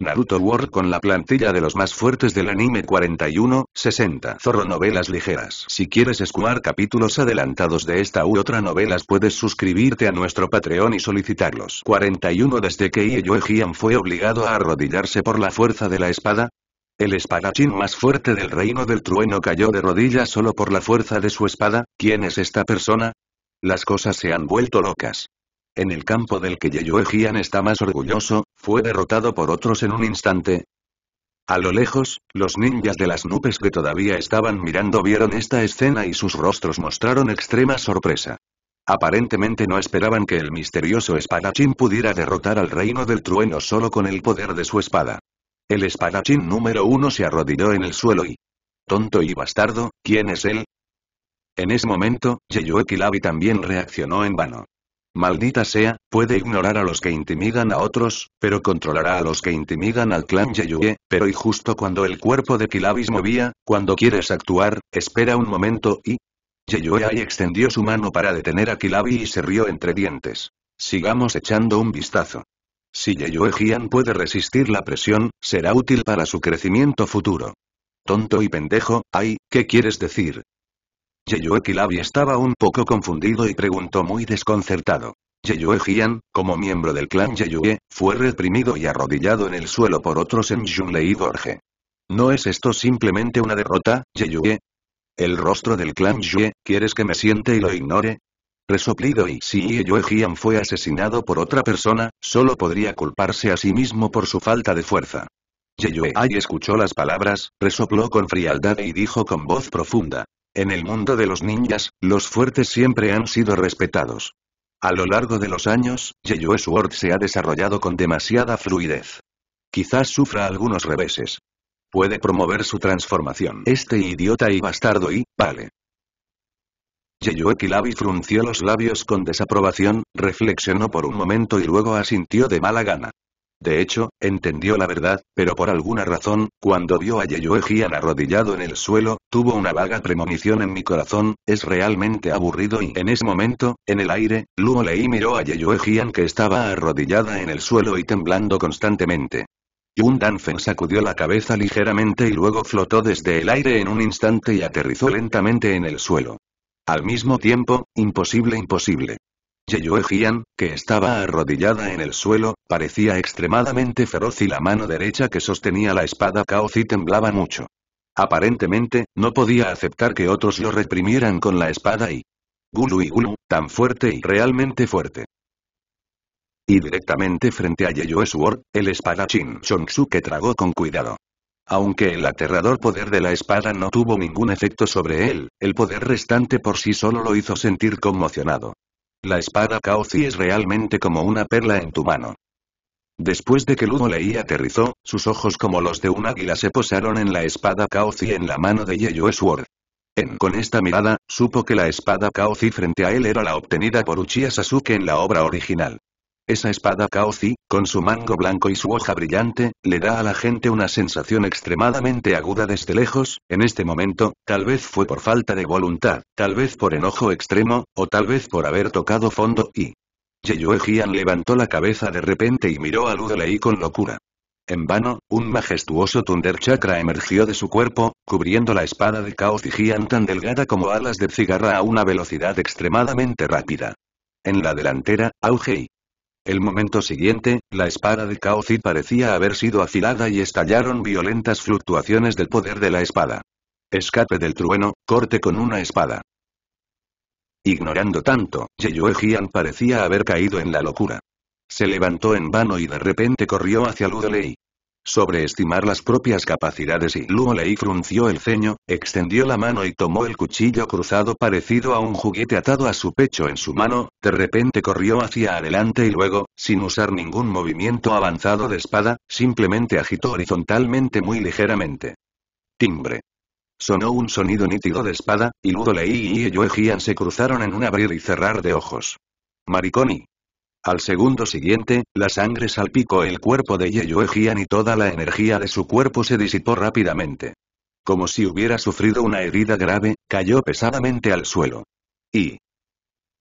Naruto World con la plantilla de los más fuertes del anime 41, 60. Zorro Novelas Ligeras. Si quieres escuchar capítulos adelantados de esta u otra novelas puedes suscribirte a nuestro Patreon y solicitarlos. 41 Desde que jian fue obligado a arrodillarse por la fuerza de la espada, el espadachín más fuerte del reino del trueno cayó de rodillas solo por la fuerza de su espada, ¿quién es esta persona? Las cosas se han vuelto locas en el campo del que Yeyue está más orgulloso, fue derrotado por otros en un instante. A lo lejos, los ninjas de las nubes que todavía estaban mirando vieron esta escena y sus rostros mostraron extrema sorpresa. Aparentemente no esperaban que el misterioso espadachín pudiera derrotar al reino del trueno solo con el poder de su espada. El espadachín número uno se arrodilló en el suelo y... Tonto y bastardo, ¿quién es él? En ese momento, Yeyue Kilabi también reaccionó en vano. Maldita sea, puede ignorar a los que intimidan a otros, pero controlará a los que intimidan al clan Yeyue, pero y justo cuando el cuerpo de Kilabis movía, cuando quieres actuar, espera un momento y... Yeyue ahí extendió su mano para detener a Kilabi y se rió entre dientes. Sigamos echando un vistazo. Si Yeyue Jian puede resistir la presión, será útil para su crecimiento futuro. Tonto y pendejo, ay, ¿qué quieres decir? Yue Kilabi estaba un poco confundido y preguntó muy desconcertado. Yue Jian, como miembro del clan Yue, fue reprimido y arrodillado en el suelo por otros en Junlei y Gorge. ¿No es esto simplemente una derrota, Yue. El rostro del clan Yue, ¿quieres que me siente y lo ignore? Resoplido y si Yue Jian fue asesinado por otra persona, solo podría culparse a sí mismo por su falta de fuerza. Yue Ai escuchó las palabras, resopló con frialdad y dijo con voz profunda, en el mundo de los ninjas, los fuertes siempre han sido respetados. A lo largo de los años, Yeyue Sword se ha desarrollado con demasiada fluidez. Quizás sufra algunos reveses. Puede promover su transformación. Este idiota y bastardo y, vale. Yeyue Kilabi frunció los labios con desaprobación, reflexionó por un momento y luego asintió de mala gana. De hecho, entendió la verdad, pero por alguna razón, cuando vio a Yeyoejian arrodillado en el suelo, tuvo una vaga premonición en mi corazón, es realmente aburrido y en ese momento, en el aire, Luo Lei miró a Jian que estaba arrodillada en el suelo y temblando constantemente. Yun Danfen sacudió la cabeza ligeramente y luego flotó desde el aire en un instante y aterrizó lentamente en el suelo. Al mismo tiempo, imposible imposible. Yeyue Jian, que estaba arrodillada en el suelo, parecía extremadamente feroz y la mano derecha que sostenía la espada Cao y temblaba mucho. Aparentemente, no podía aceptar que otros lo reprimieran con la espada y... Gulu y Gulu, tan fuerte y realmente fuerte. Y directamente frente a Yeyue Sword, el espada espadachín que tragó con cuidado. Aunque el aterrador poder de la espada no tuvo ningún efecto sobre él, el poder restante por sí solo lo hizo sentir conmocionado. La espada Kao-Zi es realmente como una perla en tu mano. Después de que Ludo Lei aterrizó, sus ojos como los de un águila se posaron en la espada Kao-Zi en la mano de Yeyue Sword. En con esta mirada, supo que la espada Kao-Zi frente a él era la obtenida por Uchiha Sasuke en la obra original. Esa espada Kao-Zi, con su mango blanco y su hoja brillante, le da a la gente una sensación extremadamente aguda desde lejos, en este momento, tal vez fue por falta de voluntad, tal vez por enojo extremo, o tal vez por haber tocado fondo y... Yeyue Jian levantó la cabeza de repente y miró a Lei con locura. En vano, un majestuoso Thunder Chakra emergió de su cuerpo, cubriendo la espada de kao zi tan delgada como alas de cigarra a una velocidad extremadamente rápida. En la delantera, Augei, el momento siguiente, la espada de Kao-Zi parecía haber sido afilada y estallaron violentas fluctuaciones del poder de la espada. Escape del trueno, corte con una espada. Ignorando tanto, Yeyue Jian parecía haber caído en la locura. Se levantó en vano y de repente corrió hacia Ludelei sobreestimar las propias capacidades y Luo Lei frunció el ceño, extendió la mano y tomó el cuchillo cruzado parecido a un juguete atado a su pecho en su mano, de repente corrió hacia adelante y luego, sin usar ningún movimiento avanzado de espada, simplemente agitó horizontalmente muy ligeramente. Timbre. Sonó un sonido nítido de espada, y Ludo Lei y Yue se cruzaron en un abrir y cerrar de ojos. Mariconi. Al segundo siguiente, la sangre salpicó el cuerpo de Yeyue Jian y toda la energía de su cuerpo se disipó rápidamente. Como si hubiera sufrido una herida grave, cayó pesadamente al suelo. Y...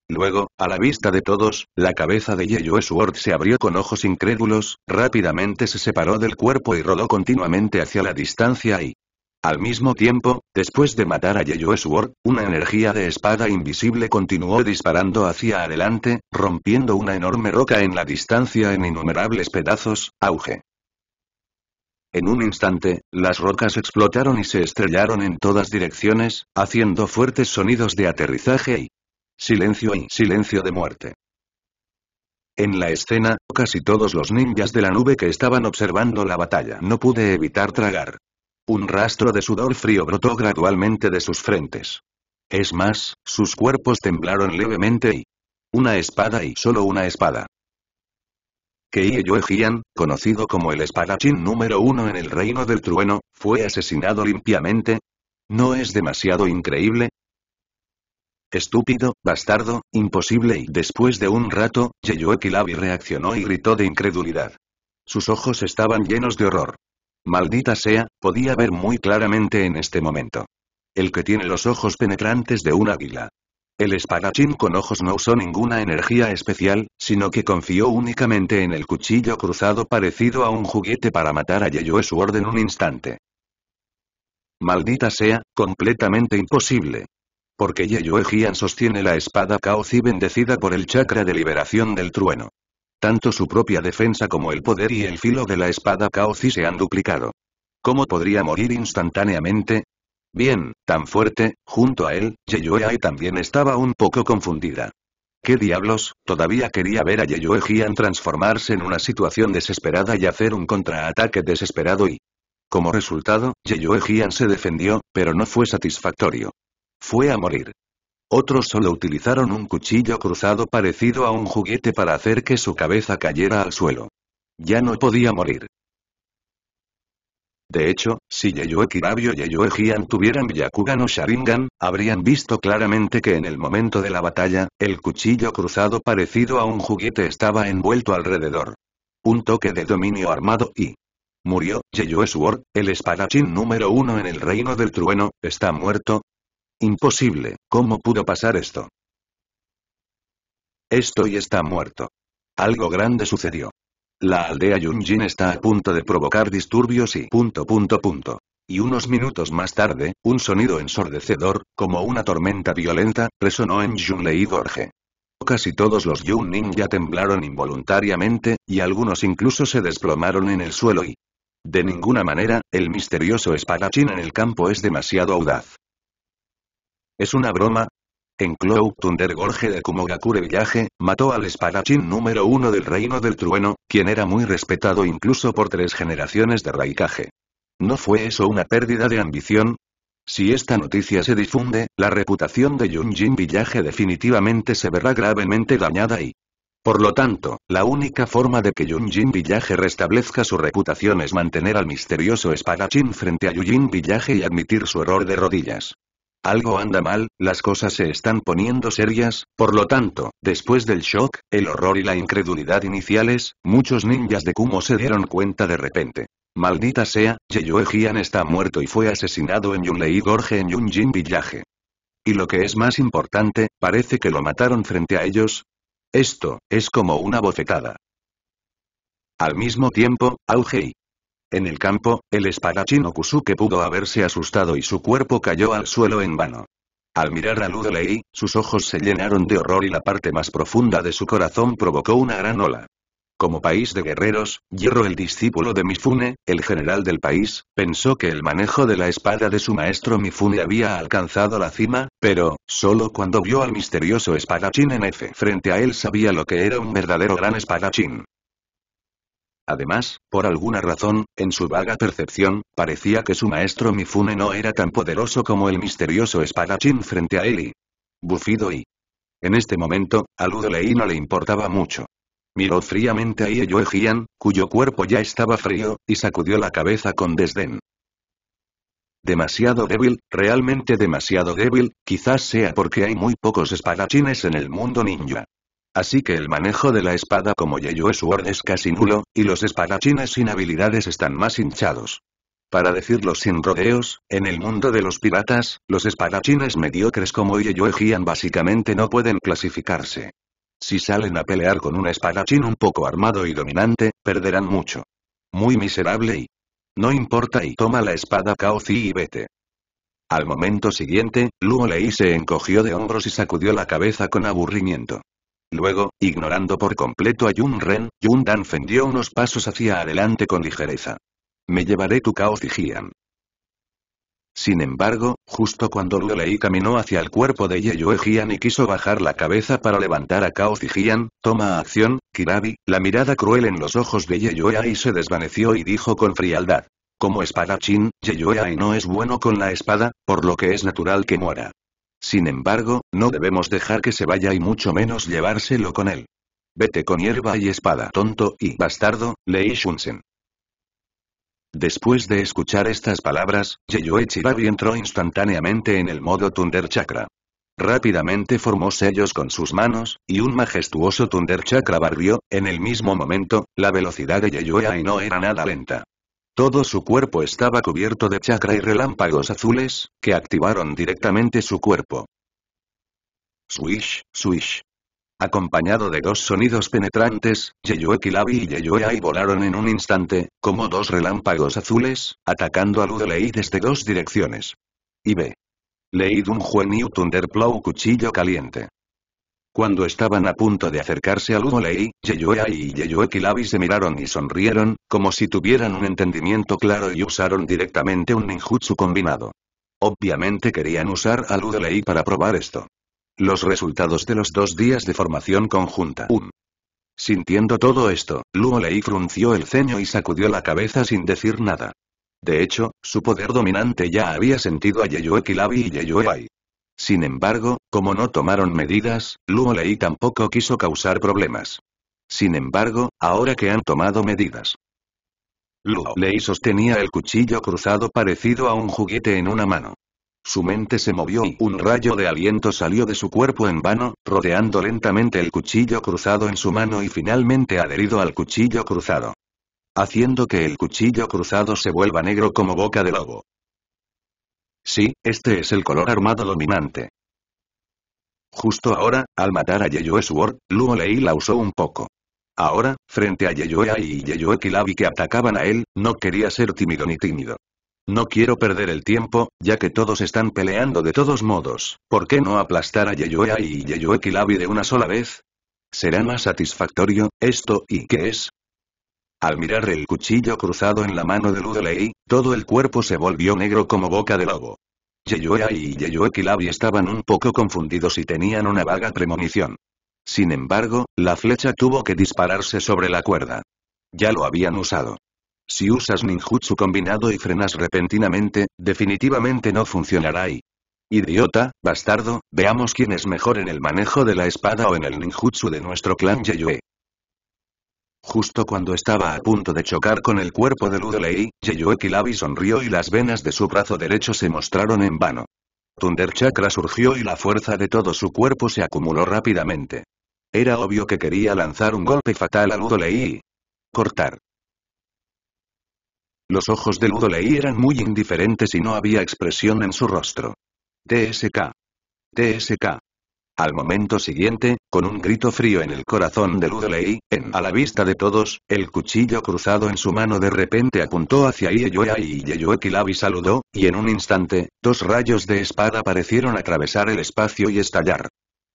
Luego, a la vista de todos, la cabeza de Yeyue Sword se abrió con ojos incrédulos, rápidamente se separó del cuerpo y rodó continuamente hacia la distancia y... Al mismo tiempo, después de matar a Yeyue Sword, una energía de espada invisible continuó disparando hacia adelante, rompiendo una enorme roca en la distancia en innumerables pedazos, auge. En un instante, las rocas explotaron y se estrellaron en todas direcciones, haciendo fuertes sonidos de aterrizaje y silencio y silencio de muerte. En la escena, casi todos los ninjas de la nube que estaban observando la batalla no pude evitar tragar. Un rastro de sudor frío brotó gradualmente de sus frentes. Es más, sus cuerpos temblaron levemente y... Una espada y solo una espada. Que Jian, conocido como el espadachín número uno en el Reino del Trueno, fue asesinado limpiamente. ¿No es demasiado increíble? Estúpido, bastardo, imposible y después de un rato, Yeyue Kilabi reaccionó y gritó de incredulidad. Sus ojos estaban llenos de horror. Maldita sea, podía ver muy claramente en este momento. El que tiene los ojos penetrantes de un águila. El espadachín con ojos no usó ninguna energía especial, sino que confió únicamente en el cuchillo cruzado parecido a un juguete para matar a Yeyue su orden un instante. Maldita sea, completamente imposible. Porque Yeyue Jian sostiene la espada caos bendecida por el chakra de liberación del trueno. Tanto su propia defensa como el poder y el filo de la espada Kaozi se han duplicado. ¿Cómo podría morir instantáneamente? Bien, tan fuerte, junto a él, y también estaba un poco confundida. ¿Qué diablos? Todavía quería ver a Yeyue Jian transformarse en una situación desesperada y hacer un contraataque desesperado y... Como resultado, Yeyue Jian se defendió, pero no fue satisfactorio. Fue a morir. Otros solo utilizaron un cuchillo cruzado parecido a un juguete para hacer que su cabeza cayera al suelo. Ya no podía morir. De hecho, si Yeyue Kirabio y Yeyue tuvieran Byakugan o Sharingan, habrían visto claramente que en el momento de la batalla, el cuchillo cruzado parecido a un juguete estaba envuelto alrededor. Un toque de dominio armado y... Murió, Yeyue Sword, el espadachín número uno en el reino del trueno, está muerto, Imposible, ¿cómo pudo pasar esto? Estoy está muerto. Algo grande sucedió. La aldea Yunjin está a punto de provocar disturbios y... Punto, punto, punto. Y unos minutos más tarde, un sonido ensordecedor, como una tormenta violenta, resonó en Junlei Gorge. Casi todos los Yunning ya temblaron involuntariamente, y algunos incluso se desplomaron en el suelo y... De ninguna manera, el misterioso espadachín en el campo es demasiado audaz. ¿Es una broma? En Cloud Thunder Gorge de Kumogakure Village, mató al espadachín número uno del Reino del Trueno, quien era muy respetado incluso por tres generaciones de Raikage. ¿No fue eso una pérdida de ambición? Si esta noticia se difunde, la reputación de Yunjin Village definitivamente se verá gravemente dañada y, por lo tanto, la única forma de que Yunjin Village restablezca su reputación es mantener al misterioso espadachín frente a Yunjin Village y admitir su error de rodillas. Algo anda mal, las cosas se están poniendo serias, por lo tanto, después del shock, el horror y la incredulidad iniciales, muchos ninjas de Kumo se dieron cuenta de repente. Maldita sea, Yeyue Jian está muerto y fue asesinado en Yunlei Gorge en Yunjin Village. Y lo que es más importante, parece que lo mataron frente a ellos. Esto, es como una bofetada. Al mismo tiempo, Augei, en el campo, el espadachín Okusuke pudo haberse asustado y su cuerpo cayó al suelo en vano. Al mirar a Ludelei, sus ojos se llenaron de horror y la parte más profunda de su corazón provocó una gran ola. Como país de guerreros, Hierro el discípulo de Mifune, el general del país, pensó que el manejo de la espada de su maestro Mifune había alcanzado la cima, pero, solo cuando vio al misterioso espadachín en F frente a él sabía lo que era un verdadero gran espadachín. Además, por alguna razón, en su vaga percepción, parecía que su maestro Mifune no era tan poderoso como el misterioso espadachín frente a él y... Bufido y... En este momento, a Ludolei no le importaba mucho. Miró fríamente a Ieyoe Gian, cuyo cuerpo ya estaba frío, y sacudió la cabeza con desdén. Demasiado débil, realmente demasiado débil, quizás sea porque hay muy pocos espadachines en el mundo ninja. Así que el manejo de la espada como Yeyue Sword es casi nulo, y los espadachines sin habilidades están más hinchados. Para decirlo sin rodeos, en el mundo de los piratas, los espadachines mediocres como Yeyue Gian básicamente no pueden clasificarse. Si salen a pelear con un espadachín un poco armado y dominante, perderán mucho. Muy miserable y... No importa y toma la espada Zi y vete. Al momento siguiente, Luo Lei se encogió de hombros y sacudió la cabeza con aburrimiento. Luego, ignorando por completo a Yun Ren, Yun Dan fendió unos pasos hacia adelante con ligereza. Me llevaré tu caos Jian. Sin embargo, justo cuando Lei caminó hacia el cuerpo de Yue Jian y quiso bajar la cabeza para levantar a Kao Jian, toma acción, Kirabi, la mirada cruel en los ojos de Yue Ai se desvaneció y dijo con frialdad. Como espadachín, Yue Ai no es bueno con la espada, por lo que es natural que muera. Sin embargo, no debemos dejar que se vaya y mucho menos llevárselo con él. Vete con hierba y espada, tonto y bastardo, Lei Shunsen. Después de escuchar estas palabras, Yeyue Chirabi entró instantáneamente en el modo Thunder Chakra. Rápidamente formó sellos con sus manos, y un majestuoso Thunder Chakra barrió, en el mismo momento, la velocidad de y no era nada lenta. Todo su cuerpo estaba cubierto de chakra y relámpagos azules, que activaron directamente su cuerpo. Swish, swish. Acompañado de dos sonidos penetrantes, Yeyue y Yeyue Ai volaron en un instante, como dos relámpagos azules, atacando a Ludley desde dos direcciones. Y B. Leid un Jueniu Thunderplow cuchillo caliente. Cuando estaban a punto de acercarse a Ludolei, Yeyuei y Yeyue Kilabi se miraron y sonrieron, como si tuvieran un entendimiento claro y usaron directamente un ninjutsu combinado. Obviamente querían usar a Lei para probar esto. Los resultados de los dos días de formación conjunta. Sintiendo todo esto, Lei frunció el ceño y sacudió la cabeza sin decir nada. De hecho, su poder dominante ya había sentido a Yeyue Kilabi y Yeyueai. Sin embargo, como no tomaron medidas, Luo Lei tampoco quiso causar problemas. Sin embargo, ahora que han tomado medidas. Luo Lei sostenía el cuchillo cruzado parecido a un juguete en una mano. Su mente se movió y un rayo de aliento salió de su cuerpo en vano, rodeando lentamente el cuchillo cruzado en su mano y finalmente adherido al cuchillo cruzado. Haciendo que el cuchillo cruzado se vuelva negro como boca de lobo. Sí, este es el color armado dominante. Justo ahora, al matar a Yeyue Sword, Luo Lei la usó un poco. Ahora, frente a Yeyue y Yeyue Kilabi que atacaban a él, no quería ser tímido ni tímido. No quiero perder el tiempo, ya que todos están peleando de todos modos, ¿por qué no aplastar a Yeyue y Yeyue Kilabi de una sola vez? Será más satisfactorio, esto y qué es, al mirar el cuchillo cruzado en la mano de Ludelei, todo el cuerpo se volvió negro como boca de lobo. Yeyuea y Yeyue Kilabi estaban un poco confundidos y tenían una vaga premonición. Sin embargo, la flecha tuvo que dispararse sobre la cuerda. Ya lo habían usado. Si usas ninjutsu combinado y frenas repentinamente, definitivamente no funcionará ahí. Idiota, bastardo, veamos quién es mejor en el manejo de la espada o en el ninjutsu de nuestro clan Yeyue. Justo cuando estaba a punto de chocar con el cuerpo de Ludolei, Yeyue Labi sonrió y las venas de su brazo derecho se mostraron en vano. Thunder Chakra surgió y la fuerza de todo su cuerpo se acumuló rápidamente. Era obvio que quería lanzar un golpe fatal a Ludolei. Cortar. Los ojos de Ludolei eran muy indiferentes y no había expresión en su rostro. TSK. TSK. Al momento siguiente, con un grito frío en el corazón de Ludley, en a la vista de todos, el cuchillo cruzado en su mano de repente apuntó hacia Ieyoea y Yeyoekilabi saludó, y en un instante, dos rayos de espada parecieron atravesar el espacio y estallar.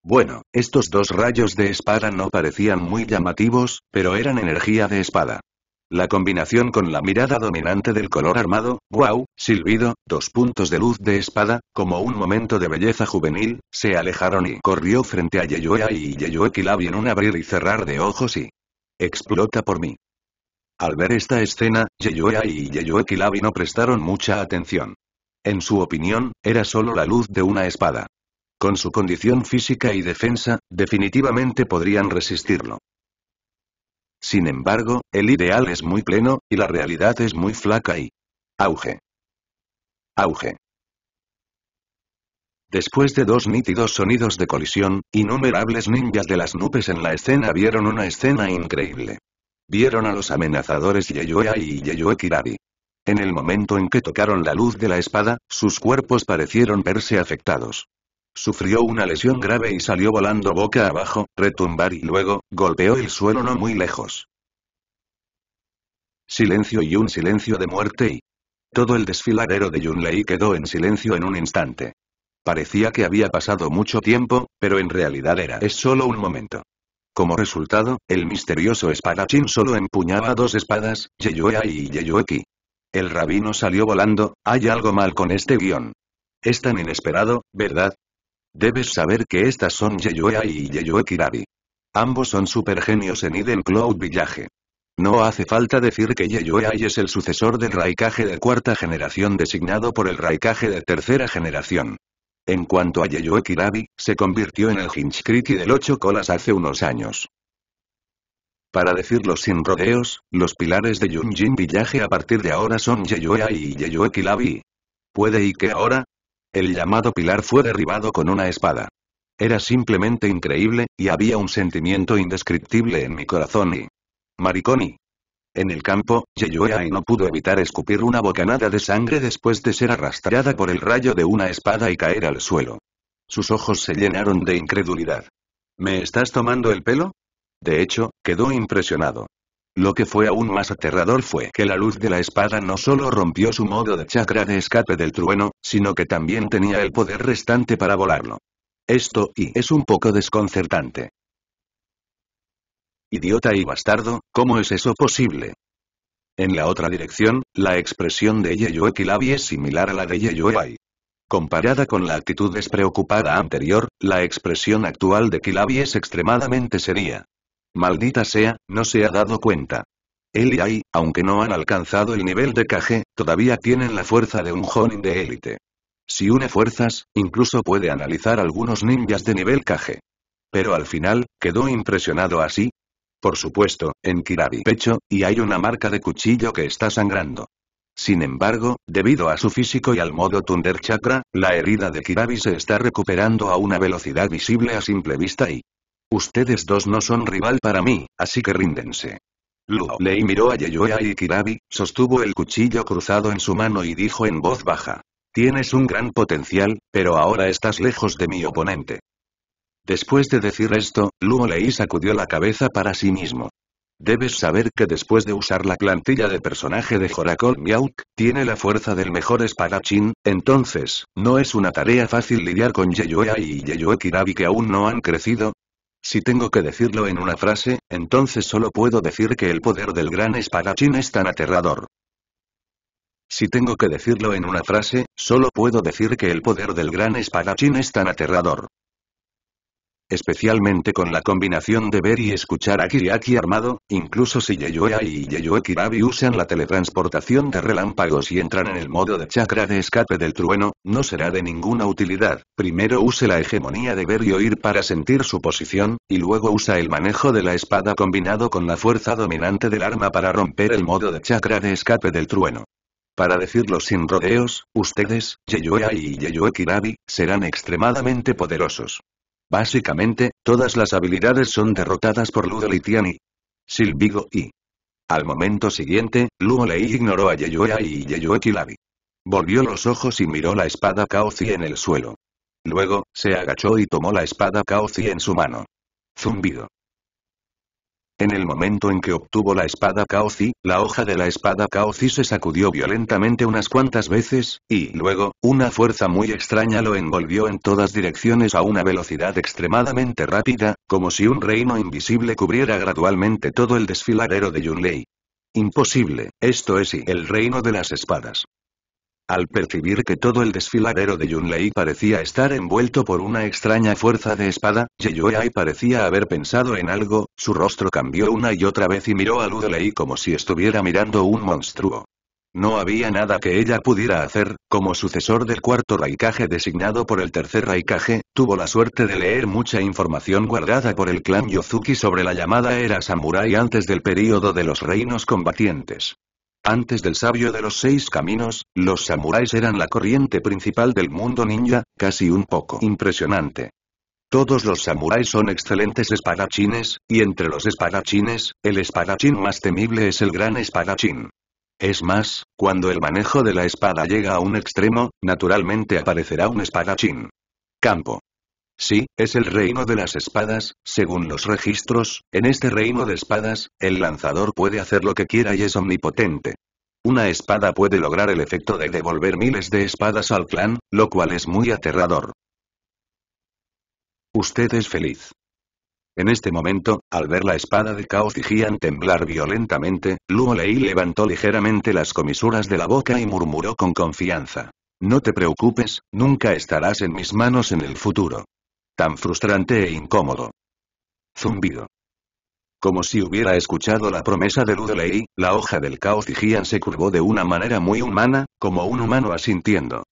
Bueno, estos dos rayos de espada no parecían muy llamativos, pero eran energía de espada. La combinación con la mirada dominante del color armado, wow, silbido, dos puntos de luz de espada, como un momento de belleza juvenil, se alejaron y corrió frente a Yeyuea y Yeyue en un abrir y cerrar de ojos y... Explota por mí. Al ver esta escena, Yeyuea y Yeyue no prestaron mucha atención. En su opinión, era solo la luz de una espada. Con su condición física y defensa, definitivamente podrían resistirlo. Sin embargo, el ideal es muy pleno, y la realidad es muy flaca y... Auge. Auge. Después de dos nítidos sonidos de colisión, innumerables ninjas de las nubes en la escena vieron una escena increíble. Vieron a los amenazadores Yeyue-Ai y yeyue Kirari. En el momento en que tocaron la luz de la espada, sus cuerpos parecieron verse afectados. Sufrió una lesión grave y salió volando boca abajo, retumbar y luego, golpeó el suelo no muy lejos. Silencio y un silencio de muerte y... Todo el desfiladero de Yunlei quedó en silencio en un instante. Parecía que había pasado mucho tiempo, pero en realidad era es solo un momento. Como resultado, el misterioso espadachín solo empuñaba dos espadas, Yeyuea y Yeyueki. El rabino salió volando, hay algo mal con este guión. Es tan inesperado, ¿verdad? Debes saber que estas son Yeyuei y Yeyue Kirabi. Ambos son supergenios en Eden Cloud Village. No hace falta decir que Yeyuei es el sucesor del Raikage de cuarta generación designado por el Raikage de tercera generación. En cuanto a Yeyue Kirabi, se convirtió en el Hinchkriki del ocho colas hace unos años. Para decirlo sin rodeos, los pilares de Yunjin Village a partir de ahora son Yeyuei y Yeyue Puede y que ahora, el llamado pilar fue derribado con una espada. Era simplemente increíble, y había un sentimiento indescriptible en mi corazón y... Mariconi. En el campo, y no pudo evitar escupir una bocanada de sangre después de ser arrastrada por el rayo de una espada y caer al suelo. Sus ojos se llenaron de incredulidad. ¿Me estás tomando el pelo? De hecho, quedó impresionado. Lo que fue aún más aterrador fue que la luz de la espada no solo rompió su modo de chakra de escape del trueno, sino que también tenía el poder restante para volarlo. Esto y es un poco desconcertante. Idiota y bastardo, ¿cómo es eso posible? En la otra dirección, la expresión de Yeyue Kilabi es similar a la de Yeyue Comparada con la actitud despreocupada anterior, la expresión actual de Kilabi es extremadamente seria. Maldita sea, no se ha dado cuenta. Él y Ai, aunque no han alcanzado el nivel de Kage, todavía tienen la fuerza de un Jonin de élite. Si une fuerzas, incluso puede analizar algunos ninjas de nivel Kage. Pero al final, quedó impresionado así. Por supuesto, en Kirabi pecho, y hay una marca de cuchillo que está sangrando. Sin embargo, debido a su físico y al modo Thunder Chakra, la herida de Kirabi se está recuperando a una velocidad visible a simple vista y Ustedes dos no son rival para mí, así que ríndense. Luo Lei miró a Yeyoya y Kirabi, sostuvo el cuchillo cruzado en su mano y dijo en voz baja. Tienes un gran potencial, pero ahora estás lejos de mi oponente. Después de decir esto, Luo Lei sacudió la cabeza para sí mismo. Debes saber que después de usar la plantilla de personaje de jorakot Miauk, tiene la fuerza del mejor espadachín, entonces, no es una tarea fácil lidiar con Yeyuea y Yeyue Kirabi que aún no han crecido, si tengo que decirlo en una frase, entonces solo puedo decir que el poder del gran espadachín es tan aterrador. Si tengo que decirlo en una frase, solo puedo decir que el poder del gran espadachín es tan aterrador especialmente con la combinación de ver y escuchar a Kiriaki armado, incluso si Yeyuea y Yeyue Kirabi usan la teletransportación de relámpagos y entran en el modo de chakra de escape del trueno, no será de ninguna utilidad. Primero use la hegemonía de ver y oír para sentir su posición, y luego usa el manejo de la espada combinado con la fuerza dominante del arma para romper el modo de chakra de escape del trueno. Para decirlo sin rodeos, ustedes, Yeyuea y Yeyue Kirabi, serán extremadamente poderosos. Básicamente, todas las habilidades son derrotadas por Ludolitian y y... Al momento siguiente, Luo Lei ignoró a Yeyuea y Yeyue Kilabi. Volvió los ojos y miró la espada Kaozi en el suelo. Luego, se agachó y tomó la espada Kaozi en su mano. Zumbido. En el momento en que obtuvo la espada Kao-Zi, la hoja de la espada Kao-Zi se sacudió violentamente unas cuantas veces, y luego, una fuerza muy extraña lo envolvió en todas direcciones a una velocidad extremadamente rápida, como si un reino invisible cubriera gradualmente todo el desfiladero de Yunlei. Imposible, esto es y el reino de las espadas. Al percibir que todo el desfiladero de Yunlei parecía estar envuelto por una extraña fuerza de espada, Yeyuei parecía haber pensado en algo, su rostro cambió una y otra vez y miró a Ludelei como si estuviera mirando un monstruo. No había nada que ella pudiera hacer, como sucesor del cuarto raikaje designado por el tercer raikaje, tuvo la suerte de leer mucha información guardada por el clan Yozuki sobre la llamada era samurai antes del período de los reinos combatientes. Antes del sabio de los seis caminos, los samuráis eran la corriente principal del mundo ninja, casi un poco impresionante. Todos los samuráis son excelentes espadachines, y entre los espadachines, el espadachín más temible es el gran espadachín. Es más, cuando el manejo de la espada llega a un extremo, naturalmente aparecerá un espadachín. Campo. Sí, es el reino de las espadas, según los registros, en este reino de espadas, el lanzador puede hacer lo que quiera y es omnipotente. Una espada puede lograr el efecto de devolver miles de espadas al clan, lo cual es muy aterrador. Usted es feliz. En este momento, al ver la espada de Cao Fijian temblar violentamente, Luo Lei levantó ligeramente las comisuras de la boca y murmuró con confianza. No te preocupes, nunca estarás en mis manos en el futuro. Tan frustrante e incómodo. Zumbido. Como si hubiera escuchado la promesa de Ludley, la hoja del caos y Gian se curvó de una manera muy humana, como un humano asintiendo.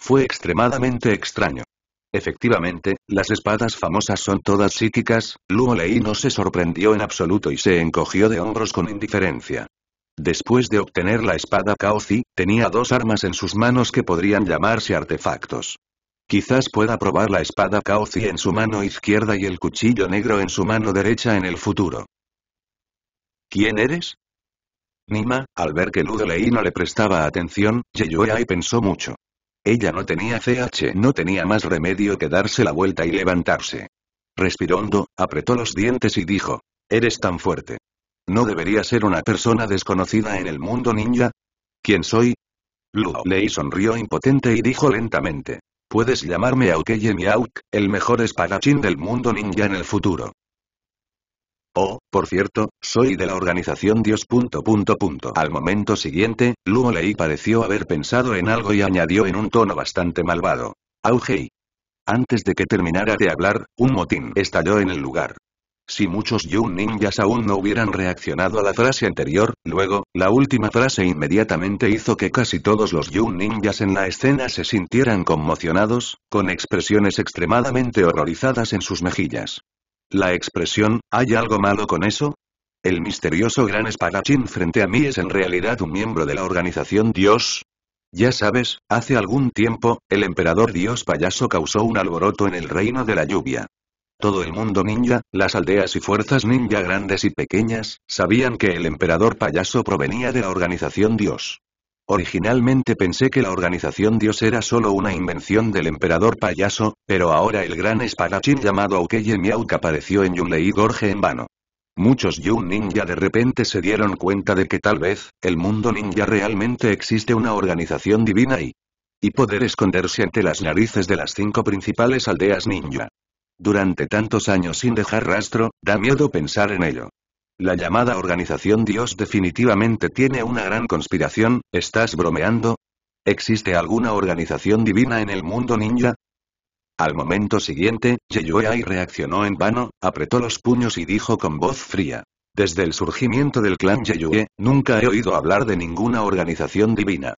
Fue extremadamente extraño. Efectivamente, las espadas famosas son todas psíquicas, Luolei no se sorprendió en absoluto y se encogió de hombros con indiferencia. Después de obtener la espada Kaozi, tenía dos armas en sus manos que podrían llamarse artefactos. Quizás pueda probar la espada Kaozi en su mano izquierda y el cuchillo negro en su mano derecha en el futuro. ¿Quién eres? Nima, al ver que Ludelei no le prestaba atención, Yeyuea y pensó mucho. Ella no tenía CH, no tenía más remedio que darse la vuelta y levantarse. Respiró hondo, apretó los dientes y dijo, eres tan fuerte. ¿No debería ser una persona desconocida en el mundo ninja? ¿Quién soy? Ludo Lei sonrió impotente y dijo lentamente, Puedes llamarme Aukeye Auk, el mejor espadachín del mundo ninja en el futuro. Oh, por cierto, soy de la organización Dios. Al momento siguiente, Luo Lei pareció haber pensado en algo y añadió en un tono bastante malvado. Augei. Antes de que terminara de hablar, un motín estalló en el lugar. Si muchos Yun ninjas aún no hubieran reaccionado a la frase anterior, luego, la última frase inmediatamente hizo que casi todos los Yun ninjas en la escena se sintieran conmocionados, con expresiones extremadamente horrorizadas en sus mejillas. La expresión, ¿hay algo malo con eso? El misterioso gran espadachín frente a mí es en realidad un miembro de la organización Dios, ya sabes, hace algún tiempo, el emperador dios payaso causó un alboroto en el reino de la lluvia. Todo el mundo ninja, las aldeas y fuerzas ninja grandes y pequeñas, sabían que el emperador payaso provenía de la organización Dios. Originalmente pensé que la organización Dios era solo una invención del emperador payaso, pero ahora el gran espadachín llamado Aukeye que apareció en Yunlei Gorge en vano. Muchos Yun Ninja de repente se dieron cuenta de que tal vez, el mundo ninja realmente existe una organización divina y... y poder esconderse ante las narices de las cinco principales aldeas ninja. Durante tantos años sin dejar rastro, da miedo pensar en ello. La llamada organización Dios definitivamente tiene una gran conspiración, ¿estás bromeando? ¿Existe alguna organización divina en el mundo ninja? Al momento siguiente, Yeyuei reaccionó en vano, apretó los puños y dijo con voz fría. Desde el surgimiento del clan Yeyue, nunca he oído hablar de ninguna organización divina.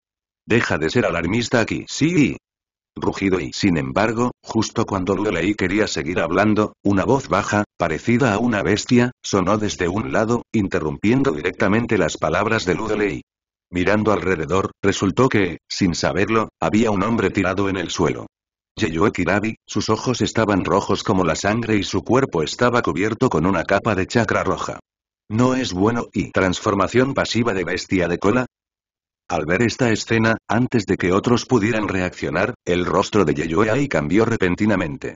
Deja de ser alarmista aquí. Sí, rugido y sin embargo, justo cuando Lulei quería seguir hablando, una voz baja, parecida a una bestia, sonó desde un lado, interrumpiendo directamente las palabras de Lulei. Mirando alrededor, resultó que, sin saberlo, había un hombre tirado en el suelo. Yeyue Kirabi, sus ojos estaban rojos como la sangre y su cuerpo estaba cubierto con una capa de chakra roja. No es bueno y transformación pasiva de bestia de cola, al ver esta escena, antes de que otros pudieran reaccionar, el rostro de Ai cambió repentinamente.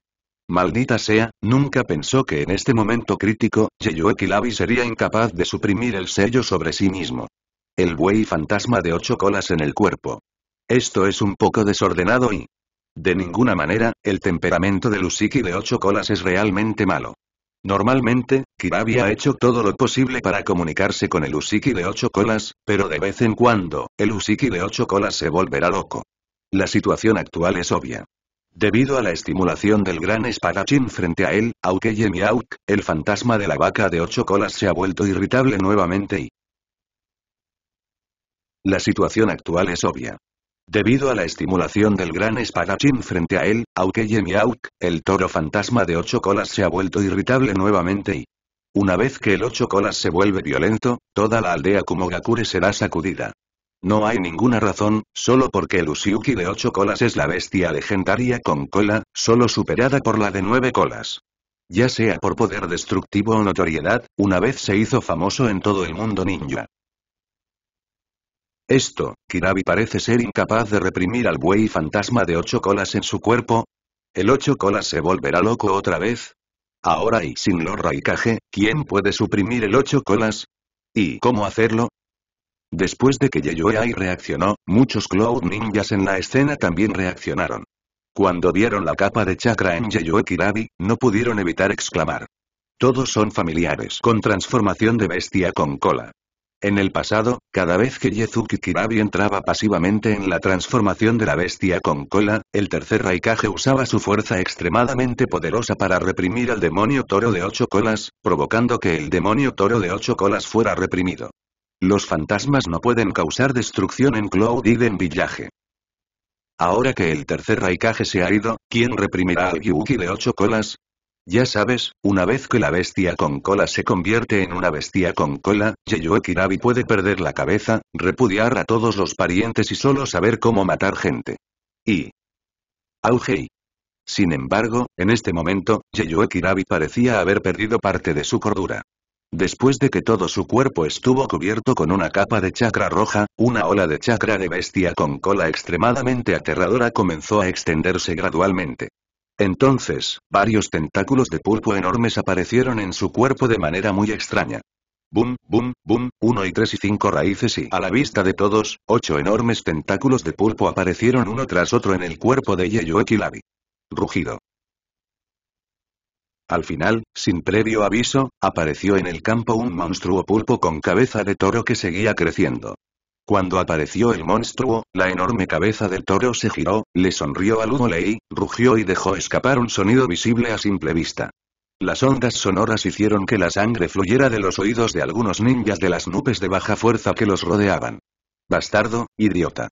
Maldita sea, nunca pensó que en este momento crítico, Yeyue Kilabi sería incapaz de suprimir el sello sobre sí mismo. El buey fantasma de ocho colas en el cuerpo. Esto es un poco desordenado y... De ninguna manera, el temperamento de Lusiki de ocho colas es realmente malo. Normalmente, Kirabi ha hecho todo lo posible para comunicarse con el Usiki de ocho colas, pero de vez en cuando, el Usiki de ocho colas se volverá loco. La situación actual es obvia. Debido a la estimulación del gran espadachín frente a él, Aukeye Miauk, el fantasma de la vaca de ocho colas se ha vuelto irritable nuevamente y... La situación actual es obvia. Debido a la estimulación del gran espadachín frente a él, Aukeye Auk, el toro fantasma de ocho colas se ha vuelto irritable nuevamente y... Una vez que el 8 colas se vuelve violento, toda la aldea Kumogakure será sacudida. No hay ninguna razón, solo porque el Usuki de ocho colas es la bestia legendaria con cola, solo superada por la de 9 colas. Ya sea por poder destructivo o notoriedad, una vez se hizo famoso en todo el mundo ninja. Esto, Kirabi parece ser incapaz de reprimir al buey fantasma de ocho colas en su cuerpo. ¿El ocho colas se volverá loco otra vez? Ahora y sin lo raikage, ¿quién puede suprimir el ocho colas? ¿Y cómo hacerlo? Después de que Yeyuei reaccionó, muchos Cloud Ninjas en la escena también reaccionaron. Cuando vieron la capa de chakra en Yeyoe Kirabi, no pudieron evitar exclamar. Todos son familiares con transformación de bestia con cola. En el pasado, cada vez que Yezuki Kirabi entraba pasivamente en la transformación de la bestia con cola, el tercer Raikage usaba su fuerza extremadamente poderosa para reprimir al demonio toro de ocho colas, provocando que el demonio toro de ocho colas fuera reprimido. Los fantasmas no pueden causar destrucción en Cloud en Village. Ahora que el tercer Raikage se ha ido, ¿quién reprimirá al Yuki de ocho colas? Ya sabes, una vez que la bestia con cola se convierte en una bestia con cola, Yeyue Kirabi puede perder la cabeza, repudiar a todos los parientes y solo saber cómo matar gente. Y. Augei. Sin embargo, en este momento, Yeyue Kirabi parecía haber perdido parte de su cordura. Después de que todo su cuerpo estuvo cubierto con una capa de chakra roja, una ola de chakra de bestia con cola extremadamente aterradora comenzó a extenderse gradualmente. Entonces, varios tentáculos de pulpo enormes aparecieron en su cuerpo de manera muy extraña. Bum, bum, bum, uno y tres y cinco raíces y a la vista de todos, ocho enormes tentáculos de pulpo aparecieron uno tras otro en el cuerpo de Yeyoeki Rugido. Al final, sin previo aviso, apareció en el campo un monstruo pulpo con cabeza de toro que seguía creciendo. Cuando apareció el monstruo, la enorme cabeza del toro se giró, le sonrió a Ludolei, rugió y dejó escapar un sonido visible a simple vista. Las ondas sonoras hicieron que la sangre fluyera de los oídos de algunos ninjas de las nubes de baja fuerza que los rodeaban. Bastardo, idiota.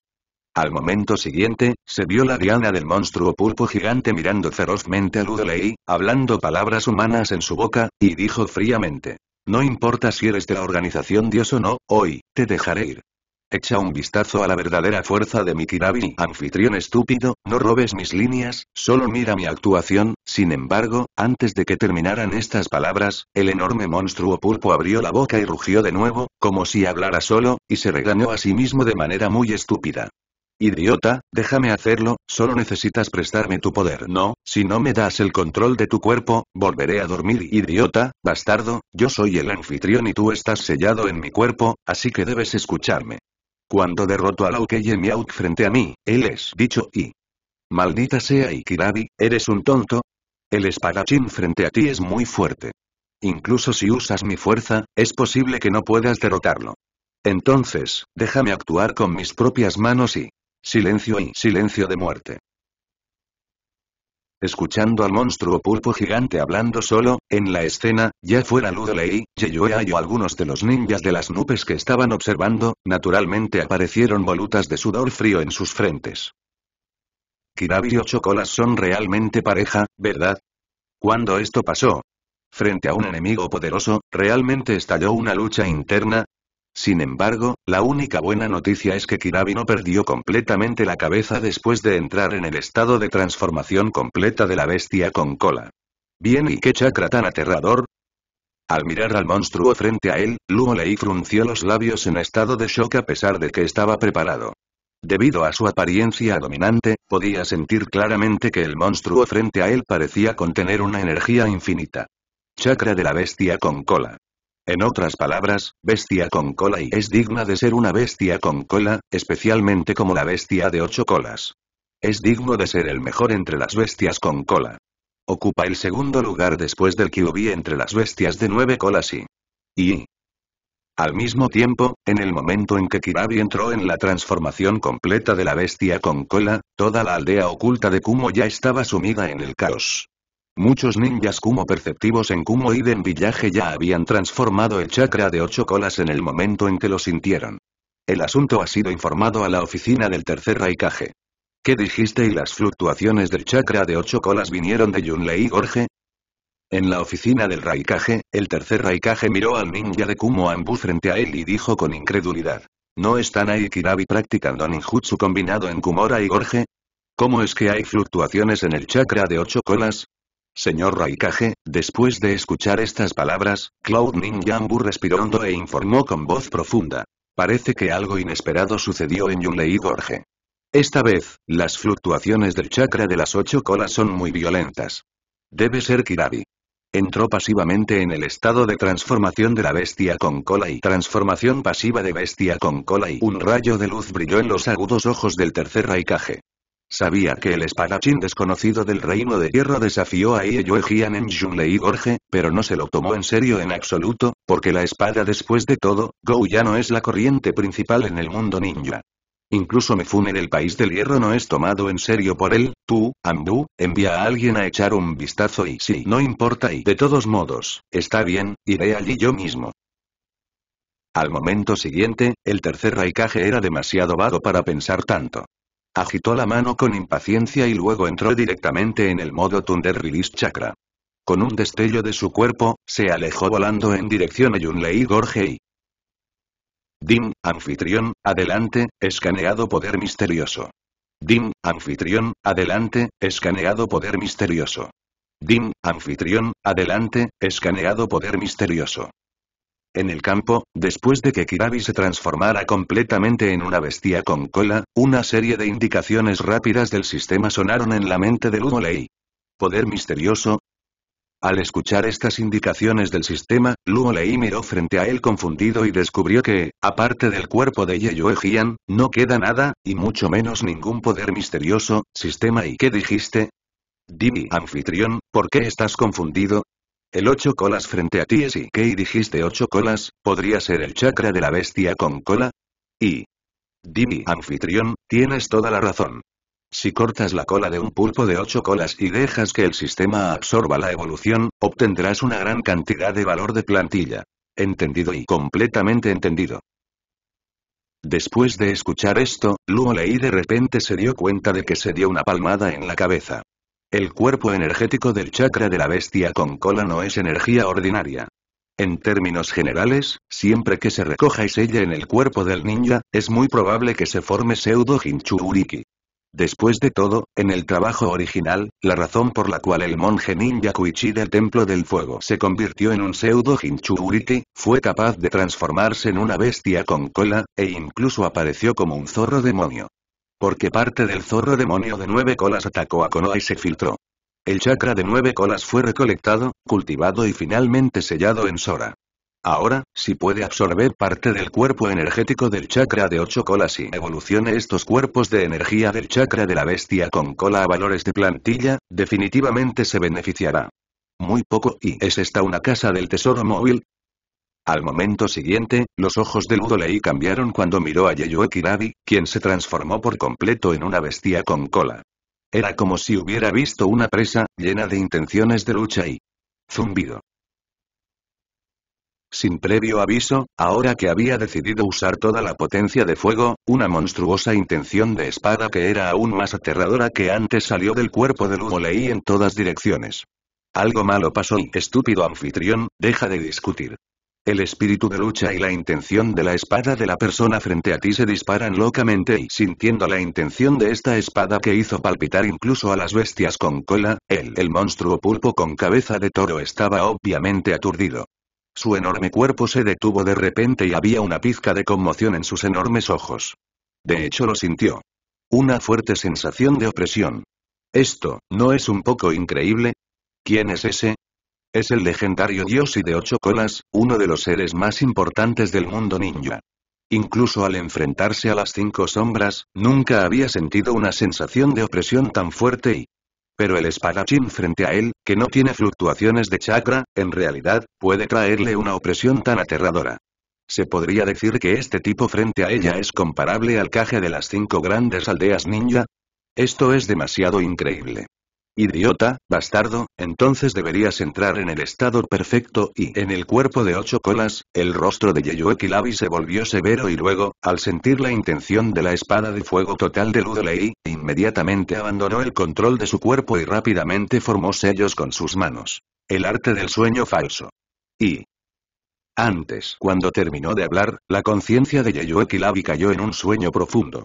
Al momento siguiente, se vio la diana del monstruo pulpo gigante mirando ferozmente a Ludolei, hablando palabras humanas en su boca, y dijo fríamente. No importa si eres de la organización Dios o no, hoy, te dejaré ir. Echa un vistazo a la verdadera fuerza de mi tirabi anfitrión estúpido, no robes mis líneas, solo mira mi actuación, sin embargo, antes de que terminaran estas palabras, el enorme monstruo pulpo abrió la boca y rugió de nuevo, como si hablara solo, y se regañó a sí mismo de manera muy estúpida. Idiota, déjame hacerlo, solo necesitas prestarme tu poder. No, si no me das el control de tu cuerpo, volveré a dormir. Idiota, bastardo, yo soy el anfitrión y tú estás sellado en mi cuerpo, así que debes escucharme. Cuando derroto a Lao Miauk frente a mí, él es dicho y... Maldita sea Ikirabi, ¿eres un tonto? El espadachín frente a ti es muy fuerte. Incluso si usas mi fuerza, es posible que no puedas derrotarlo. Entonces, déjame actuar con mis propias manos y... Silencio y silencio de muerte escuchando al monstruo pulpo gigante hablando solo, en la escena, ya fuera Ludley, Yeyuea y algunos de los ninjas de las nubes que estaban observando, naturalmente aparecieron volutas de sudor frío en sus frentes. Kirabi y Ochocolas son realmente pareja, ¿verdad? Cuando esto pasó? Frente a un enemigo poderoso, ¿realmente estalló una lucha interna? Sin embargo, la única buena noticia es que Kirabi no perdió completamente la cabeza después de entrar en el estado de transformación completa de la bestia con cola. Bien y qué chakra tan aterrador. Al mirar al monstruo frente a él, Luo Lei frunció los labios en estado de shock a pesar de que estaba preparado. Debido a su apariencia dominante, podía sentir claramente que el monstruo frente a él parecía contener una energía infinita. Chakra de la bestia con cola. En otras palabras, bestia con cola y es digna de ser una bestia con cola, especialmente como la bestia de ocho colas. Es digno de ser el mejor entre las bestias con cola. Ocupa el segundo lugar después del Kyubi entre las bestias de nueve colas y... Y... Al mismo tiempo, en el momento en que Kirabi entró en la transformación completa de la bestia con cola, toda la aldea oculta de Kumo ya estaba sumida en el caos. Muchos ninjas Kumo perceptivos en Kumo Iden Villaje ya habían transformado el chakra de ocho colas en el momento en que lo sintieron. El asunto ha sido informado a la oficina del tercer Raikage. ¿Qué dijiste y las fluctuaciones del chakra de ocho colas vinieron de Yunlei Gorge? En la oficina del Raikage, el tercer Raikage miró al ninja de Kumo Ambu frente a él y dijo con incredulidad. ¿No están ahí Kirabi practicando ninjutsu combinado en Kumora y Gorge? ¿Cómo es que hay fluctuaciones en el chakra de ocho colas? Señor Raikage, después de escuchar estas palabras, Cloud Ninjambu respiró hondo e informó con voz profunda. Parece que algo inesperado sucedió en Yunlei Gorge. Esta vez, las fluctuaciones del chakra de las ocho colas son muy violentas. Debe ser Kirabi. Entró pasivamente en el estado de transformación de la bestia con cola y transformación pasiva de bestia con cola y un rayo de luz brilló en los agudos ojos del tercer Raikage. Sabía que el espadachín desconocido del reino de hierro desafió a Iyue Jian en Junlei Gorge, pero no se lo tomó en serio en absoluto, porque la espada después de todo, Gou ya no es la corriente principal en el mundo ninja. Incluso Mefune en el país del hierro no es tomado en serio por él, tú, Ambu, envía a alguien a echar un vistazo y si no importa y de todos modos, está bien, iré allí yo mismo. Al momento siguiente, el tercer raikage era demasiado vago para pensar tanto. Agitó la mano con impaciencia y luego entró directamente en el modo Thunder Release Chakra. Con un destello de su cuerpo, se alejó volando en dirección a Yunlei Gorgei. Dim, anfitrión, adelante, escaneado poder misterioso. Dim, anfitrión, adelante, escaneado poder misterioso. Dim, anfitrión, adelante, escaneado poder misterioso. En el campo, después de que Kirabi se transformara completamente en una bestia con cola, una serie de indicaciones rápidas del sistema sonaron en la mente de Lugo Lei. Poder misterioso, al escuchar estas indicaciones del sistema, Luo Lei miró frente a él confundido y descubrió que, aparte del cuerpo de Yeyue Jian, no queda nada, y mucho menos ningún poder misterioso, sistema y ¿qué dijiste? «Dime anfitrión, ¿por qué estás confundido? El ocho colas frente a ti es y que dijiste ocho colas, ¿podría ser el chakra de la bestia con cola? Y... Dimi anfitrión, tienes toda la razón. Si cortas la cola de un pulpo de ocho colas y dejas que el sistema absorba la evolución, obtendrás una gran cantidad de valor de plantilla. Entendido y completamente entendido. Después de escuchar esto, Luo Lei de repente se dio cuenta de que se dio una palmada en la cabeza. El cuerpo energético del chakra de la bestia con cola no es energía ordinaria. En términos generales, siempre que se recoja y selle en el cuerpo del ninja, es muy probable que se forme pseudo Hinchuriki. Después de todo, en el trabajo original, la razón por la cual el monje ninja Kuichi del Templo del Fuego se convirtió en un pseudo Hinchuriki, fue capaz de transformarse en una bestia con cola, e incluso apareció como un zorro demonio. Porque parte del zorro demonio de nueve colas atacó a Konoha y se filtró. El chakra de nueve colas fue recolectado, cultivado y finalmente sellado en Sora. Ahora, si puede absorber parte del cuerpo energético del chakra de ocho colas y evolucione estos cuerpos de energía del chakra de la bestia con cola a valores de plantilla, definitivamente se beneficiará. Muy poco y es esta una casa del tesoro móvil, al momento siguiente, los ojos de Ludolei cambiaron cuando miró a Yeyue Kirabi, quien se transformó por completo en una bestia con cola. Era como si hubiera visto una presa, llena de intenciones de lucha y... zumbido. Sin previo aviso, ahora que había decidido usar toda la potencia de fuego, una monstruosa intención de espada que era aún más aterradora que antes salió del cuerpo de Ludolei en todas direcciones. Algo malo pasó y estúpido anfitrión, deja de discutir. El espíritu de lucha y la intención de la espada de la persona frente a ti se disparan locamente y sintiendo la intención de esta espada que hizo palpitar incluso a las bestias con cola, él, el monstruo pulpo con cabeza de toro estaba obviamente aturdido. Su enorme cuerpo se detuvo de repente y había una pizca de conmoción en sus enormes ojos. De hecho lo sintió. Una fuerte sensación de opresión. Esto, ¿no es un poco increíble? ¿Quién es ese? Es el legendario dios y de ocho colas, uno de los seres más importantes del mundo ninja. Incluso al enfrentarse a las cinco sombras, nunca había sentido una sensación de opresión tan fuerte y... Pero el espadachín frente a él, que no tiene fluctuaciones de chakra, en realidad, puede traerle una opresión tan aterradora. Se podría decir que este tipo frente a ella es comparable al caje de las cinco grandes aldeas ninja. Esto es demasiado increíble. Idiota, bastardo, entonces deberías entrar en el estado perfecto y en el cuerpo de ocho colas, el rostro de Yeyuekilabi se volvió severo y luego, al sentir la intención de la espada de fuego total de Ludolei, inmediatamente abandonó el control de su cuerpo y rápidamente formó sellos con sus manos. El arte del sueño falso. Y, antes, cuando terminó de hablar, la conciencia de Yeyuekilabi cayó en un sueño profundo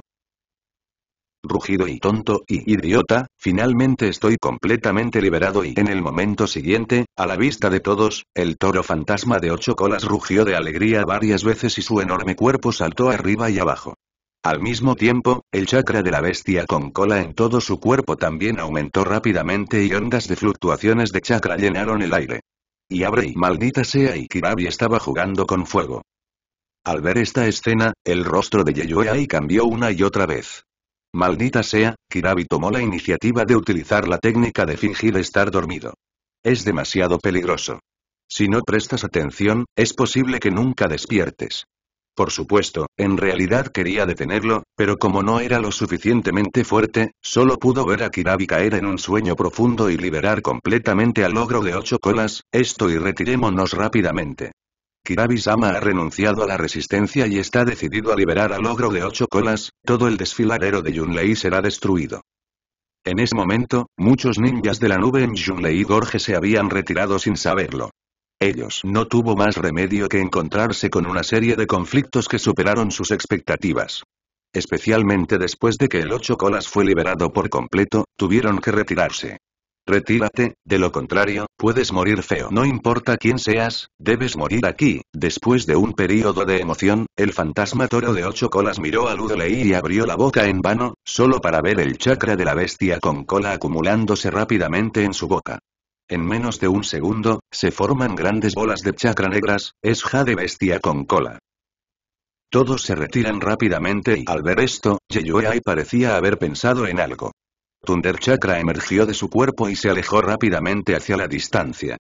rugido y tonto y idiota, finalmente estoy completamente liberado y en el momento siguiente, a la vista de todos, el toro fantasma de ocho colas rugió de alegría varias veces y su enorme cuerpo saltó arriba y abajo. Al mismo tiempo, el chakra de la bestia con cola en todo su cuerpo también aumentó rápidamente y ondas de fluctuaciones de chakra llenaron el aire. Y abre y maldita sea y Kirabi estaba jugando con fuego. Al ver esta escena, el rostro de Yeyuei cambió una y otra vez. Maldita sea, Kirabi tomó la iniciativa de utilizar la técnica de fingir estar dormido. Es demasiado peligroso. Si no prestas atención, es posible que nunca despiertes. Por supuesto, en realidad quería detenerlo, pero como no era lo suficientemente fuerte, solo pudo ver a Kirabi caer en un sueño profundo y liberar completamente al logro de ocho colas, esto y retirémonos rápidamente kirabi ha renunciado a la resistencia y está decidido a liberar al ogro de ocho colas, todo el desfiladero de Yunlei será destruido. En ese momento, muchos ninjas de la nube en Yunlei Gorge se habían retirado sin saberlo. Ellos no tuvo más remedio que encontrarse con una serie de conflictos que superaron sus expectativas. Especialmente después de que el ocho colas fue liberado por completo, tuvieron que retirarse. Retírate, de lo contrario, puedes morir feo. No importa quién seas, debes morir aquí. Después de un período de emoción, el fantasma toro de ocho colas miró a Ludley y abrió la boca en vano, solo para ver el chakra de la bestia con cola acumulándose rápidamente en su boca. En menos de un segundo, se forman grandes bolas de chakra negras, es Jade Bestia con cola. Todos se retiran rápidamente y al ver esto, Yeyuei parecía haber pensado en algo. Thunder Chakra emergió de su cuerpo y se alejó rápidamente hacia la distancia.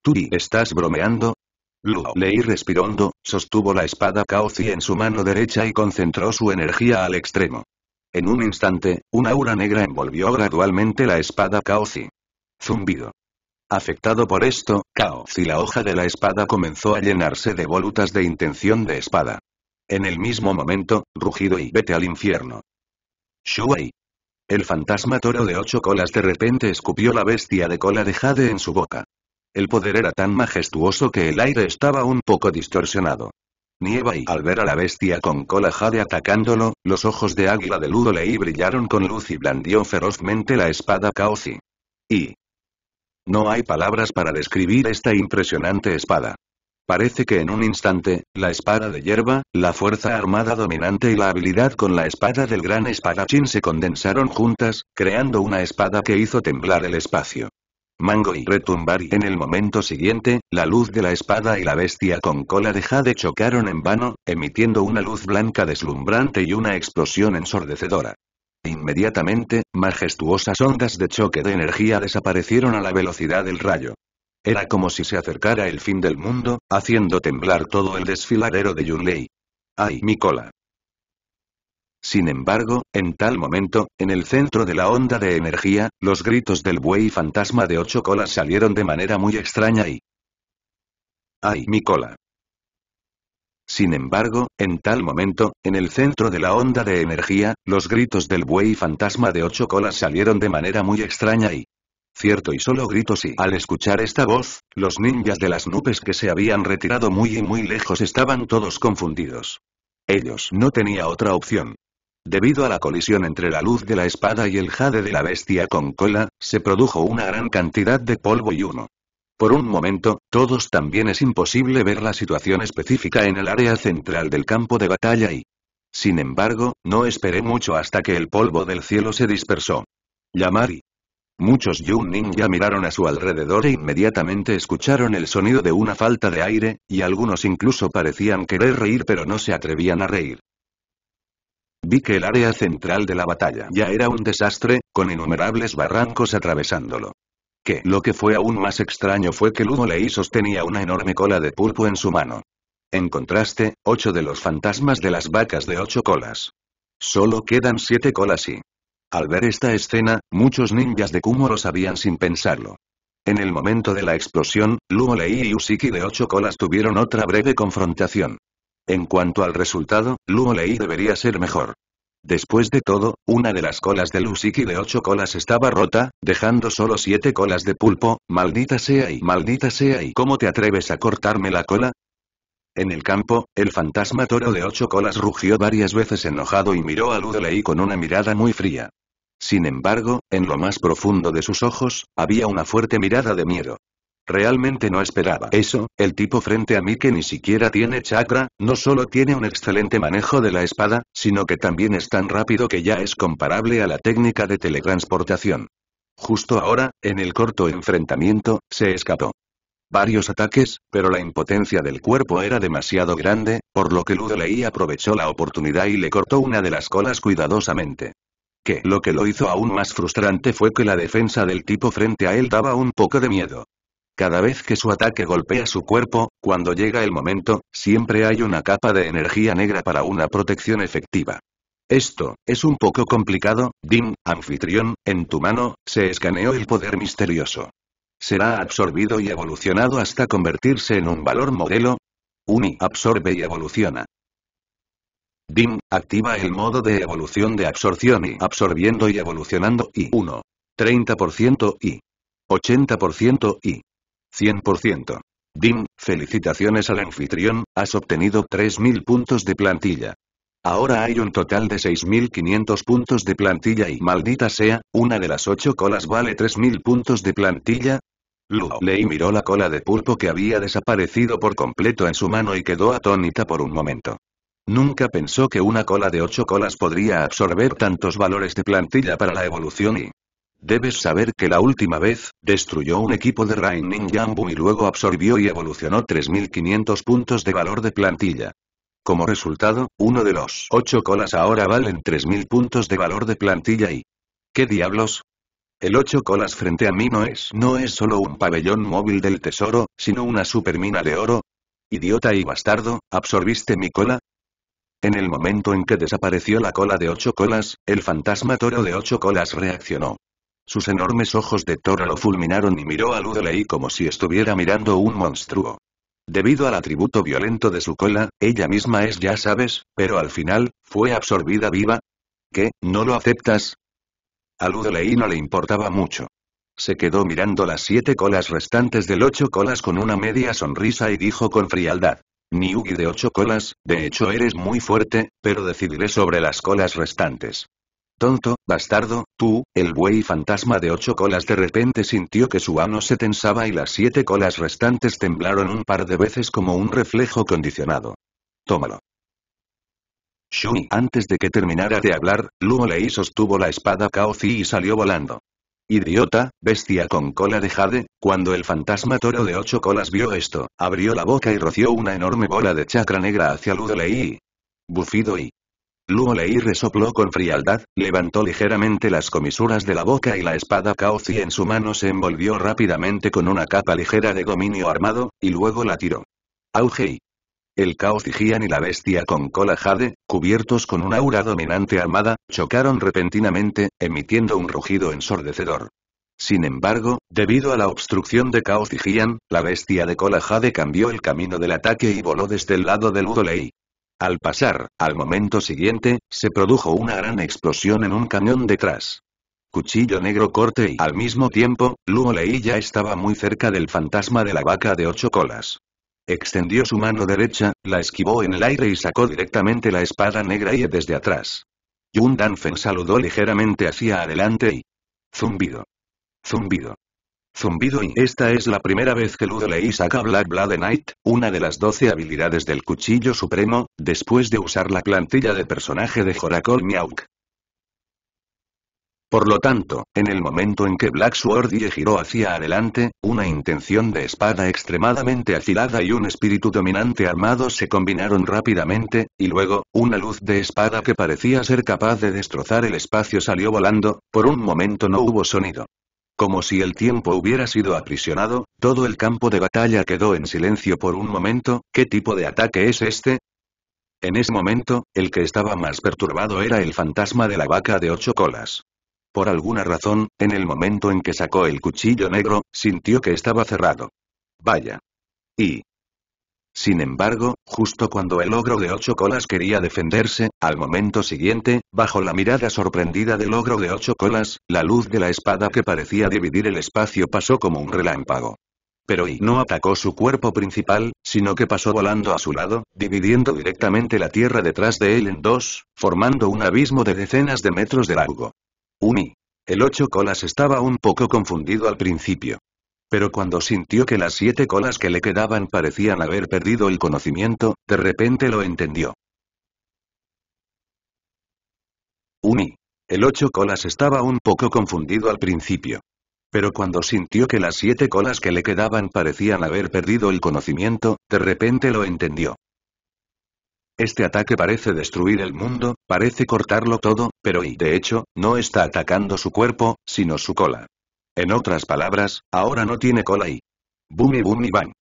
Turi, ¿estás bromeando? Luo Lei respirando, sostuvo la espada Kaozi en su mano derecha y concentró su energía al extremo. En un instante, una aura negra envolvió gradualmente la espada Kaozi. Zumbido. Afectado por esto, Kaozi la hoja de la espada comenzó a llenarse de volutas de intención de espada. En el mismo momento, rugido y vete al infierno. Shuei, el fantasma toro de ocho colas de repente escupió la bestia de cola de jade en su boca. El poder era tan majestuoso que el aire estaba un poco distorsionado. Nieva y al ver a la bestia con cola jade atacándolo, los ojos de águila de Ludo Leí brillaron con luz y blandió ferozmente la espada Kaozi. Y... No hay palabras para describir esta impresionante espada. Parece que en un instante, la espada de hierba, la fuerza armada dominante y la habilidad con la espada del gran espadachín se condensaron juntas, creando una espada que hizo temblar el espacio. Mango y retumbar y en el momento siguiente, la luz de la espada y la bestia con cola de jade chocaron en vano, emitiendo una luz blanca deslumbrante y una explosión ensordecedora. Inmediatamente, majestuosas ondas de choque de energía desaparecieron a la velocidad del rayo. Era como si se acercara el fin del mundo, haciendo temblar todo el desfiladero de Yunlei. ¡Ay, mi cola! Sin embargo, en tal momento, en el centro de la onda de energía, los gritos del buey fantasma de ocho colas salieron de manera muy extraña y... ¡Ay, mi cola! Sin embargo, en tal momento, en el centro de la onda de energía, los gritos del buey fantasma de ocho colas salieron de manera muy extraña y... Cierto y solo gritos y al escuchar esta voz, los ninjas de las nubes que se habían retirado muy y muy lejos estaban todos confundidos. Ellos no tenía otra opción. Debido a la colisión entre la luz de la espada y el jade de la bestia con cola, se produjo una gran cantidad de polvo y humo. Por un momento, todos también es imposible ver la situación específica en el área central del campo de batalla y... Sin embargo, no esperé mucho hasta que el polvo del cielo se dispersó. Yamari, Muchos Yun ya miraron a su alrededor e inmediatamente escucharon el sonido de una falta de aire, y algunos incluso parecían querer reír pero no se atrevían a reír. Vi que el área central de la batalla ya era un desastre, con innumerables barrancos atravesándolo. Que lo que fue aún más extraño fue que Ludo sostenía una enorme cola de pulpo en su mano. En contraste, ocho de los fantasmas de las vacas de ocho colas. Solo quedan siete colas y... Al ver esta escena, muchos ninjas de Kumo lo sabían sin pensarlo. En el momento de la explosión, Luo Lei y Usiki de ocho colas tuvieron otra breve confrontación. En cuanto al resultado, Luo Lei debería ser mejor. Después de todo, una de las colas de Usiki de ocho colas estaba rota, dejando solo siete colas de pulpo, maldita sea y maldita sea y ¿cómo te atreves a cortarme la cola? En el campo, el fantasma toro de ocho colas rugió varias veces enojado y miró a Luo Lei con una mirada muy fría. Sin embargo, en lo más profundo de sus ojos, había una fuerte mirada de miedo. Realmente no esperaba eso, el tipo frente a mí que ni siquiera tiene chakra, no solo tiene un excelente manejo de la espada, sino que también es tan rápido que ya es comparable a la técnica de teletransportación. Justo ahora, en el corto enfrentamiento, se escapó. Varios ataques, pero la impotencia del cuerpo era demasiado grande, por lo que Ludelei aprovechó la oportunidad y le cortó una de las colas cuidadosamente que lo que lo hizo aún más frustrante fue que la defensa del tipo frente a él daba un poco de miedo. Cada vez que su ataque golpea su cuerpo, cuando llega el momento, siempre hay una capa de energía negra para una protección efectiva. Esto, es un poco complicado, Dim, anfitrión, en tu mano, se escaneó el poder misterioso. ¿Será absorbido y evolucionado hasta convertirse en un valor modelo? Uni absorbe y evoluciona. DIM, activa el modo de evolución de absorción y absorbiendo y evolucionando y 1. 30% y 80% y 100%. DIM, felicitaciones al anfitrión, has obtenido 3.000 puntos de plantilla. Ahora hay un total de 6.500 puntos de plantilla y maldita sea, una de las ocho colas vale 3.000 puntos de plantilla. Luo Lei miró la cola de pulpo que había desaparecido por completo en su mano y quedó atónita por un momento. Nunca pensó que una cola de ocho colas podría absorber tantos valores de plantilla para la evolución y... Debes saber que la última vez, destruyó un equipo de Raining Ninjambu y luego absorbió y evolucionó 3.500 puntos de valor de plantilla. Como resultado, uno de los ocho colas ahora valen 3.000 puntos de valor de plantilla y... ¿Qué diablos? El 8 colas frente a mí no es... No es solo un pabellón móvil del tesoro, sino una supermina de oro. Idiota y bastardo, ¿absorbiste mi cola? En el momento en que desapareció la cola de ocho colas, el fantasma toro de ocho colas reaccionó. Sus enormes ojos de toro lo fulminaron y miró a Ludley como si estuviera mirando un monstruo. Debido al atributo violento de su cola, ella misma es ya sabes, pero al final, fue absorbida viva. ¿Qué, no lo aceptas? A Ludley no le importaba mucho. Se quedó mirando las siete colas restantes del ocho colas con una media sonrisa y dijo con frialdad. Niugi de ocho colas, de hecho eres muy fuerte, pero decidiré sobre las colas restantes. Tonto, bastardo, tú, el buey fantasma de ocho colas de repente sintió que su ano se tensaba y las siete colas restantes temblaron un par de veces como un reflejo condicionado. Tómalo. Shui. antes de que terminara de hablar, Luo Lei sostuvo la espada Cao Zi y salió volando. Idiota, bestia con cola de jade, cuando el fantasma toro de ocho colas vio esto, abrió la boca y roció una enorme bola de chakra negra hacia Ludolei. Bufido y... Luo resopló con frialdad, levantó ligeramente las comisuras de la boca y la espada Kaozi en su mano se envolvió rápidamente con una capa ligera de dominio armado, y luego la tiró. Augei. El caos y y la bestia con cola jade, cubiertos con un aura dominante armada, chocaron repentinamente, emitiendo un rugido ensordecedor. Sin embargo, debido a la obstrucción de Caos y la bestia de cola jade cambió el camino del ataque y voló desde el lado de Lei. Al pasar, al momento siguiente, se produjo una gran explosión en un cañón detrás. Cuchillo negro corte y al mismo tiempo, Lei ya estaba muy cerca del fantasma de la vaca de ocho colas. Extendió su mano derecha, la esquivó en el aire y sacó directamente la espada negra y desde atrás. Yun saludó ligeramente hacia adelante y... Zumbido. Zumbido. Zumbido y esta es la primera vez que Ludolei saca Black Blood Knight, una de las doce habilidades del Cuchillo Supremo, después de usar la plantilla de personaje de Horacol Miauk. Por lo tanto, en el momento en que Black Sword giró hacia adelante, una intención de espada extremadamente afilada y un espíritu dominante armado se combinaron rápidamente, y luego, una luz de espada que parecía ser capaz de destrozar el espacio salió volando, por un momento no hubo sonido. Como si el tiempo hubiera sido aprisionado, todo el campo de batalla quedó en silencio por un momento, ¿qué tipo de ataque es este? En ese momento, el que estaba más perturbado era el fantasma de la vaca de ocho colas. Por alguna razón, en el momento en que sacó el cuchillo negro, sintió que estaba cerrado. Vaya. Y... Sin embargo, justo cuando el ogro de ocho colas quería defenderse, al momento siguiente, bajo la mirada sorprendida del ogro de ocho colas, la luz de la espada que parecía dividir el espacio pasó como un relámpago. Pero y no atacó su cuerpo principal, sino que pasó volando a su lado, dividiendo directamente la tierra detrás de él en dos, formando un abismo de decenas de metros de largo. Umi. El ocho colas estaba un poco confundido al principio. Pero cuando sintió que las siete colas que le quedaban parecían haber perdido el conocimiento, de repente lo entendió. Umi. El ocho colas estaba un poco confundido al principio. Pero cuando sintió que las siete colas que le quedaban parecían haber perdido el conocimiento, de repente lo entendió. Este ataque parece destruir el mundo, parece cortarlo todo, pero y de hecho, no está atacando su cuerpo, sino su cola. En otras palabras, ahora no tiene cola y... Bumi bumi bang.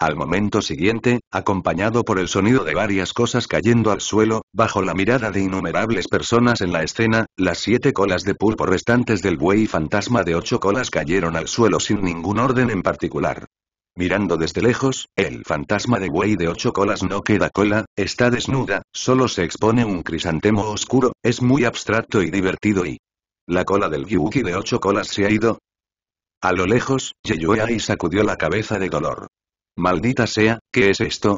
Al momento siguiente, acompañado por el sonido de varias cosas cayendo al suelo, bajo la mirada de innumerables personas en la escena, las siete colas de pulpo restantes del buey fantasma de ocho colas cayeron al suelo sin ningún orden en particular. Mirando desde lejos, el fantasma de buey de ocho colas no queda cola, está desnuda, solo se expone un crisantemo oscuro, es muy abstracto y divertido y... La cola del Yuki de ocho colas se ha ido. A lo lejos, y sacudió la cabeza de dolor. Maldita sea, ¿qué es esto?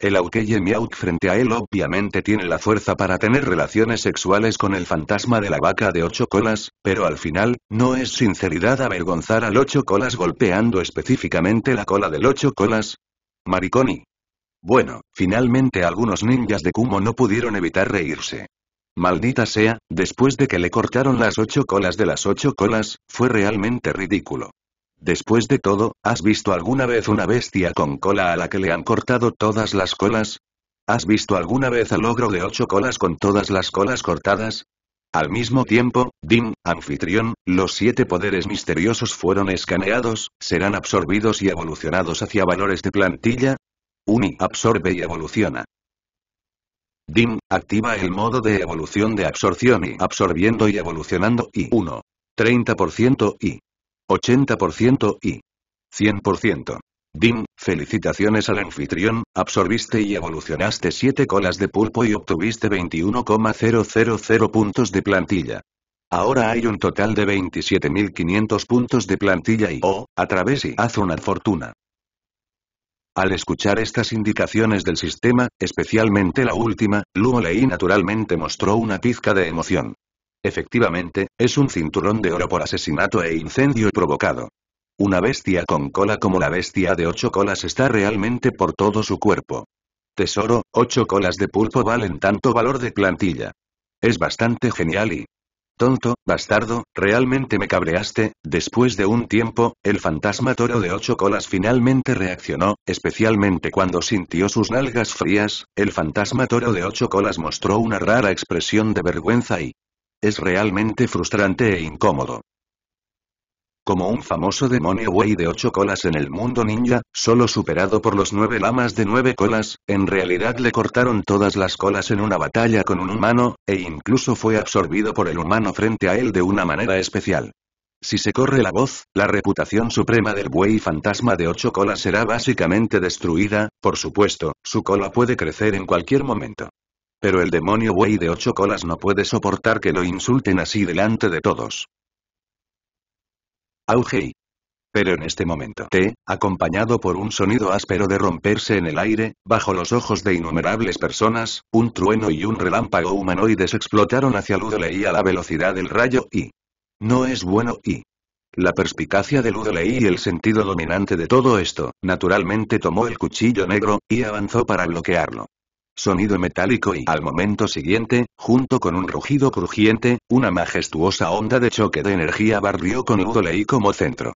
El Aukeye Miauk frente a él obviamente tiene la fuerza para tener relaciones sexuales con el fantasma de la vaca de ocho colas, pero al final, no es sinceridad avergonzar al ocho colas golpeando específicamente la cola del ocho colas. Mariconi. Bueno, finalmente algunos ninjas de Kumo no pudieron evitar reírse. Maldita sea, después de que le cortaron las ocho colas de las ocho colas, fue realmente ridículo. Después de todo, ¿has visto alguna vez una bestia con cola a la que le han cortado todas las colas? ¿Has visto alguna vez al ogro de ocho colas con todas las colas cortadas? Al mismo tiempo, Dim, anfitrión, los siete poderes misteriosos fueron escaneados, serán absorbidos y evolucionados hacia valores de plantilla. Uni absorbe y evoluciona. Dim, activa el modo de evolución de absorción y absorbiendo y evolucionando y 1. 30% y 80% y 100%. Dim, felicitaciones al anfitrión, absorbiste y evolucionaste 7 colas de pulpo y obtuviste 21,000 puntos de plantilla. Ahora hay un total de 27.500 puntos de plantilla y o, oh, a través y haz una fortuna. Al escuchar estas indicaciones del sistema, especialmente la última, Luo Lei naturalmente mostró una pizca de emoción. Efectivamente, es un cinturón de oro por asesinato e incendio provocado. Una bestia con cola como la bestia de ocho colas está realmente por todo su cuerpo. Tesoro, ocho colas de pulpo valen tanto valor de plantilla. Es bastante genial y... Tonto, bastardo, realmente me cabreaste, después de un tiempo, el fantasma toro de ocho colas finalmente reaccionó, especialmente cuando sintió sus nalgas frías, el fantasma toro de ocho colas mostró una rara expresión de vergüenza y... Es realmente frustrante e incómodo. Como un famoso demonio buey de ocho colas en el mundo ninja, solo superado por los nueve lamas de nueve colas, en realidad le cortaron todas las colas en una batalla con un humano, e incluso fue absorbido por el humano frente a él de una manera especial. Si se corre la voz, la reputación suprema del buey fantasma de ocho colas será básicamente destruida, por supuesto, su cola puede crecer en cualquier momento. Pero el demonio buey de ocho colas no puede soportar que lo insulten así delante de todos. Augei. Pero en este momento T, acompañado por un sonido áspero de romperse en el aire, bajo los ojos de innumerables personas, un trueno y un relámpago humanoides explotaron hacia Ludolei a la velocidad del rayo y... No es bueno y... La perspicacia de Ludolei y el sentido dominante de todo esto, naturalmente tomó el cuchillo negro, y avanzó para bloquearlo sonido metálico y al momento siguiente, junto con un rugido crujiente, una majestuosa onda de choque de energía barrió con Ludo como centro.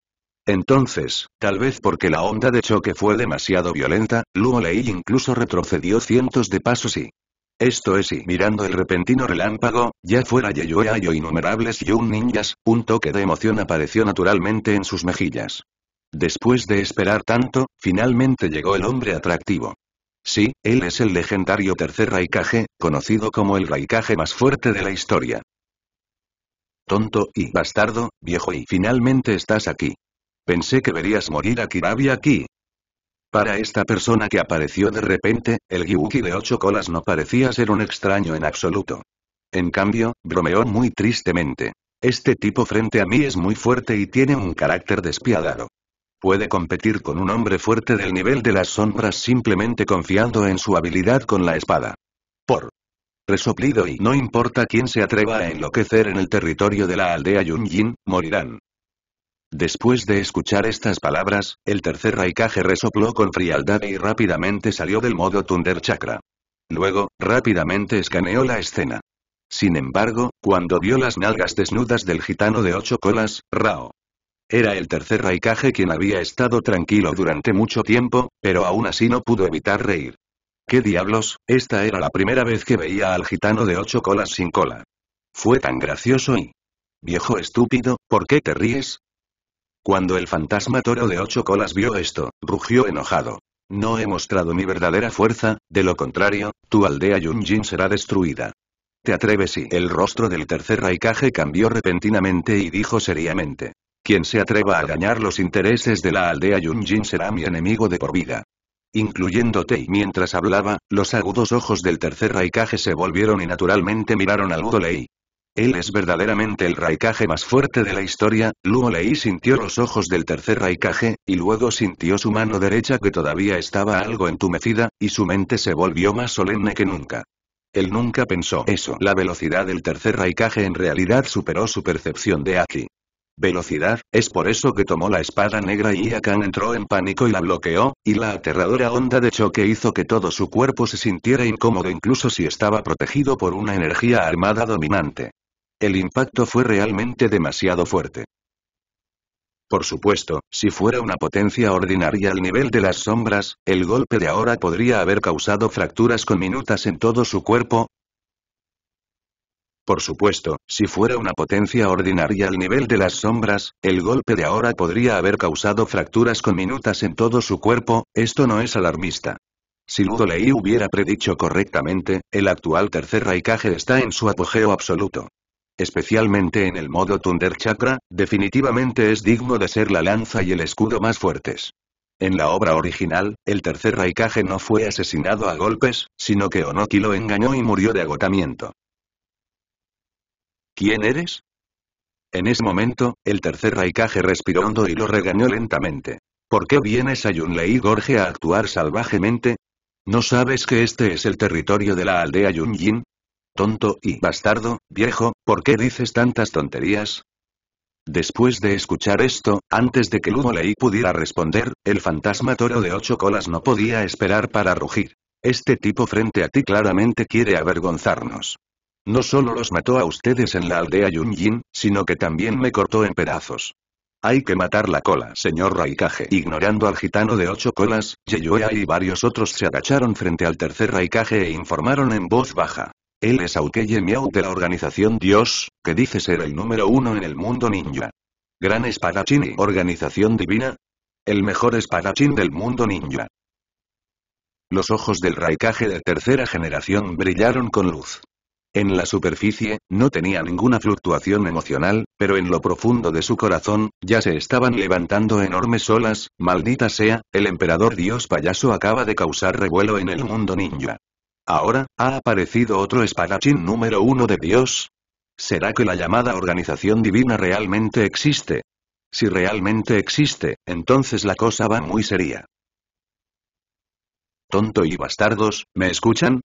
Entonces, tal vez porque la onda de choque fue demasiado violenta, Luo Lei incluso retrocedió cientos de pasos y... Esto es y mirando el repentino relámpago, ya fuera Yeyuea o innumerables Yung Ninjas, un toque de emoción apareció naturalmente en sus mejillas. Después de esperar tanto, finalmente llegó el hombre atractivo. Sí, él es el legendario tercer Raikage, conocido como el Raikage más fuerte de la historia. Tonto y bastardo, viejo y finalmente estás aquí. Pensé que verías morir a Kirabi aquí. Para esta persona que apareció de repente, el Gyuki de ocho colas no parecía ser un extraño en absoluto. En cambio, bromeó muy tristemente. Este tipo frente a mí es muy fuerte y tiene un carácter despiadado. Puede competir con un hombre fuerte del nivel de las sombras simplemente confiando en su habilidad con la espada. Por resoplido y no importa quién se atreva a enloquecer en el territorio de la aldea Yunjin, morirán. Después de escuchar estas palabras, el tercer Raikage resopló con frialdad y rápidamente salió del modo Thunder Chakra. Luego, rápidamente escaneó la escena. Sin embargo, cuando vio las nalgas desnudas del gitano de ocho colas, Rao era el tercer Raikage quien había estado tranquilo durante mucho tiempo, pero aún así no pudo evitar reír. ¿Qué diablos? Esta era la primera vez que veía al gitano de ocho colas sin cola. Fue tan gracioso y... Viejo estúpido, ¿por qué te ríes? Cuando el fantasma toro de ocho colas vio esto, rugió enojado. No he mostrado mi verdadera fuerza, de lo contrario, tu aldea Yunjin será destruida. ¿Te atreves? Y el rostro del tercer Raikage cambió repentinamente y dijo seriamente. Quien se atreva a dañar los intereses de la aldea Yunjin será mi enemigo de por vida. Incluyéndote y mientras hablaba, los agudos ojos del tercer raikage se volvieron y naturalmente miraron a Luo Lei. Él es verdaderamente el raikage más fuerte de la historia, Luo Lei sintió los ojos del tercer raikage, y luego sintió su mano derecha que todavía estaba algo entumecida, y su mente se volvió más solemne que nunca. Él nunca pensó eso. La velocidad del tercer raikage en realidad superó su percepción de Aki velocidad, es por eso que tomó la espada negra y Akan entró en pánico y la bloqueó, y la aterradora onda de choque hizo que todo su cuerpo se sintiera incómodo incluso si estaba protegido por una energía armada dominante. El impacto fue realmente demasiado fuerte. Por supuesto, si fuera una potencia ordinaria al nivel de las sombras, el golpe de ahora podría haber causado fracturas con minutas en todo su cuerpo, por supuesto, si fuera una potencia ordinaria al nivel de las sombras, el golpe de ahora podría haber causado fracturas con minutas en todo su cuerpo, esto no es alarmista. Si Ludo hubiera predicho correctamente, el actual tercer raikaje está en su apogeo absoluto. Especialmente en el modo Thunder Chakra, definitivamente es digno de ser la lanza y el escudo más fuertes. En la obra original, el tercer raikaje no fue asesinado a golpes, sino que Onoki lo engañó y murió de agotamiento. ¿Quién eres? En ese momento, el tercer Raikage respiró hondo y lo regañó lentamente. ¿Por qué vienes a Yunlei Gorge a actuar salvajemente? ¿No sabes que este es el territorio de la aldea Yunjin? Tonto y bastardo, viejo, ¿por qué dices tantas tonterías? Después de escuchar esto, antes de que Lumolei pudiera responder, el fantasma toro de ocho colas no podía esperar para rugir. Este tipo frente a ti claramente quiere avergonzarnos. No solo los mató a ustedes en la aldea Yunjin, sino que también me cortó en pedazos. Hay que matar la cola, señor Raikage. Ignorando al gitano de ocho colas, Yeyuea y varios otros se agacharon frente al tercer Raikage e informaron en voz baja. Él es Aukeye miau de la organización Dios, que dice ser el número uno en el mundo ninja. Gran espadachín y organización divina. El mejor espadachín del mundo ninja. Los ojos del Raikage de tercera generación brillaron con luz. En la superficie, no tenía ninguna fluctuación emocional, pero en lo profundo de su corazón, ya se estaban levantando enormes olas, maldita sea, el emperador dios payaso acaba de causar revuelo en el mundo ninja. Ahora, ha aparecido otro espadachín número uno de dios. ¿Será que la llamada organización divina realmente existe? Si realmente existe, entonces la cosa va muy seria. Tonto y bastardos, ¿me escuchan?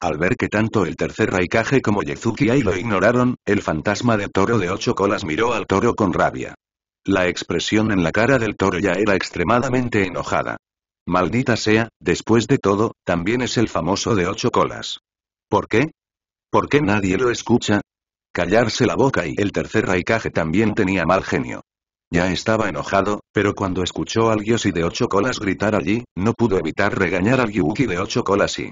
Al ver que tanto el tercer Raikage como Yezuki Ai lo ignoraron, el fantasma de toro de ocho colas miró al toro con rabia. La expresión en la cara del toro ya era extremadamente enojada. Maldita sea, después de todo, también es el famoso de ocho colas. ¿Por qué? ¿Por qué nadie lo escucha? Callarse la boca y el tercer Raikage también tenía mal genio. Ya estaba enojado, pero cuando escuchó al Yoshi de ocho colas gritar allí, no pudo evitar regañar al Yuki de ocho colas y...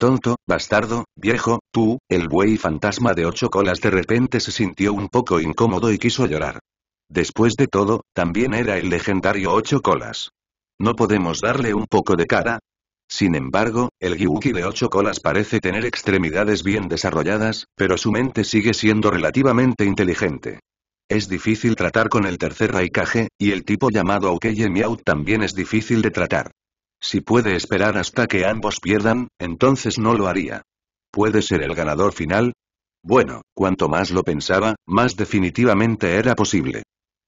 Tonto, bastardo, viejo, tú, el buey fantasma de ocho colas de repente se sintió un poco incómodo y quiso llorar. Después de todo, también era el legendario ocho colas. ¿No podemos darle un poco de cara? Sin embargo, el Gyuki de ocho colas parece tener extremidades bien desarrolladas, pero su mente sigue siendo relativamente inteligente. Es difícil tratar con el tercer Raikage, y el tipo llamado Aukeye miau también es difícil de tratar. Si puede esperar hasta que ambos pierdan, entonces no lo haría. ¿Puede ser el ganador final? Bueno, cuanto más lo pensaba, más definitivamente era posible.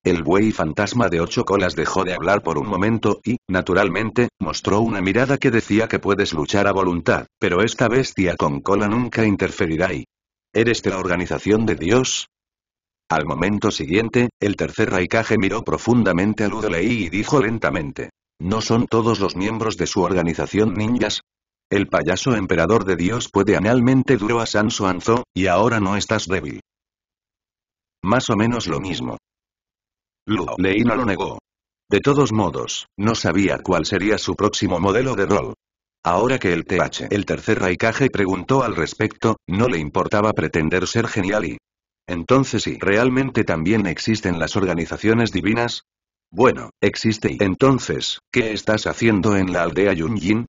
El buey fantasma de ocho colas dejó de hablar por un momento y, naturalmente, mostró una mirada que decía que puedes luchar a voluntad, pero esta bestia con cola nunca interferirá y... ¿Eres de la organización de Dios? Al momento siguiente, el tercer Raikage miró profundamente a Ludley y dijo lentamente, ¿No son todos los miembros de su organización ninjas? El payaso emperador de Dios puede analmente duro a Sanso Anzo, y ahora no estás débil. Más o menos lo mismo. Lu leí lo negó. De todos modos, no sabía cuál sería su próximo modelo de rol. Ahora que el TH, el tercer Raikage preguntó al respecto, no le importaba pretender ser genial y... Entonces si realmente también existen las organizaciones divinas, bueno, existe y entonces, ¿qué estás haciendo en la aldea Yunjin?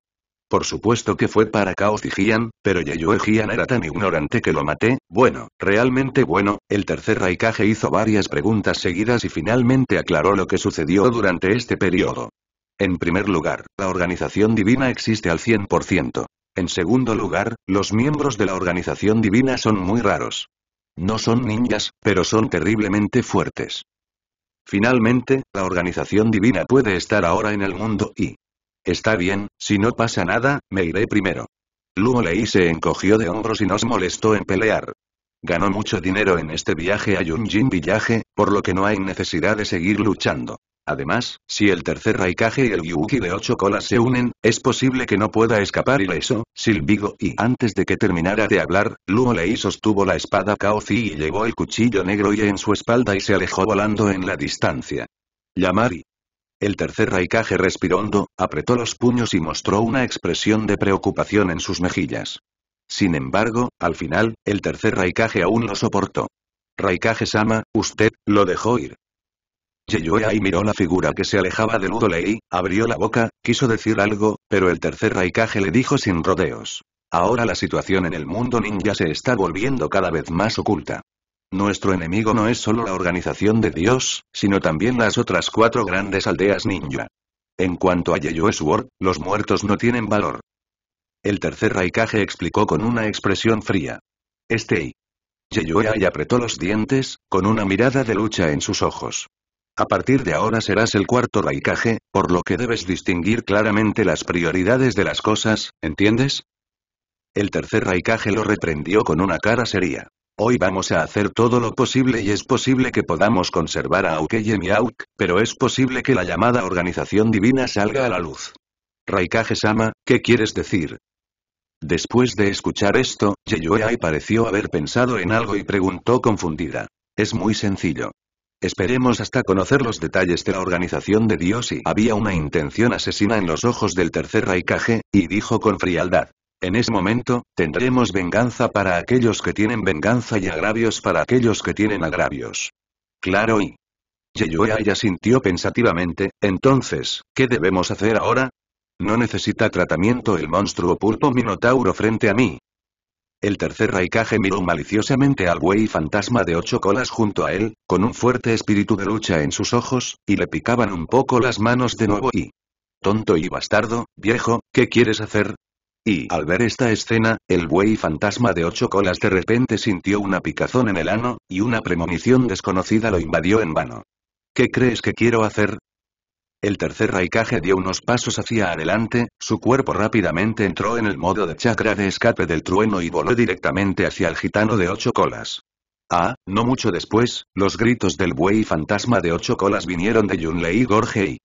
Por supuesto que fue para Kao y pero Yeyue Jian era tan ignorante que lo maté, bueno, realmente bueno, el tercer Raikage hizo varias preguntas seguidas y finalmente aclaró lo que sucedió durante este periodo. En primer lugar, la organización divina existe al 100%. En segundo lugar, los miembros de la organización divina son muy raros. No son ninjas, pero son terriblemente fuertes. Finalmente, la organización divina puede estar ahora en el mundo y... Está bien, si no pasa nada, me iré primero. Luo Lei se encogió de hombros y nos molestó en pelear. Ganó mucho dinero en este viaje a Yunjin villaje por lo que no hay necesidad de seguir luchando. Además, si el tercer Raikage y el Yuki de ocho colas se unen, es posible que no pueda escapar y eso, Silvigo, y antes de que terminara de hablar, Luo Lei sostuvo la espada Kao-Zi y llevó el cuchillo negro y en su espalda y se alejó volando en la distancia. Yamari. El tercer Raikage respiró hondo, apretó los puños y mostró una expresión de preocupación en sus mejillas. Sin embargo, al final, el tercer Raikage aún lo soportó. Raikage-sama, usted, lo dejó ir. Yeyuei miró la figura que se alejaba de Ludolei, abrió la boca, quiso decir algo, pero el tercer Raikage le dijo sin rodeos. Ahora la situación en el mundo ninja se está volviendo cada vez más oculta. Nuestro enemigo no es solo la organización de Dios, sino también las otras cuatro grandes aldeas ninja. En cuanto a Yeyoe Sword, los muertos no tienen valor. El tercer Raikage explicó con una expresión fría. Este y. apretó los dientes, con una mirada de lucha en sus ojos. A partir de ahora serás el cuarto Raikage, por lo que debes distinguir claramente las prioridades de las cosas, ¿entiendes? El tercer Raikage lo reprendió con una cara seria. Hoy vamos a hacer todo lo posible y es posible que podamos conservar a Aukeye Miauk, pero es posible que la llamada organización divina salga a la luz. Raikage-sama, ¿qué quieres decir? Después de escuchar esto, Yeyueai pareció haber pensado en algo y preguntó confundida. Es muy sencillo. Esperemos hasta conocer los detalles de la organización de Dios y había una intención asesina en los ojos del tercer Raikage, y dijo con frialdad. En ese momento, tendremos venganza para aquellos que tienen venganza y agravios para aquellos que tienen agravios. Claro y... Yeyuea ya sintió pensativamente, entonces, ¿qué debemos hacer ahora? No necesita tratamiento el monstruo pulpo minotauro frente a mí, el tercer Raikage miró maliciosamente al buey fantasma de ocho colas junto a él, con un fuerte espíritu de lucha en sus ojos, y le picaban un poco las manos de nuevo y... Tonto y bastardo, viejo, ¿qué quieres hacer? Y al ver esta escena, el buey fantasma de ocho colas de repente sintió una picazón en el ano, y una premonición desconocida lo invadió en vano. ¿Qué crees que quiero hacer? El tercer Raikage dio unos pasos hacia adelante, su cuerpo rápidamente entró en el modo de chakra de escape del trueno y voló directamente hacia el gitano de ocho colas. Ah, no mucho después, los gritos del buey fantasma de ocho colas vinieron de Yunlei y Gorgei.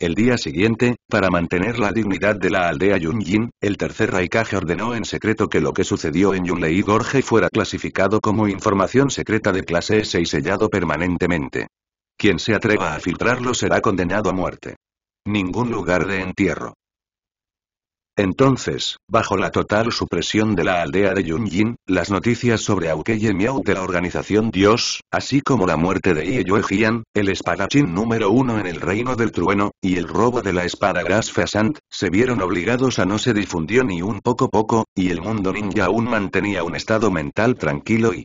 El día siguiente, para mantener la dignidad de la aldea Yunjin, el tercer Raikage ordenó en secreto que lo que sucedió en Yunlei Gorge fuera clasificado como información secreta de clase S y sellado permanentemente. Quien se atreva a filtrarlo será condenado a muerte. Ningún lugar de entierro. Entonces, bajo la total supresión de la aldea de Yunjin, las noticias sobre y Miao de la organización Dios, así como la muerte de Ye Jian, el espadachín número uno en el reino del trueno, y el robo de la espada Gras Fasant, se vieron obligados a no se difundió ni un poco poco, y el mundo ninja aún mantenía un estado mental tranquilo y,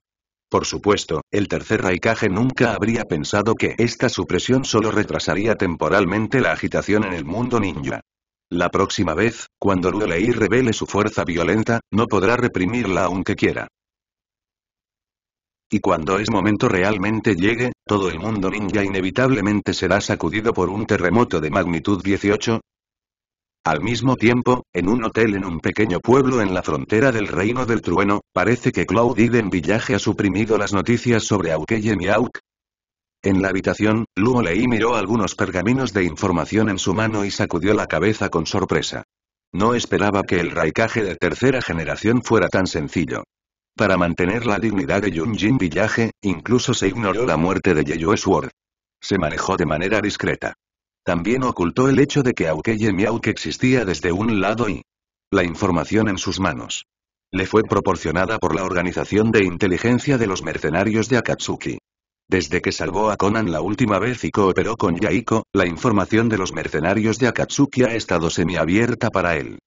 por supuesto, el Tercer Raikage nunca habría pensado que esta supresión solo retrasaría temporalmente la agitación en el mundo ninja. La próxima vez, cuando Rulei revele su fuerza violenta, no podrá reprimirla aunque quiera. Y cuando ese momento realmente llegue, todo el mundo ninja inevitablemente será sacudido por un terremoto de magnitud 18, al mismo tiempo, en un hotel en un pequeño pueblo en la frontera del Reino del Trueno, parece que Claudine Villaje Village ha suprimido las noticias sobre y Auk. En la habitación, Luo Lei miró algunos pergaminos de información en su mano y sacudió la cabeza con sorpresa. No esperaba que el raicaje de tercera generación fuera tan sencillo. Para mantener la dignidad de Yunjin Villaje, incluso se ignoró la muerte de Yeyue Sword. Se manejó de manera discreta. También ocultó el hecho de que y Miau existía desde un lado y la información en sus manos. Le fue proporcionada por la Organización de Inteligencia de los Mercenarios de Akatsuki. Desde que salvó a Conan la última vez y cooperó con Yaiko, la información de los mercenarios de Akatsuki ha estado semiabierta para él.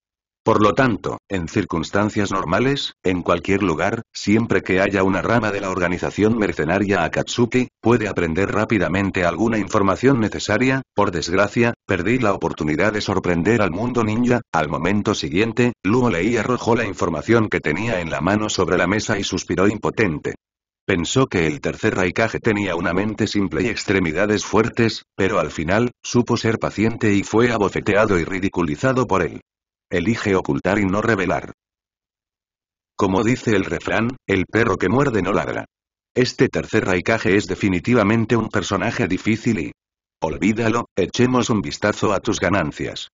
Por lo tanto, en circunstancias normales, en cualquier lugar, siempre que haya una rama de la organización mercenaria Akatsuki, puede aprender rápidamente alguna información necesaria, por desgracia, perdí la oportunidad de sorprender al mundo ninja, al momento siguiente, Luo Lei arrojó la información que tenía en la mano sobre la mesa y suspiró impotente. Pensó que el tercer Raikage tenía una mente simple y extremidades fuertes, pero al final, supo ser paciente y fue abofeteado y ridiculizado por él. Elige ocultar y no revelar. Como dice el refrán, el perro que muerde no ladra. Este tercer Raikage es definitivamente un personaje difícil y... Olvídalo, echemos un vistazo a tus ganancias.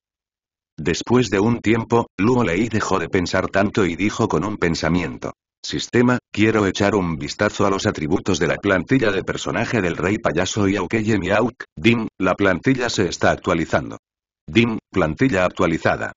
Después de un tiempo, Luo Lei dejó de pensar tanto y dijo con un pensamiento. Sistema, quiero echar un vistazo a los atributos de la plantilla de personaje del rey payaso y Aukeye Miauk, Dim, la plantilla se está actualizando. Dim, plantilla actualizada.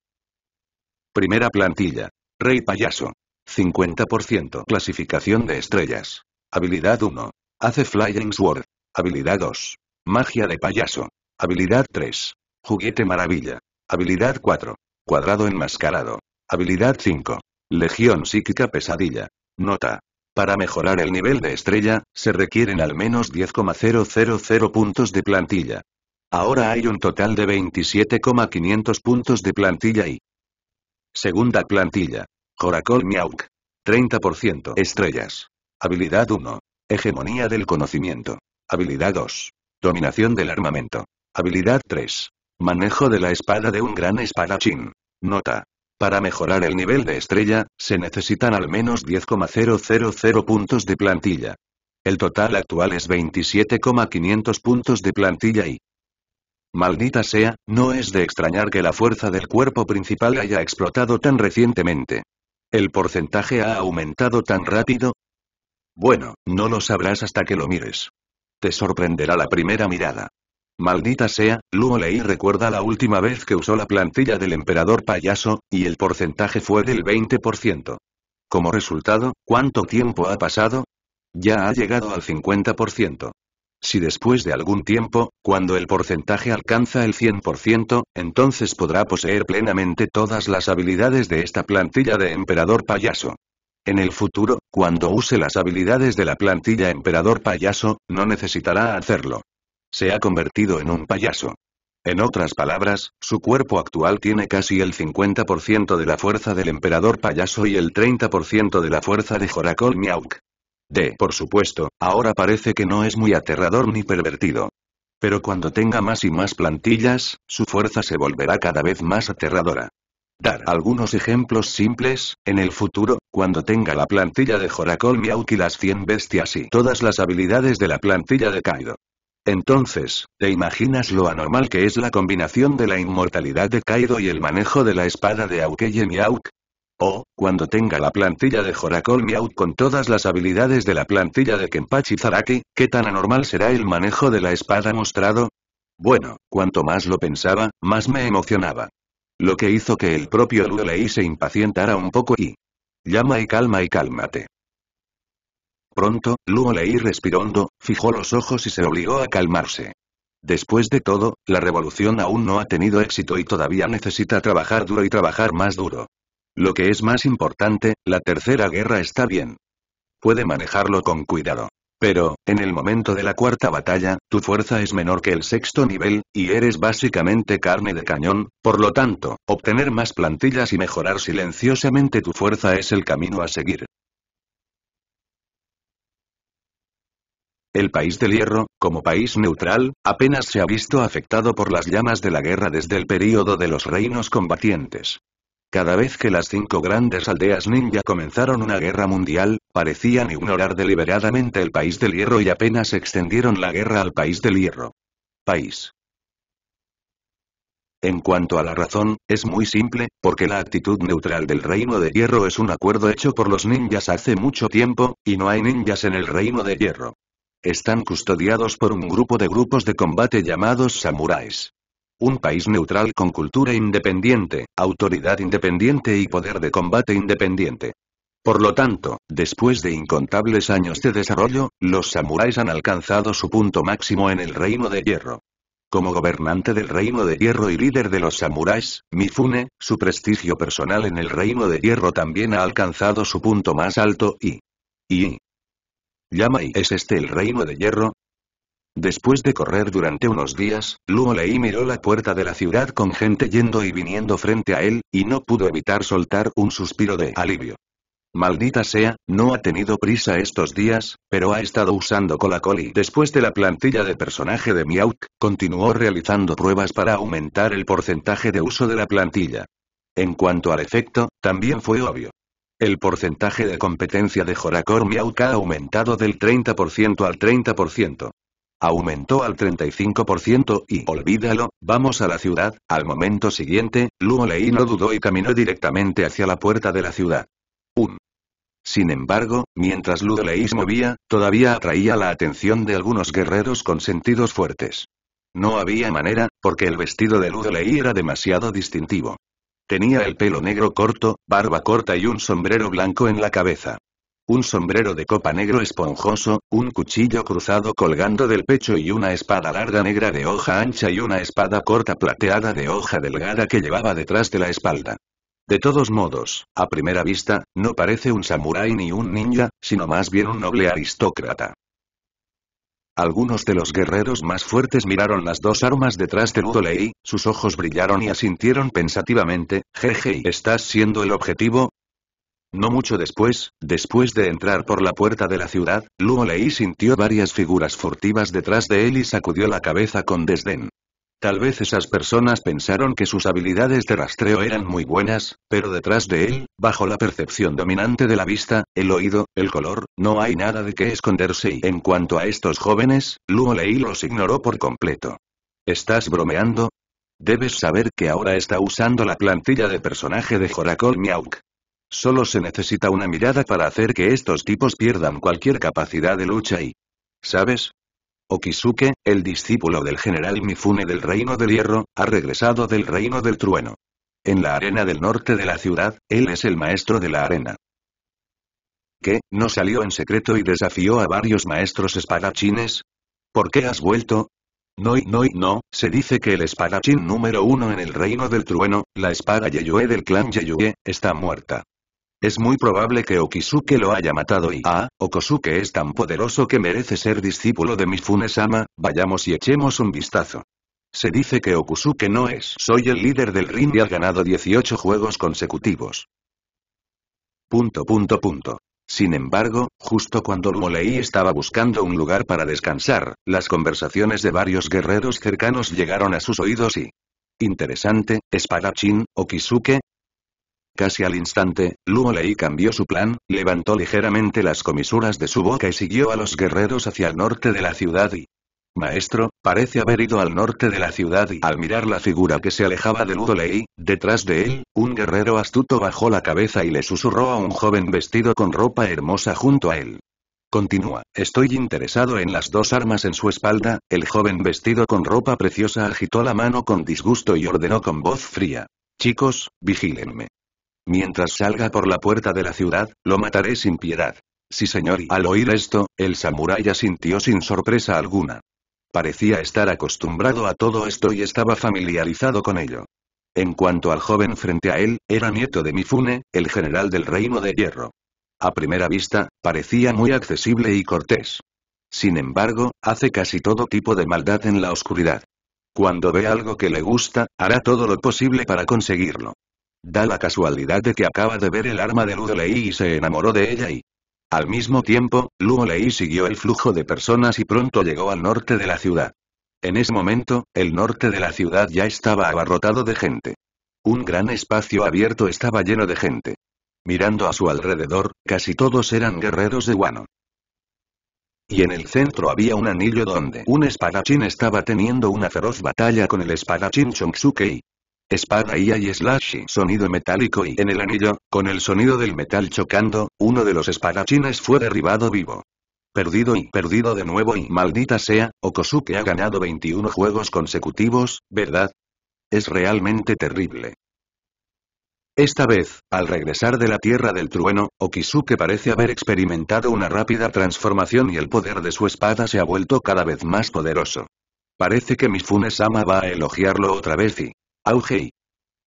Primera plantilla. Rey payaso. 50% clasificación de estrellas. Habilidad 1. Hace Flying Sword. Habilidad 2. Magia de payaso. Habilidad 3. Juguete maravilla. Habilidad 4. Cuadrado enmascarado. Habilidad 5. Legión psíquica pesadilla. Nota. Para mejorar el nivel de estrella, se requieren al menos 10,000 puntos de plantilla. Ahora hay un total de 27,500 puntos de plantilla y Segunda plantilla. Jorakol Miauk. 30% estrellas. Habilidad 1. Hegemonía del conocimiento. Habilidad 2. Dominación del armamento. Habilidad 3. Manejo de la espada de un gran espadachín. Nota. Para mejorar el nivel de estrella, se necesitan al menos 10,000 puntos de plantilla. El total actual es 27,500 puntos de plantilla y Maldita sea, no es de extrañar que la fuerza del cuerpo principal haya explotado tan recientemente. ¿El porcentaje ha aumentado tan rápido? Bueno, no lo sabrás hasta que lo mires. Te sorprenderá la primera mirada. Maldita sea, Luo Lei recuerda la última vez que usó la plantilla del emperador payaso, y el porcentaje fue del 20%. Como resultado, ¿cuánto tiempo ha pasado? Ya ha llegado al 50%. Si después de algún tiempo, cuando el porcentaje alcanza el 100%, entonces podrá poseer plenamente todas las habilidades de esta plantilla de emperador payaso. En el futuro, cuando use las habilidades de la plantilla emperador payaso, no necesitará hacerlo. Se ha convertido en un payaso. En otras palabras, su cuerpo actual tiene casi el 50% de la fuerza del emperador payaso y el 30% de la fuerza de Jorakol Miauk. D. Por supuesto, ahora parece que no es muy aterrador ni pervertido. Pero cuando tenga más y más plantillas, su fuerza se volverá cada vez más aterradora. Dar algunos ejemplos simples, en el futuro, cuando tenga la plantilla de Joracol Miauk y las 100 bestias y todas las habilidades de la plantilla de Kaido. Entonces, ¿te imaginas lo anormal que es la combinación de la inmortalidad de Kaido y el manejo de la espada de y Miauk? O, cuando tenga la plantilla de Jorakol Miaut con todas las habilidades de la plantilla de Kenpachi Zaraki, ¿qué tan anormal será el manejo de la espada mostrado? Bueno, cuanto más lo pensaba, más me emocionaba. Lo que hizo que el propio Lulei se impacientara un poco y... Llama y calma y cálmate. Pronto, Luo respirando, fijó los ojos y se obligó a calmarse. Después de todo, la revolución aún no ha tenido éxito y todavía necesita trabajar duro y trabajar más duro. Lo que es más importante, la tercera guerra está bien. Puede manejarlo con cuidado. Pero, en el momento de la cuarta batalla, tu fuerza es menor que el sexto nivel, y eres básicamente carne de cañón, por lo tanto, obtener más plantillas y mejorar silenciosamente tu fuerza es el camino a seguir. El país del hierro, como país neutral, apenas se ha visto afectado por las llamas de la guerra desde el período de los reinos combatientes. Cada vez que las cinco grandes aldeas ninja comenzaron una guerra mundial, parecían ignorar deliberadamente el país del hierro y apenas extendieron la guerra al país del hierro. País. En cuanto a la razón, es muy simple, porque la actitud neutral del Reino de Hierro es un acuerdo hecho por los ninjas hace mucho tiempo, y no hay ninjas en el Reino de Hierro. Están custodiados por un grupo de grupos de combate llamados samuráis. Un país neutral con cultura independiente, autoridad independiente y poder de combate independiente. Por lo tanto, después de incontables años de desarrollo, los samuráis han alcanzado su punto máximo en el Reino de Hierro. Como gobernante del Reino de Hierro y líder de los samuráis, Mifune, su prestigio personal en el Reino de Hierro también ha alcanzado su punto más alto y... y... y... ¿es este el Reino de Hierro? Después de correr durante unos días, Luo Lei miró la puerta de la ciudad con gente yendo y viniendo frente a él, y no pudo evitar soltar un suspiro de alivio. Maldita sea, no ha tenido prisa estos días, pero ha estado usando colacoli. y después de la plantilla de personaje de Miauk, continuó realizando pruebas para aumentar el porcentaje de uso de la plantilla. En cuanto al efecto, también fue obvio. El porcentaje de competencia de Jorakor Miauk ha aumentado del 30% al 30%. Aumentó al 35% y olvídalo, vamos a la ciudad. Al momento siguiente, Luo no dudó y caminó directamente hacia la puerta de la ciudad. Un. Sin embargo, mientras Luo se movía, todavía atraía la atención de algunos guerreros con sentidos fuertes. No había manera, porque el vestido de Ludo era demasiado distintivo. Tenía el pelo negro corto, barba corta y un sombrero blanco en la cabeza. Un sombrero de copa negro esponjoso, un cuchillo cruzado colgando del pecho y una espada larga negra de hoja ancha y una espada corta plateada de hoja delgada que llevaba detrás de la espalda. De todos modos, a primera vista, no parece un samurái ni un ninja, sino más bien un noble aristócrata. Algunos de los guerreros más fuertes miraron las dos armas detrás de Ludolei, sus ojos brillaron y asintieron pensativamente, jeje, estás siendo el objetivo, no mucho después, después de entrar por la puerta de la ciudad, Luo Lei sintió varias figuras furtivas detrás de él y sacudió la cabeza con desdén. Tal vez esas personas pensaron que sus habilidades de rastreo eran muy buenas, pero detrás de él, bajo la percepción dominante de la vista, el oído, el color, no hay nada de qué esconderse y en cuanto a estos jóvenes, Luo Lei los ignoró por completo. ¿Estás bromeando? Debes saber que ahora está usando la plantilla de personaje de Jorakol Miauk. Solo se necesita una mirada para hacer que estos tipos pierdan cualquier capacidad de lucha y... ¿Sabes? Okisuke, el discípulo del general Mifune del Reino del Hierro, ha regresado del Reino del Trueno. En la arena del norte de la ciudad, él es el maestro de la arena ¿Qué, no salió en secreto y desafió a varios maestros espadachines? ¿Por qué has vuelto? No y no y no, se dice que el espadachín número uno en el reino del trueno, la espada Yeyue del clan Yeyue, está muerta. Es muy probable que Okisuke lo haya matado y ah, Okosuke es tan poderoso que merece ser discípulo de Mifune-sama, vayamos y echemos un vistazo. Se dice que Okusuke no es. Soy el líder del ring y ha ganado 18 juegos consecutivos. Punto punto punto. Sin embargo, justo cuando Molei estaba buscando un lugar para descansar, las conversaciones de varios guerreros cercanos llegaron a sus oídos y... Interesante, espadachín, Okisuke, Casi al instante, Luo Lei cambió su plan, levantó ligeramente las comisuras de su boca y siguió a los guerreros hacia el norte de la ciudad y... Maestro, parece haber ido al norte de la ciudad y al mirar la figura que se alejaba de Ludo Lei, detrás de él, un guerrero astuto bajó la cabeza y le susurró a un joven vestido con ropa hermosa junto a él. Continúa, estoy interesado en las dos armas en su espalda, el joven vestido con ropa preciosa agitó la mano con disgusto y ordenó con voz fría. Chicos, vigílenme. Mientras salga por la puerta de la ciudad, lo mataré sin piedad. Sí señor y al oír esto, el samurái asintió sin sorpresa alguna. Parecía estar acostumbrado a todo esto y estaba familiarizado con ello. En cuanto al joven frente a él, era nieto de Mifune, el general del reino de hierro. A primera vista, parecía muy accesible y cortés. Sin embargo, hace casi todo tipo de maldad en la oscuridad. Cuando ve algo que le gusta, hará todo lo posible para conseguirlo. Da la casualidad de que acaba de ver el arma de Lei y se enamoró de ella y... Al mismo tiempo, Lei siguió el flujo de personas y pronto llegó al norte de la ciudad. En ese momento, el norte de la ciudad ya estaba abarrotado de gente. Un gran espacio abierto estaba lleno de gente. Mirando a su alrededor, casi todos eran guerreros de Wano. Y en el centro había un anillo donde un espadachín estaba teniendo una feroz batalla con el espadachín Chongsukei. Espada IA y slash sonido metálico y en el anillo, con el sonido del metal chocando, uno de los espadachines fue derribado vivo. Perdido y perdido de nuevo y maldita sea, Okosuke ha ganado 21 juegos consecutivos, ¿verdad? Es realmente terrible. Esta vez, al regresar de la Tierra del Trueno, Okisuke parece haber experimentado una rápida transformación y el poder de su espada se ha vuelto cada vez más poderoso. Parece que Mifune-sama va a elogiarlo otra vez y, Augei.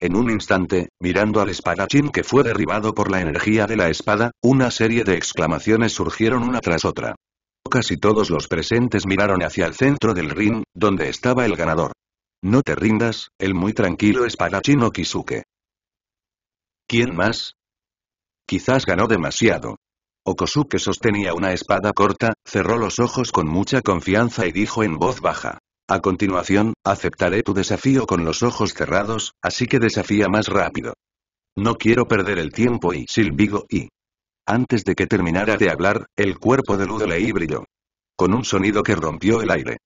En un instante, mirando al espadachín que fue derribado por la energía de la espada, una serie de exclamaciones surgieron una tras otra. Casi todos los presentes miraron hacia el centro del ring, donde estaba el ganador. No te rindas, el muy tranquilo espadachín Okisuke. ¿Quién más? Quizás ganó demasiado. Okosuke sostenía una espada corta, cerró los ojos con mucha confianza y dijo en voz baja. A continuación, aceptaré tu desafío con los ojos cerrados, así que desafía más rápido. No quiero perder el tiempo y silbigo y... Antes de que terminara de hablar, el cuerpo de le brilló. Con un sonido que rompió el aire.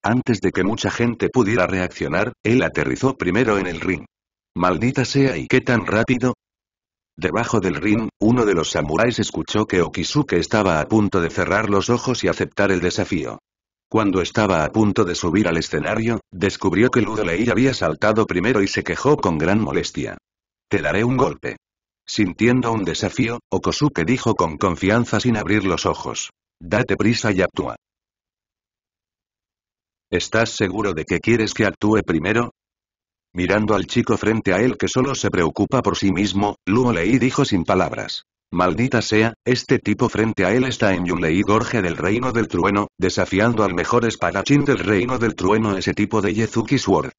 Antes de que mucha gente pudiera reaccionar, él aterrizó primero en el ring. Maldita sea y qué tan rápido, Debajo del ring, uno de los samuráis escuchó que Okisuke estaba a punto de cerrar los ojos y aceptar el desafío. Cuando estaba a punto de subir al escenario, descubrió que Leí había saltado primero y se quejó con gran molestia. Te daré un golpe. Sintiendo un desafío, Okosuke dijo con confianza sin abrir los ojos. Date prisa y actúa. ¿Estás seguro de que quieres que actúe primero? Mirando al chico frente a él que solo se preocupa por sí mismo, Luo Lei dijo sin palabras. Maldita sea, este tipo frente a él está en Yulei Gorge del Reino del Trueno, desafiando al mejor espadachín del Reino del Trueno ese tipo de Yezuki Sword.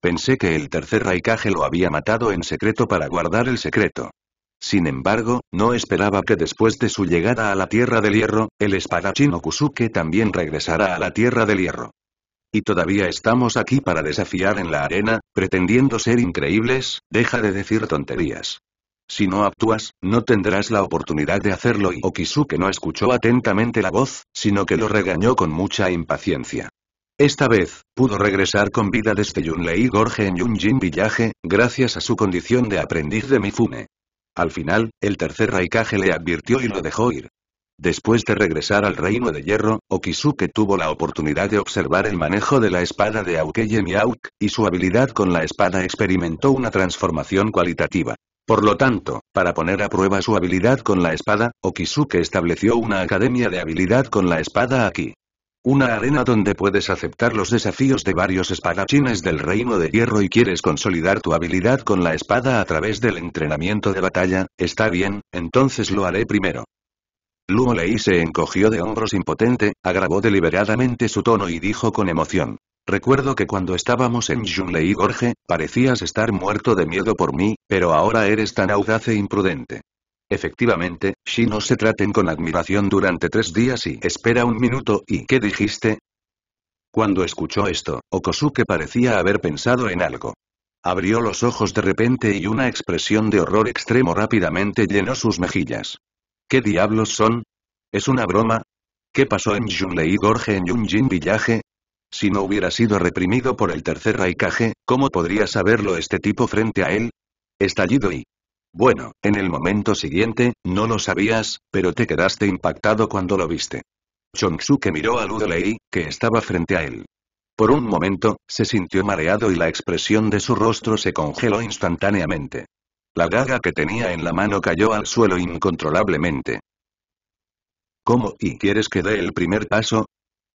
Pensé que el tercer Raikage lo había matado en secreto para guardar el secreto. Sin embargo, no esperaba que después de su llegada a la Tierra del Hierro, el espadachín Okusuke también regresara a la Tierra del Hierro. Y todavía estamos aquí para desafiar en la arena, pretendiendo ser increíbles, deja de decir tonterías. Si no actúas, no tendrás la oportunidad de hacerlo y Okisuke no escuchó atentamente la voz, sino que lo regañó con mucha impaciencia. Esta vez, pudo regresar con vida desde Yunlei Gorge en Yunjin Villaje, gracias a su condición de aprendiz de Mifune. Al final, el tercer Raikage le advirtió y lo dejó ir. Después de regresar al Reino de Hierro, Okisuke tuvo la oportunidad de observar el manejo de la espada de y Miauk, y su habilidad con la espada experimentó una transformación cualitativa. Por lo tanto, para poner a prueba su habilidad con la espada, Okisuke estableció una academia de habilidad con la espada aquí. Una arena donde puedes aceptar los desafíos de varios espadachines del reino de hierro y quieres consolidar tu habilidad con la espada a través del entrenamiento de batalla, está bien, entonces lo haré primero. Luo Lei se encogió de hombros impotente, agravó deliberadamente su tono y dijo con emoción. Recuerdo que cuando estábamos en y Gorge, parecías estar muerto de miedo por mí, pero ahora eres tan audaz e imprudente. Efectivamente, si no se traten con admiración durante tres días y espera un minuto y ¿qué dijiste? Cuando escuchó esto, Okosuke parecía haber pensado en algo. Abrió los ojos de repente y una expresión de horror extremo rápidamente llenó sus mejillas. ¿Qué diablos son? ¿Es una broma? ¿Qué pasó en y Gorge en Yunjin Village? Si no hubiera sido reprimido por el tercer Raikage, ¿cómo podría saberlo este tipo frente a él? Estallido y... Bueno, en el momento siguiente, no lo sabías, pero te quedaste impactado cuando lo viste. que miró a Ludolei, que estaba frente a él. Por un momento, se sintió mareado y la expresión de su rostro se congeló instantáneamente. La gaga que tenía en la mano cayó al suelo incontrolablemente. ¿Cómo y quieres que dé el primer paso?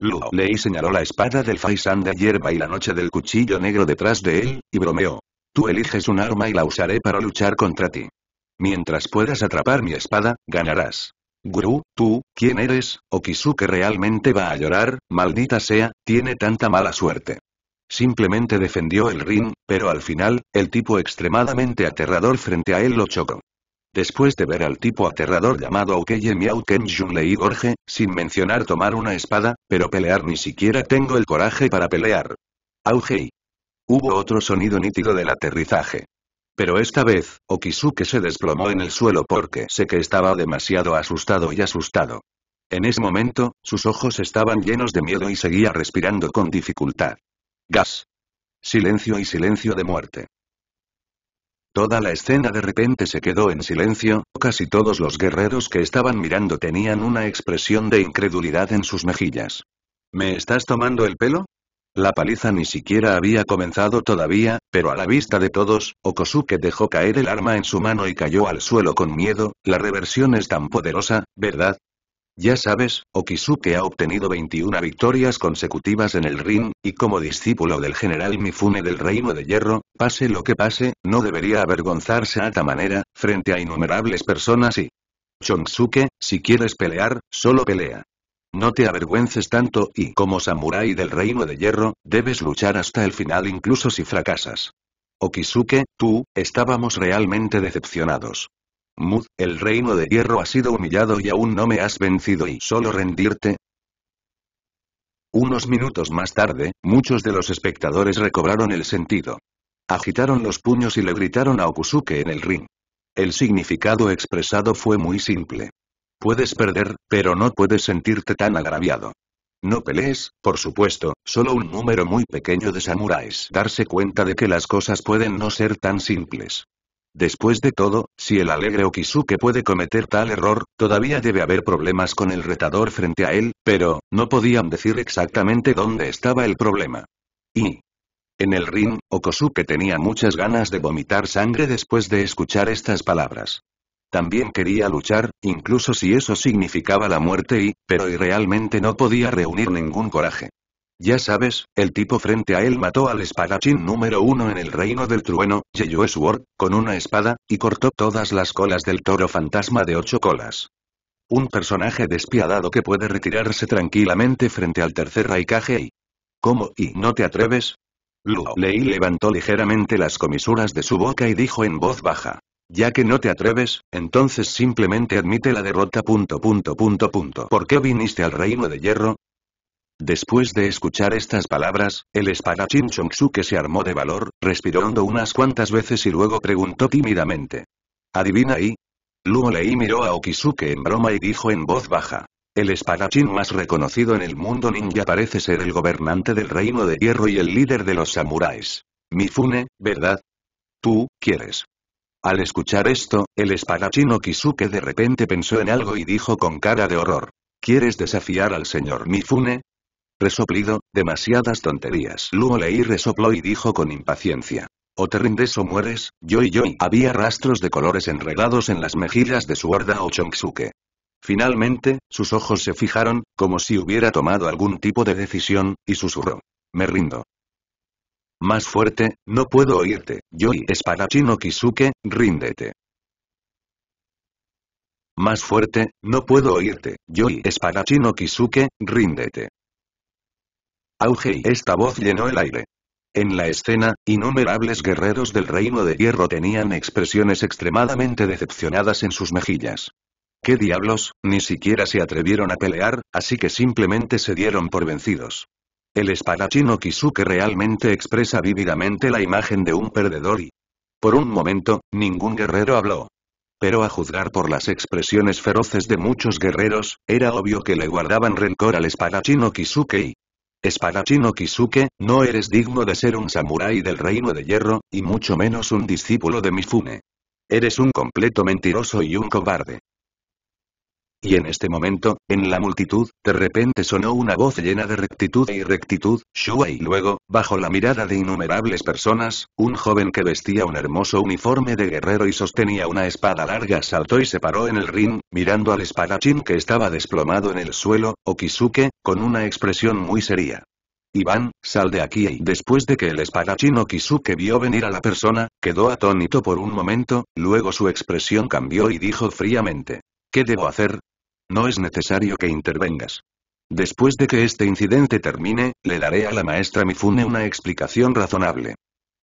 Luo Lei señaló la espada del Faisan de hierba y la noche del cuchillo negro detrás de él, y bromeó. Tú eliges un arma y la usaré para luchar contra ti. Mientras puedas atrapar mi espada, ganarás. Guru, tú, ¿quién eres? o Kisuke realmente va a llorar, maldita sea, tiene tanta mala suerte. Simplemente defendió el ring, pero al final, el tipo extremadamente aterrador frente a él lo chocó. Después de ver al tipo aterrador llamado Okeye Miao Ken leí Gorge, sin mencionar tomar una espada, pero pelear ni siquiera tengo el coraje para pelear. Augei. Hubo otro sonido nítido del aterrizaje. Pero esta vez, Okisuke se desplomó en el suelo porque sé que estaba demasiado asustado y asustado. En ese momento, sus ojos estaban llenos de miedo y seguía respirando con dificultad. Gas. Silencio y silencio de muerte. Toda la escena de repente se quedó en silencio, casi todos los guerreros que estaban mirando tenían una expresión de incredulidad en sus mejillas. ¿Me estás tomando el pelo? La paliza ni siquiera había comenzado todavía, pero a la vista de todos, Okosuke dejó caer el arma en su mano y cayó al suelo con miedo, la reversión es tan poderosa, ¿verdad? Ya sabes, Okisuke ha obtenido 21 victorias consecutivas en el ring, y como discípulo del general Mifune del Reino de Hierro, pase lo que pase, no debería avergonzarse a tal manera, frente a innumerables personas y... Chonsuke, si quieres pelear, solo pelea. No te avergüences tanto y como samurái del Reino de Hierro, debes luchar hasta el final incluso si fracasas. Okisuke, tú, estábamos realmente decepcionados. Mud, el reino de hierro ha sido humillado y aún no me has vencido y solo rendirte. Unos minutos más tarde, muchos de los espectadores recobraron el sentido. Agitaron los puños y le gritaron a Okusuke en el ring. El significado expresado fue muy simple. Puedes perder, pero no puedes sentirte tan agraviado. No pelees, por supuesto, solo un número muy pequeño de samuráis darse cuenta de que las cosas pueden no ser tan simples. Después de todo, si el alegre Okisuke puede cometer tal error, todavía debe haber problemas con el retador frente a él, pero, no podían decir exactamente dónde estaba el problema. Y... En el ring, Okosuke tenía muchas ganas de vomitar sangre después de escuchar estas palabras. También quería luchar, incluso si eso significaba la muerte y, pero y realmente no podía reunir ningún coraje. Ya sabes, el tipo frente a él mató al espadachín número uno en el reino del trueno, Yeyue Sword, con una espada, y cortó todas las colas del toro fantasma de ocho colas. Un personaje despiadado que puede retirarse tranquilamente frente al tercer Raikage y... ¿Cómo y no te atreves? Luo Lei levantó ligeramente las comisuras de su boca y dijo en voz baja. Ya que no te atreves, entonces simplemente admite la derrota. Punto, punto, punto, punto. ¿Por qué viniste al reino de hierro? Después de escuchar estas palabras, el espadachín Chongsuke se armó de valor, respirando unas cuantas veces y luego preguntó tímidamente. ¿Adivina ahí? Luo Lei miró a Okisuke en broma y dijo en voz baja. El espadachín más reconocido en el mundo ninja parece ser el gobernante del reino de hierro y el líder de los samuráis. Mifune, ¿verdad? Tú, quieres. Al escuchar esto, el espadachín Okisuke de repente pensó en algo y dijo con cara de horror. ¿Quieres desafiar al señor Mifune? Resoplido, demasiadas tonterías. Luo leí resopló y dijo con impaciencia. O te rindes o mueres, yo y yo. Había rastros de colores enredados en las mejillas de su horda o Chongsuke. Finalmente, sus ojos se fijaron, como si hubiera tomado algún tipo de decisión, y susurró. Me rindo. Más fuerte, no puedo oírte, Yoi espadachino Kisuke, ríndete. Más fuerte, no puedo oírte, Yoi espadachino Kisuke, ríndete. Auge y esta voz llenó el aire. En la escena, innumerables guerreros del reino de hierro tenían expresiones extremadamente decepcionadas en sus mejillas. ¿Qué diablos? Ni siquiera se atrevieron a pelear, así que simplemente se dieron por vencidos. El espadachino Kisuke realmente expresa vívidamente la imagen de un perdedor y... Por un momento, ningún guerrero habló. Pero a juzgar por las expresiones feroces de muchos guerreros, era obvio que le guardaban rencor al espadachino Kisuke y... Chino Kisuke, no eres digno de ser un samurái del reino de hierro, y mucho menos un discípulo de Mifune. Eres un completo mentiroso y un cobarde. Y en este momento, en la multitud, de repente sonó una voz llena de rectitud y rectitud, Shua y luego, bajo la mirada de innumerables personas, un joven que vestía un hermoso uniforme de guerrero y sostenía una espada larga saltó y se paró en el ring, mirando al espadachín que estaba desplomado en el suelo, Okisuke, con una expresión muy seria. Iván, sal de aquí y después de que el espadachín Okisuke vio venir a la persona, quedó atónito por un momento, luego su expresión cambió y dijo fríamente. ¿Qué debo hacer? No es necesario que intervengas. Después de que este incidente termine, le daré a la maestra Mifune una explicación razonable.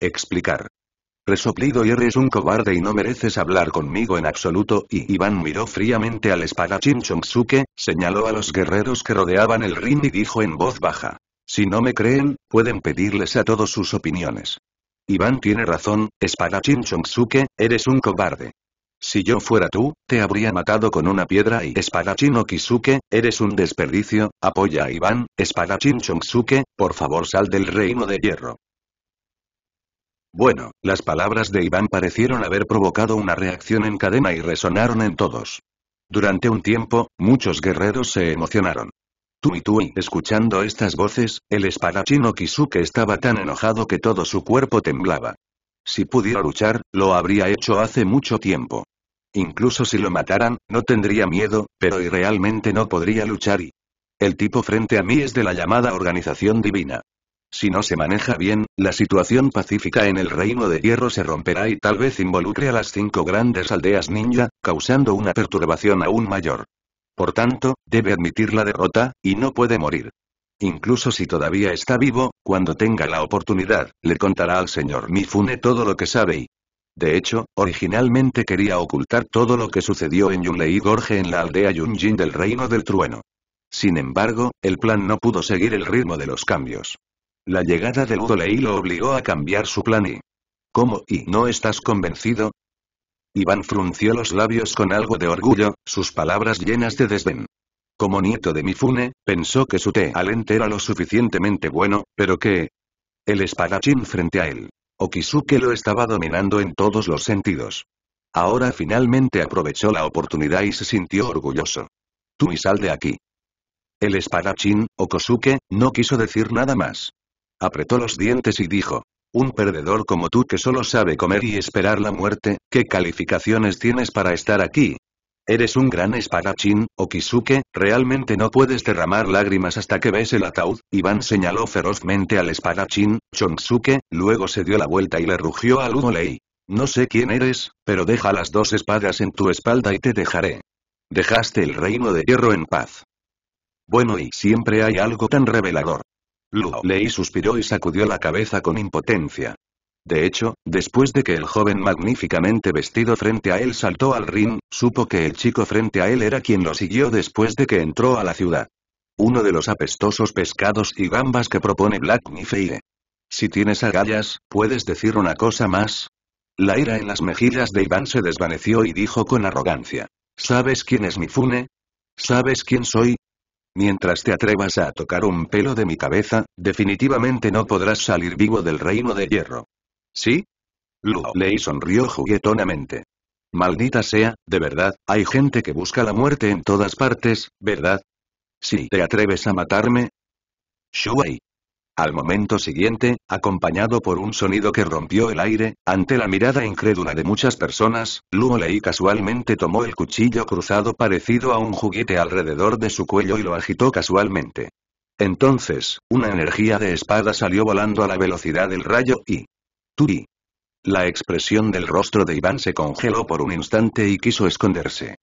Explicar. Resoplido y eres un cobarde y no mereces hablar conmigo en absoluto y Iván miró fríamente al espadachín Chongsuke, señaló a los guerreros que rodeaban el ring y dijo en voz baja. Si no me creen, pueden pedirles a todos sus opiniones. Iván tiene razón, espadachín Chongsuke, eres un cobarde. Si yo fuera tú, te habría matado con una piedra y espadachín Kisuke, eres un desperdicio, apoya a Iván, espadachín chongsuke por favor sal del reino de hierro. Bueno, las palabras de Iván parecieron haber provocado una reacción en cadena y resonaron en todos. Durante un tiempo, muchos guerreros se emocionaron. Tui Tui, escuchando estas voces, el espadachín Kisuke estaba tan enojado que todo su cuerpo temblaba. Si pudiera luchar, lo habría hecho hace mucho tiempo. Incluso si lo mataran, no tendría miedo, pero y realmente no podría luchar y... El tipo frente a mí es de la llamada organización divina. Si no se maneja bien, la situación pacífica en el reino de hierro se romperá y tal vez involucre a las cinco grandes aldeas ninja, causando una perturbación aún mayor. Por tanto, debe admitir la derrota, y no puede morir. Incluso si todavía está vivo, cuando tenga la oportunidad, le contará al señor Mifune todo lo que sabe y... De hecho, originalmente quería ocultar todo lo que sucedió en Yunlei Gorge en la aldea Yunjin del Reino del Trueno. Sin embargo, el plan no pudo seguir el ritmo de los cambios. La llegada de Udolei lo obligó a cambiar su plan y... ¿Cómo y no estás convencido? Iván frunció los labios con algo de orgullo, sus palabras llenas de desdén. Como nieto de Mifune, pensó que su té alente era lo suficientemente bueno, pero que... El espadachín frente a él. Okisuke lo estaba dominando en todos los sentidos. Ahora finalmente aprovechó la oportunidad y se sintió orgulloso. Tú y sal de aquí. El espadachín, Okosuke, no quiso decir nada más. Apretó los dientes y dijo. Un perdedor como tú que solo sabe comer y esperar la muerte, ¿qué calificaciones tienes para estar aquí? Eres un gran espadachín, Okisuke, realmente no puedes derramar lágrimas hasta que ves el ataúd, Iván señaló ferozmente al espadachín, Chonsuke, luego se dio la vuelta y le rugió a Lei. No sé quién eres, pero deja las dos espadas en tu espalda y te dejaré. Dejaste el reino de hierro en paz. Bueno y siempre hay algo tan revelador. Luo Lei suspiró y sacudió la cabeza con impotencia. De hecho, después de que el joven magníficamente vestido frente a él saltó al ring, supo que el chico frente a él era quien lo siguió después de que entró a la ciudad. Uno de los apestosos pescados y gambas que propone Black Mifeire. Si tienes agallas, ¿puedes decir una cosa más? La ira en las mejillas de Iván se desvaneció y dijo con arrogancia. ¿Sabes quién es Mifune? ¿Sabes quién soy? Mientras te atrevas a tocar un pelo de mi cabeza, definitivamente no podrás salir vivo del reino de hierro. ¿Sí? Luo Lei sonrió juguetonamente. Maldita sea, de verdad, hay gente que busca la muerte en todas partes, ¿verdad? Si te atreves a matarme. Shuei. Al momento siguiente, acompañado por un sonido que rompió el aire, ante la mirada incrédula de muchas personas, Luo Lei casualmente tomó el cuchillo cruzado parecido a un juguete alrededor de su cuello y lo agitó casualmente. Entonces, una energía de espada salió volando a la velocidad del rayo y, Turi. La expresión del rostro de Iván se congeló por un instante y quiso esconderse.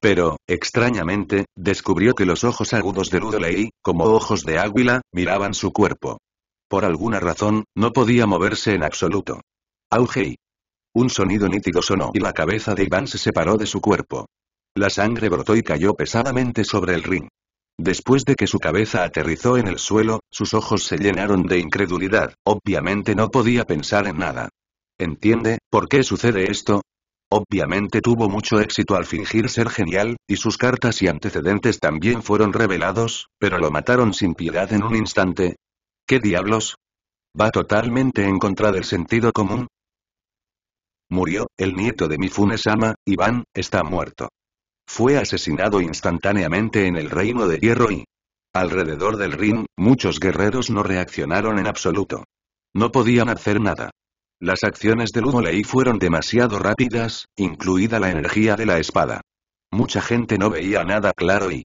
Pero, extrañamente, descubrió que los ojos agudos de Ludolei, como ojos de águila, miraban su cuerpo. Por alguna razón, no podía moverse en absoluto. Augei. Un sonido nítido sonó y la cabeza de Iván se separó de su cuerpo. La sangre brotó y cayó pesadamente sobre el ring. Después de que su cabeza aterrizó en el suelo, sus ojos se llenaron de incredulidad, obviamente no podía pensar en nada. ¿Entiende, por qué sucede esto? Obviamente tuvo mucho éxito al fingir ser genial, y sus cartas y antecedentes también fueron revelados, pero lo mataron sin piedad en un instante. ¿Qué diablos? ¿Va totalmente en contra del sentido común? Murió, el nieto de Mifune-sama, Iván, está muerto. Fue asesinado instantáneamente en el Reino de Hierro y... Alrededor del Rin, muchos guerreros no reaccionaron en absoluto. No podían hacer nada. Las acciones de Lugo fueron demasiado rápidas, incluida la energía de la espada. Mucha gente no veía nada claro y...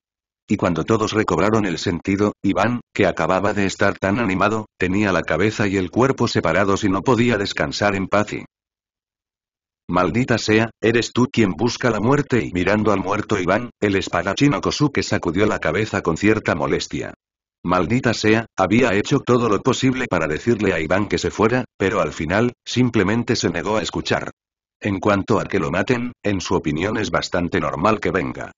Y cuando todos recobraron el sentido, Iván, que acababa de estar tan animado, tenía la cabeza y el cuerpo separados y no podía descansar en paz y... Maldita sea, eres tú quien busca la muerte y mirando al muerto Iván, el espadachín Okosuke sacudió la cabeza con cierta molestia. Maldita sea, había hecho todo lo posible para decirle a Iván que se fuera, pero al final, simplemente se negó a escuchar. En cuanto a que lo maten, en su opinión es bastante normal que venga.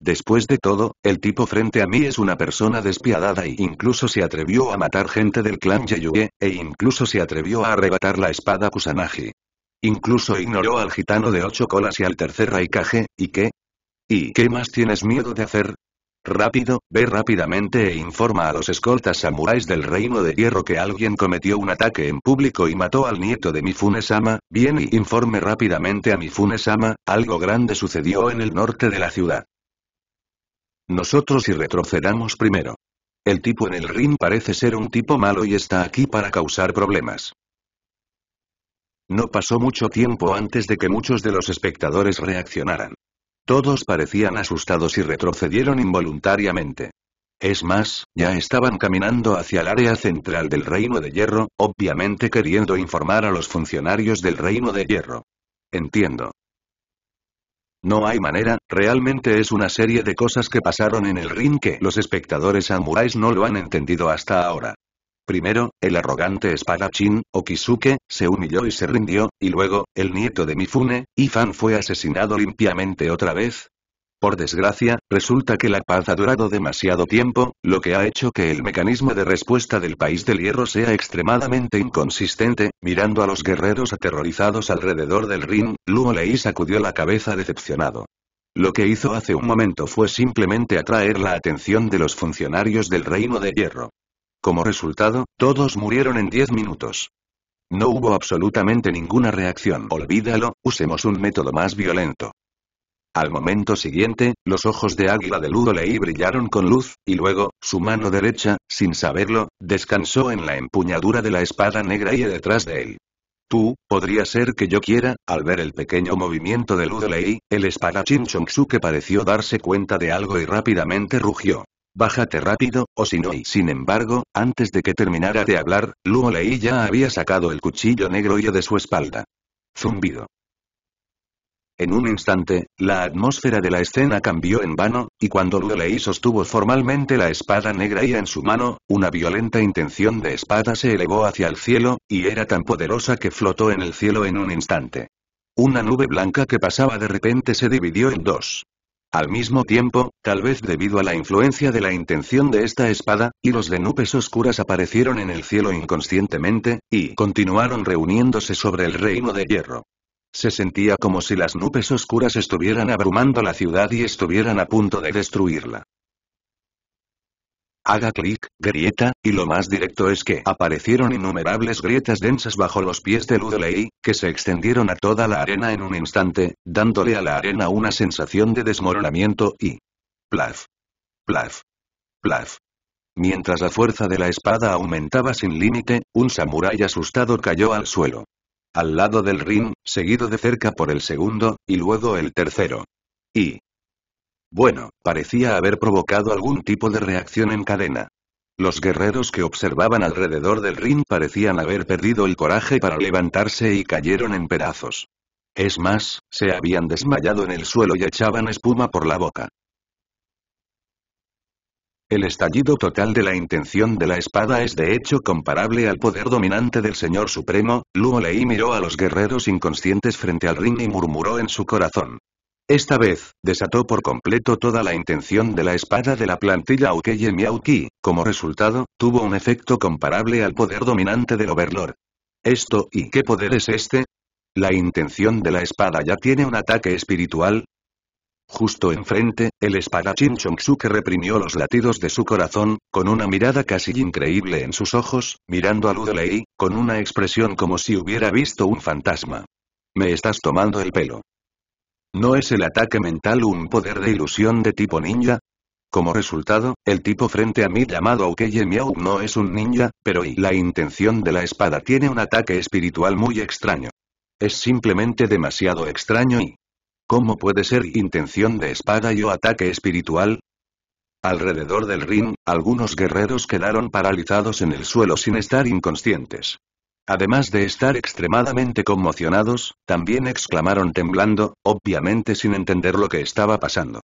Después de todo, el tipo frente a mí es una persona despiadada e incluso se atrevió a matar gente del clan Yeyue, e incluso se atrevió a arrebatar la espada Kusanagi. Incluso ignoró al gitano de ocho colas y al tercer raikage, ¿y qué? ¿Y qué más tienes miedo de hacer? Rápido, ve rápidamente e informa a los escoltas samuráis del reino de hierro que alguien cometió un ataque en público y mató al nieto de Mifune-sama, bien y informe rápidamente a Mifune-sama, algo grande sucedió en el norte de la ciudad. Nosotros y retrocedamos primero. El tipo en el ring parece ser un tipo malo y está aquí para causar problemas. No pasó mucho tiempo antes de que muchos de los espectadores reaccionaran. Todos parecían asustados y retrocedieron involuntariamente. Es más, ya estaban caminando hacia el área central del Reino de Hierro, obviamente queriendo informar a los funcionarios del Reino de Hierro. Entiendo. No hay manera, realmente es una serie de cosas que pasaron en el ring que los espectadores samuráis no lo han entendido hasta ahora. Primero, el arrogante espadachín, Okisuke, se humilló y se rindió, y luego, el nieto de Mifune, Ifan fue asesinado limpiamente otra vez. Por desgracia, resulta que la paz ha durado demasiado tiempo, lo que ha hecho que el mecanismo de respuesta del país del hierro sea extremadamente inconsistente, mirando a los guerreros aterrorizados alrededor del ring, Luo Lei sacudió la cabeza decepcionado. Lo que hizo hace un momento fue simplemente atraer la atención de los funcionarios del Reino de Hierro. Como resultado, todos murieron en diez minutos. No hubo absolutamente ninguna reacción. Olvídalo, usemos un método más violento. Al momento siguiente, los ojos de Águila de Ludo brillaron con luz, y luego, su mano derecha, sin saberlo, descansó en la empuñadura de la espada negra y detrás de él. Tú, podría ser que yo quiera, al ver el pequeño movimiento de Ludo el espadachín Chongsu que pareció darse cuenta de algo y rápidamente rugió. Bájate rápido, o si no y sin embargo, antes de que terminara de hablar, Luo ya había sacado el cuchillo negro y de su espalda. Zumbido. En un instante, la atmósfera de la escena cambió en vano, y cuando Luolei sostuvo formalmente la espada negra y en su mano, una violenta intención de espada se elevó hacia el cielo, y era tan poderosa que flotó en el cielo en un instante. Una nube blanca que pasaba de repente se dividió en dos. Al mismo tiempo, tal vez debido a la influencia de la intención de esta espada, y de nubes oscuras aparecieron en el cielo inconscientemente, y continuaron reuniéndose sobre el reino de hierro. Se sentía como si las nubes oscuras estuvieran abrumando la ciudad y estuvieran a punto de destruirla. Haga clic, grieta, y lo más directo es que aparecieron innumerables grietas densas bajo los pies de Ludley, que se extendieron a toda la arena en un instante, dándole a la arena una sensación de desmoronamiento y... Plaf. Plaf. Plaf. Mientras la fuerza de la espada aumentaba sin límite, un samurái asustado cayó al suelo. Al lado del ring, seguido de cerca por el segundo, y luego el tercero. Y, bueno, parecía haber provocado algún tipo de reacción en cadena. Los guerreros que observaban alrededor del ring parecían haber perdido el coraje para levantarse y cayeron en pedazos. Es más, se habían desmayado en el suelo y echaban espuma por la boca. El estallido total de la intención de la espada es de hecho comparable al poder dominante del Señor Supremo, Luo Lei miró a los guerreros inconscientes frente al ring y murmuró en su corazón. Esta vez, desató por completo toda la intención de la espada de la plantilla Aukeye Miauki, como resultado, tuvo un efecto comparable al poder dominante del Overlord. ¿Esto y qué poder es este? La intención de la espada ya tiene un ataque espiritual, Justo enfrente, el espadachín que reprimió los latidos de su corazón, con una mirada casi increíble en sus ojos, mirando a Ludley, con una expresión como si hubiera visto un fantasma. Me estás tomando el pelo. ¿No es el ataque mental un poder de ilusión de tipo ninja? Como resultado, el tipo frente a mí llamado Aukeye Miao no es un ninja, pero y la intención de la espada tiene un ataque espiritual muy extraño. Es simplemente demasiado extraño y... ¿Cómo puede ser intención de espada y o ataque espiritual? Alrededor del ring, algunos guerreros quedaron paralizados en el suelo sin estar inconscientes. Además de estar extremadamente conmocionados, también exclamaron temblando, obviamente sin entender lo que estaba pasando.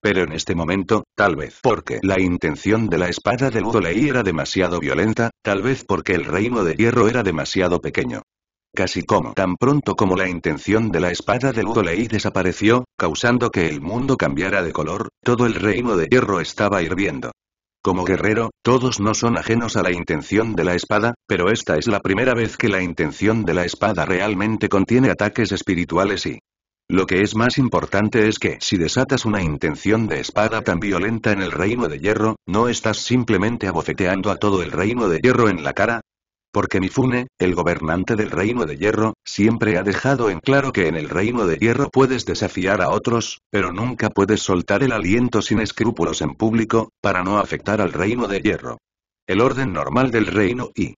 Pero en este momento, tal vez porque la intención de la espada de Ludolei era demasiado violenta, tal vez porque el reino de hierro era demasiado pequeño. Casi como tan pronto como la intención de la espada de Ludolei desapareció, causando que el mundo cambiara de color, todo el reino de hierro estaba hirviendo. Como guerrero, todos no son ajenos a la intención de la espada, pero esta es la primera vez que la intención de la espada realmente contiene ataques espirituales y... Lo que es más importante es que si desatas una intención de espada tan violenta en el reino de hierro, no estás simplemente abofeteando a todo el reino de hierro en la cara, porque Mifune, el gobernante del Reino de Hierro, siempre ha dejado en claro que en el Reino de Hierro puedes desafiar a otros, pero nunca puedes soltar el aliento sin escrúpulos en público, para no afectar al Reino de Hierro. El orden normal del reino y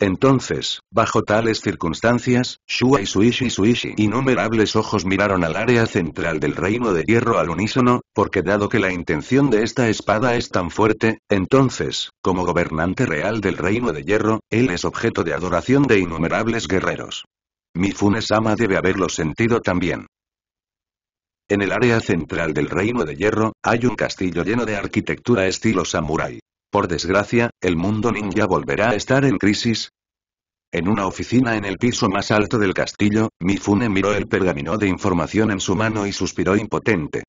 entonces, bajo tales circunstancias, Shua y Suishi Suishi innumerables ojos miraron al área central del reino de hierro al unísono, porque dado que la intención de esta espada es tan fuerte, entonces, como gobernante real del reino de hierro, él es objeto de adoración de innumerables guerreros. Mi Funesama debe haberlo sentido también. En el área central del reino de hierro, hay un castillo lleno de arquitectura estilo samurái. Por desgracia, el mundo ninja volverá a estar en crisis. En una oficina en el piso más alto del castillo, Mifune miró el pergamino de información en su mano y suspiró impotente.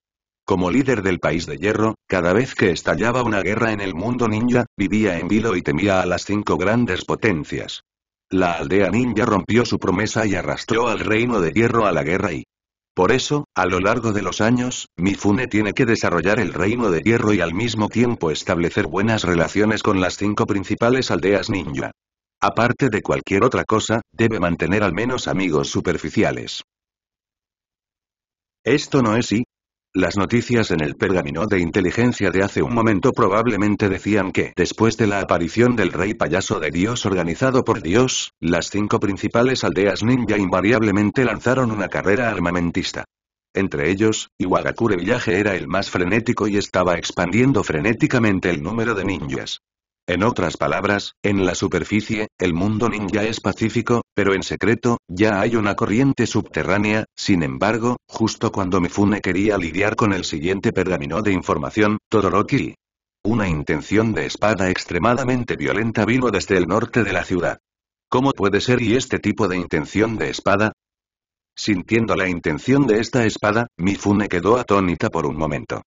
Como líder del país de hierro, cada vez que estallaba una guerra en el mundo ninja, vivía en vilo y temía a las cinco grandes potencias. La aldea ninja rompió su promesa y arrastró al reino de hierro a la guerra y, por eso, a lo largo de los años, Mifune tiene que desarrollar el reino de hierro y al mismo tiempo establecer buenas relaciones con las cinco principales aldeas ninja. Aparte de cualquier otra cosa, debe mantener al menos amigos superficiales. Esto no es y, las noticias en el pergamino de inteligencia de hace un momento probablemente decían que, después de la aparición del rey payaso de Dios organizado por Dios, las cinco principales aldeas ninja invariablemente lanzaron una carrera armamentista. Entre ellos, Iwagakure Village era el más frenético y estaba expandiendo frenéticamente el número de ninjas. En otras palabras, en la superficie, el mundo ninja es pacífico, pero en secreto, ya hay una corriente subterránea, sin embargo, justo cuando Mifune quería lidiar con el siguiente pergamino de información, Todoroki. Una intención de espada extremadamente violenta vino desde el norte de la ciudad. ¿Cómo puede ser y este tipo de intención de espada? Sintiendo la intención de esta espada, Mifune quedó atónita por un momento.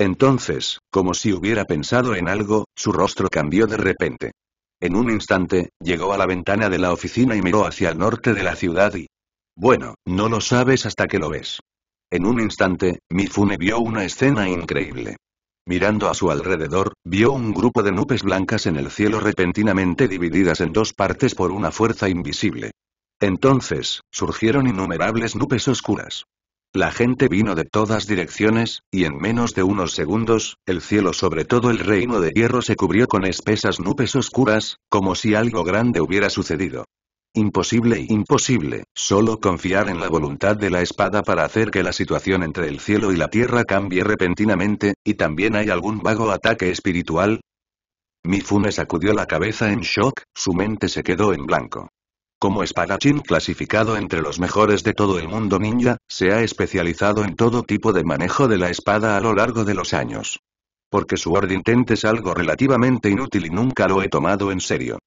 Entonces, como si hubiera pensado en algo, su rostro cambió de repente. En un instante, llegó a la ventana de la oficina y miró hacia el norte de la ciudad y... Bueno, no lo sabes hasta que lo ves. En un instante, Mifune vio una escena increíble. Mirando a su alrededor, vio un grupo de nubes blancas en el cielo repentinamente divididas en dos partes por una fuerza invisible. Entonces, surgieron innumerables nubes oscuras. La gente vino de todas direcciones, y en menos de unos segundos, el cielo sobre todo el reino de hierro se cubrió con espesas nubes oscuras, como si algo grande hubiera sucedido. Imposible imposible, solo confiar en la voluntad de la espada para hacer que la situación entre el cielo y la tierra cambie repentinamente, y también hay algún vago ataque espiritual. Mifune sacudió la cabeza en shock, su mente se quedó en blanco. Como espadachín clasificado entre los mejores de todo el mundo ninja, se ha especializado en todo tipo de manejo de la espada a lo largo de los años. Porque su Intent es algo relativamente inútil y nunca lo he tomado en serio.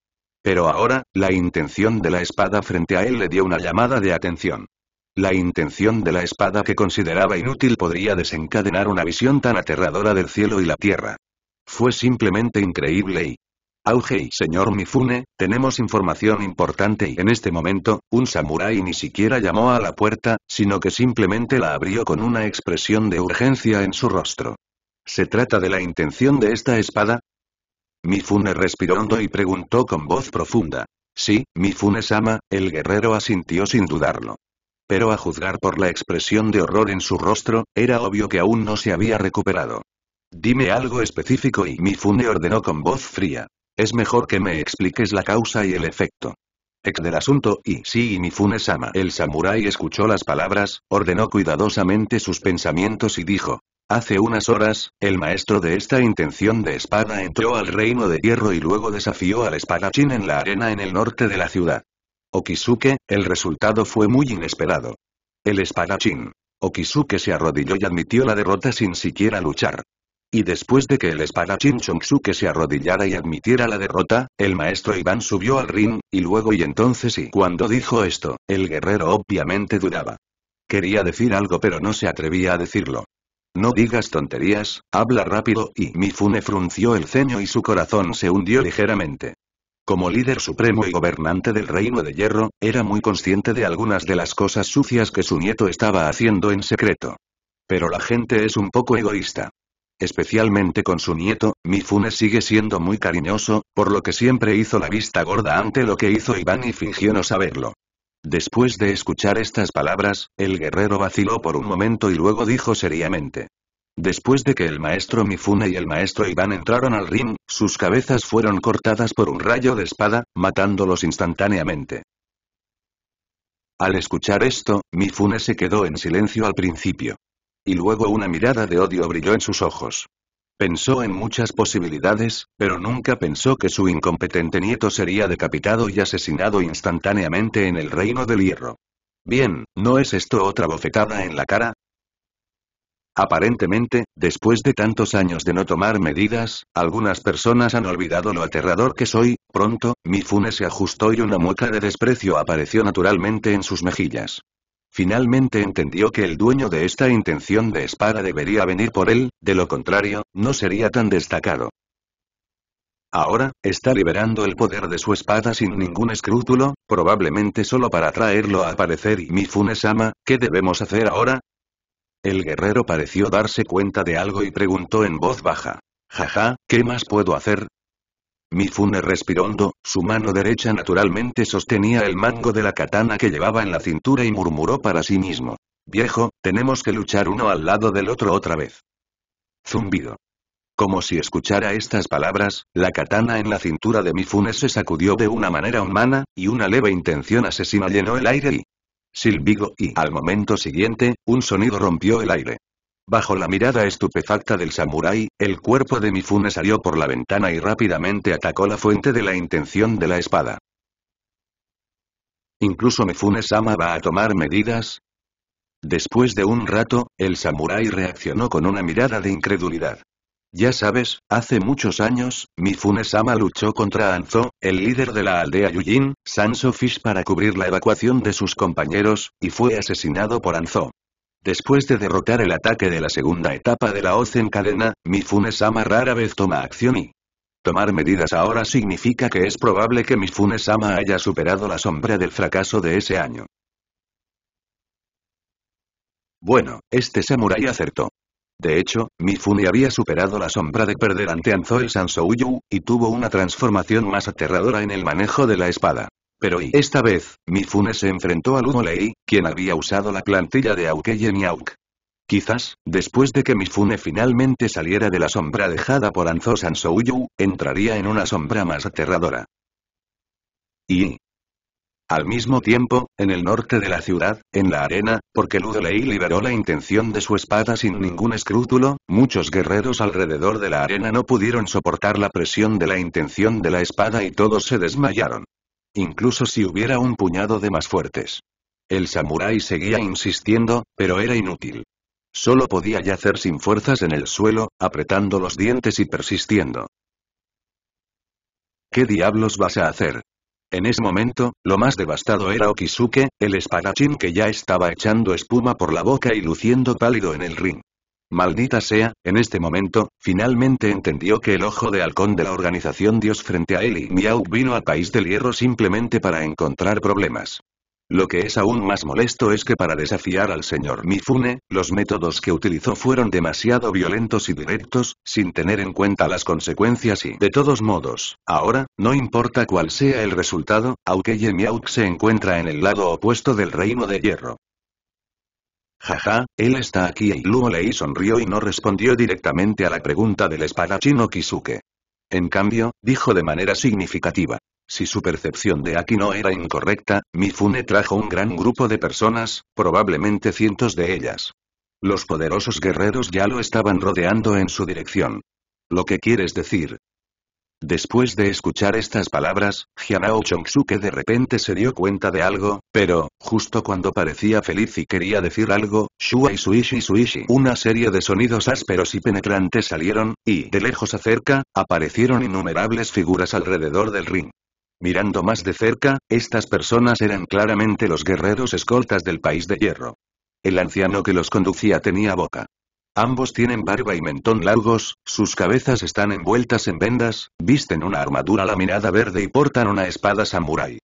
Pero ahora, la intención de la espada frente a él le dio una llamada de atención. La intención de la espada que consideraba inútil podría desencadenar una visión tan aterradora del cielo y la tierra. Fue simplemente increíble y, Auge y señor Mifune, tenemos información importante y en este momento, un samurái ni siquiera llamó a la puerta, sino que simplemente la abrió con una expresión de urgencia en su rostro. ¿Se trata de la intención de esta espada? Mifune respiró hondo y preguntó con voz profunda. Sí, Mifune-sama, el guerrero asintió sin dudarlo. Pero a juzgar por la expresión de horror en su rostro, era obvio que aún no se había recuperado. Dime algo específico y Mifune ordenó con voz fría. Es mejor que me expliques la causa y el efecto. Ex del asunto y sí Mifune-sama. El samurái escuchó las palabras, ordenó cuidadosamente sus pensamientos y dijo. Hace unas horas, el maestro de esta intención de espada entró al reino de hierro y luego desafió al espadachín en la arena en el norte de la ciudad. Okisuke, el resultado fue muy inesperado. El espadachín. Okisuke se arrodilló y admitió la derrota sin siquiera luchar. Y después de que el espadachín Chongsuke se arrodillara y admitiera la derrota, el maestro Iván subió al ring, y luego y entonces y cuando dijo esto, el guerrero obviamente dudaba. Quería decir algo pero no se atrevía a decirlo. No digas tonterías, habla rápido y Mifune frunció el ceño y su corazón se hundió ligeramente. Como líder supremo y gobernante del Reino de Hierro, era muy consciente de algunas de las cosas sucias que su nieto estaba haciendo en secreto. Pero la gente es un poco egoísta. Especialmente con su nieto, Mifune sigue siendo muy cariñoso, por lo que siempre hizo la vista gorda ante lo que hizo Iván y fingió no saberlo. Después de escuchar estas palabras, el guerrero vaciló por un momento y luego dijo seriamente. Después de que el maestro Mifune y el maestro Iván entraron al ring, sus cabezas fueron cortadas por un rayo de espada, matándolos instantáneamente. Al escuchar esto, Mifune se quedó en silencio al principio y luego una mirada de odio brilló en sus ojos. Pensó en muchas posibilidades, pero nunca pensó que su incompetente nieto sería decapitado y asesinado instantáneamente en el reino del hierro. Bien, ¿no es esto otra bofetada en la cara? Aparentemente, después de tantos años de no tomar medidas, algunas personas han olvidado lo aterrador que soy, pronto, mi fune se ajustó y una mueca de desprecio apareció naturalmente en sus mejillas. Finalmente entendió que el dueño de esta intención de espada debería venir por él, de lo contrario, no sería tan destacado. Ahora, está liberando el poder de su espada sin ningún escrúpulo, probablemente solo para traerlo a aparecer y Mifune-sama, ¿qué debemos hacer ahora? El guerrero pareció darse cuenta de algo y preguntó en voz baja. Jaja, ¿qué más puedo hacer? Mifune respiró su mano derecha naturalmente sostenía el mango de la katana que llevaba en la cintura y murmuró para sí mismo. Viejo, tenemos que luchar uno al lado del otro otra vez. Zumbido. Como si escuchara estas palabras, la katana en la cintura de Mifune se sacudió de una manera humana, y una leve intención asesina llenó el aire y... Silbigo y al momento siguiente, un sonido rompió el aire. Bajo la mirada estupefacta del samurái, el cuerpo de Mifune salió por la ventana y rápidamente atacó la fuente de la intención de la espada. Incluso Mifune-sama va a tomar medidas. Después de un rato, el samurái reaccionó con una mirada de incredulidad. Ya sabes, hace muchos años, Mifune-sama luchó contra Anzo, el líder de la aldea Yujin, Sanso Fish para cubrir la evacuación de sus compañeros, y fue asesinado por Anzo. Después de derrotar el ataque de la segunda etapa de la hoz en cadena, Mifune-sama rara vez toma acción y... Tomar medidas ahora significa que es probable que Mifune-sama haya superado la sombra del fracaso de ese año. Bueno, este Samurai acertó. De hecho, Mifune había superado la sombra de perder ante San Sansouyu, y tuvo una transformación más aterradora en el manejo de la espada. Pero y esta vez, Mifune se enfrentó a Ludo quien había usado la plantilla de y Miauk. Quizás, después de que Mifune finalmente saliera de la sombra dejada por Anzo Sansouyu, entraría en una sombra más aterradora. Y... Al mismo tiempo, en el norte de la ciudad, en la arena, porque Ludolei liberó la intención de su espada sin ningún escrúpulo, muchos guerreros alrededor de la arena no pudieron soportar la presión de la intención de la espada y todos se desmayaron incluso si hubiera un puñado de más fuertes. El samurái seguía insistiendo, pero era inútil. Solo podía yacer sin fuerzas en el suelo, apretando los dientes y persistiendo. ¿Qué diablos vas a hacer? En ese momento, lo más devastado era Okisuke, el espadachín que ya estaba echando espuma por la boca y luciendo pálido en el ring. Maldita sea, en este momento, finalmente entendió que el ojo de halcón de la organización Dios frente a él y Miau vino a País del Hierro simplemente para encontrar problemas. Lo que es aún más molesto es que para desafiar al señor Mifune, los métodos que utilizó fueron demasiado violentos y directos, sin tener en cuenta las consecuencias y, de todos modos, ahora, no importa cuál sea el resultado, Aukeye Miauk se encuentra en el lado opuesto del reino de hierro. Jaja, él está aquí y Luo sonrió y no respondió directamente a la pregunta del espadachino Kisuke. En cambio, dijo de manera significativa. Si su percepción de Aki no era incorrecta, Mifune trajo un gran grupo de personas, probablemente cientos de ellas. Los poderosos guerreros ya lo estaban rodeando en su dirección. ¿Lo que quieres decir? Después de escuchar estas palabras, Hianao Chongsuke de repente se dio cuenta de algo, pero, justo cuando parecía feliz y quería decir algo, shua y suishi suishi. Una serie de sonidos ásperos y penetrantes salieron, y, de lejos a cerca, aparecieron innumerables figuras alrededor del ring. Mirando más de cerca, estas personas eran claramente los guerreros escoltas del país de hierro. El anciano que los conducía tenía boca Ambos tienen barba y mentón largos, sus cabezas están envueltas en vendas, visten una armadura laminada verde y portan una espada samurai.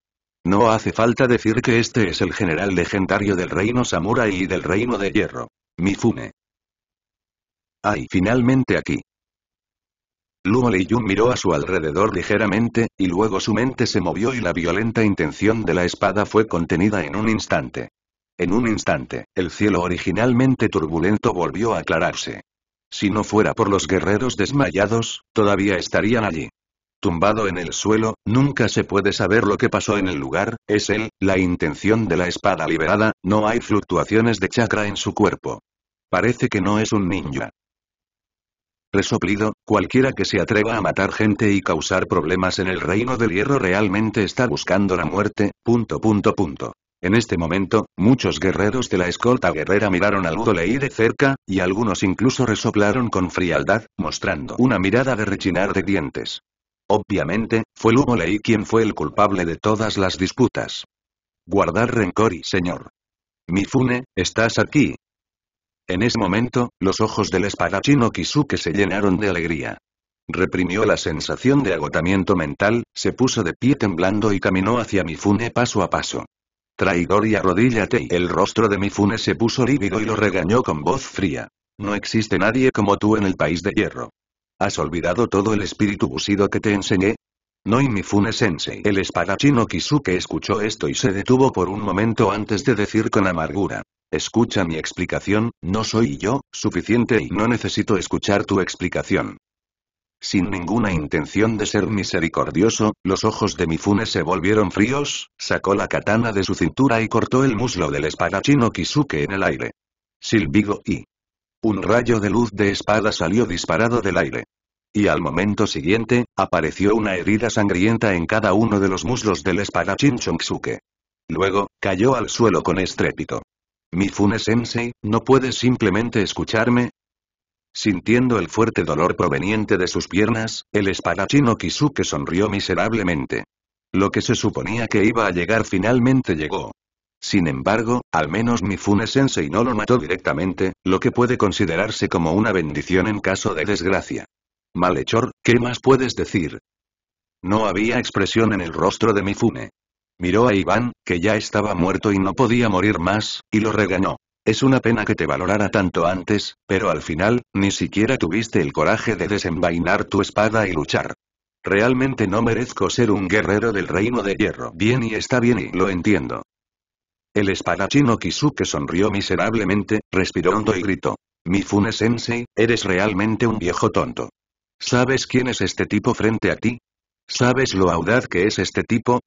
No hace falta decir que este es el general legendario del reino samurai y del reino de hierro. Mifune. ¡Ay! Finalmente aquí. Lumo miró a su alrededor ligeramente, y luego su mente se movió y la violenta intención de la espada fue contenida en un instante. En un instante, el cielo originalmente turbulento volvió a aclararse. Si no fuera por los guerreros desmayados, todavía estarían allí. Tumbado en el suelo, nunca se puede saber lo que pasó en el lugar, es él, la intención de la espada liberada, no hay fluctuaciones de chakra en su cuerpo. Parece que no es un ninja. Resoplido, cualquiera que se atreva a matar gente y causar problemas en el reino del hierro realmente está buscando la muerte, punto punto punto. En este momento, muchos guerreros de la escolta guerrera miraron al Udolei de cerca, y algunos incluso resoplaron con frialdad, mostrando una mirada de rechinar de dientes. Obviamente, fue Lugolei quien fue el culpable de todas las disputas. Guardar rencor y señor. Mifune, ¿estás aquí? En ese momento, los ojos del espadachino Kisuke se llenaron de alegría. Reprimió la sensación de agotamiento mental, se puso de pie temblando y caminó hacia Mifune paso a paso. Traidor y arrodíllate. El rostro de Mifune se puso lívido y lo regañó con voz fría. No existe nadie como tú en el país de hierro. ¿Has olvidado todo el espíritu busido que te enseñé? No y Mifune-sensei. El espadachino Kisuke escuchó esto y se detuvo por un momento antes de decir con amargura. Escucha mi explicación, no soy yo, suficiente y no necesito escuchar tu explicación. Sin ninguna intención de ser misericordioso, los ojos de Mifune se volvieron fríos, sacó la katana de su cintura y cortó el muslo del espadachino Kisuke en el aire. Silbido y... Un rayo de luz de espada salió disparado del aire. Y al momento siguiente, apareció una herida sangrienta en cada uno de los muslos del espadachín Chonksuke. Luego, cayó al suelo con estrépito. Mifune-sensei, no puedes simplemente escucharme, Sintiendo el fuerte dolor proveniente de sus piernas, el espadachino Kisuke sonrió miserablemente. Lo que se suponía que iba a llegar finalmente llegó. Sin embargo, al menos Mifune-sensei no lo mató directamente, lo que puede considerarse como una bendición en caso de desgracia. Malhechor, ¿qué más puedes decir? No había expresión en el rostro de Mifune. Miró a Iván, que ya estaba muerto y no podía morir más, y lo regañó. Es una pena que te valorara tanto antes, pero al final, ni siquiera tuviste el coraje de desenvainar tu espada y luchar. Realmente no merezco ser un guerrero del reino de hierro. Bien y está bien y lo entiendo. El espadachino Kisuke sonrió miserablemente, respiró hondo y gritó. Mifune sensei, eres realmente un viejo tonto. ¿Sabes quién es este tipo frente a ti? ¿Sabes lo audaz que es este tipo?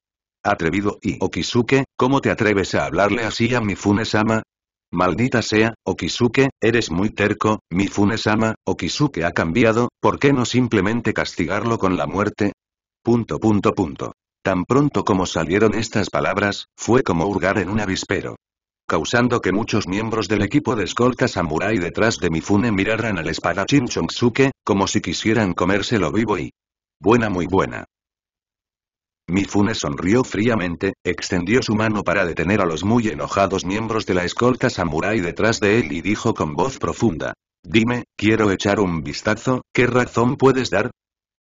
Atrevido y Okisuke, oh ¿cómo te atreves a hablarle así a Mifune-sama? Maldita sea, Okisuke, eres muy terco, Mifune-sama, Okisuke ha cambiado, ¿por qué no simplemente castigarlo con la muerte? Punto punto punto. Tan pronto como salieron estas palabras, fue como hurgar en un avispero. Causando que muchos miembros del equipo de escolta samurai detrás de Mifune miraran al espadachín Chonsuke, como si quisieran comérselo vivo y... Buena muy buena. Mifune sonrió fríamente, extendió su mano para detener a los muy enojados miembros de la escolta samurái detrás de él y dijo con voz profunda. Dime, quiero echar un vistazo, ¿qué razón puedes dar?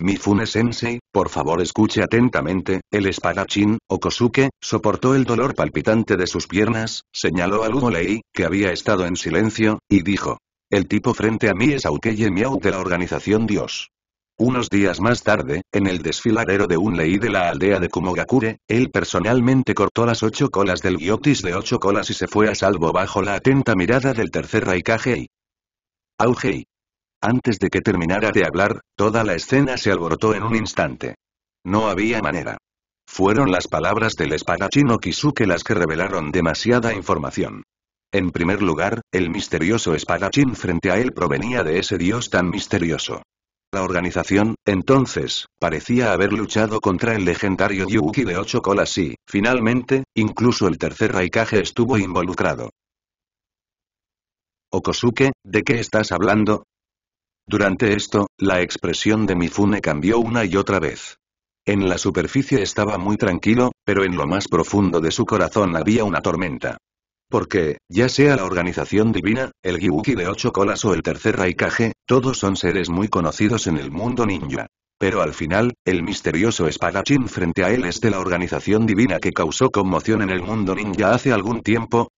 Mifune-sensei, por favor escuche atentamente, el espadachín, Okosuke, soportó el dolor palpitante de sus piernas, señaló a Lei, que había estado en silencio, y dijo. El tipo frente a mí es Aukeye Miau de la organización Dios. Unos días más tarde, en el desfiladero de un de la aldea de Kumogakure, él personalmente cortó las ocho colas del guiotis de ocho colas y se fue a salvo bajo la atenta mirada del tercer Raikagei. Augei. Antes de que terminara de hablar, toda la escena se alborotó en un instante. No había manera. Fueron las palabras del espadachín Kisuke las que revelaron demasiada información. En primer lugar, el misterioso espadachín frente a él provenía de ese dios tan misterioso la organización, entonces, parecía haber luchado contra el legendario Yuki de ocho colas y, finalmente, incluso el tercer Raikage estuvo involucrado. Okosuke, ¿de qué estás hablando? Durante esto, la expresión de Mifune cambió una y otra vez. En la superficie estaba muy tranquilo, pero en lo más profundo de su corazón había una tormenta. Porque, ya sea la organización divina, el Gyuki de ocho colas o el tercer Raikage, todos son seres muy conocidos en el mundo ninja. Pero al final, el misterioso espadachín frente a él es de la organización divina que causó conmoción en el mundo ninja hace algún tiempo.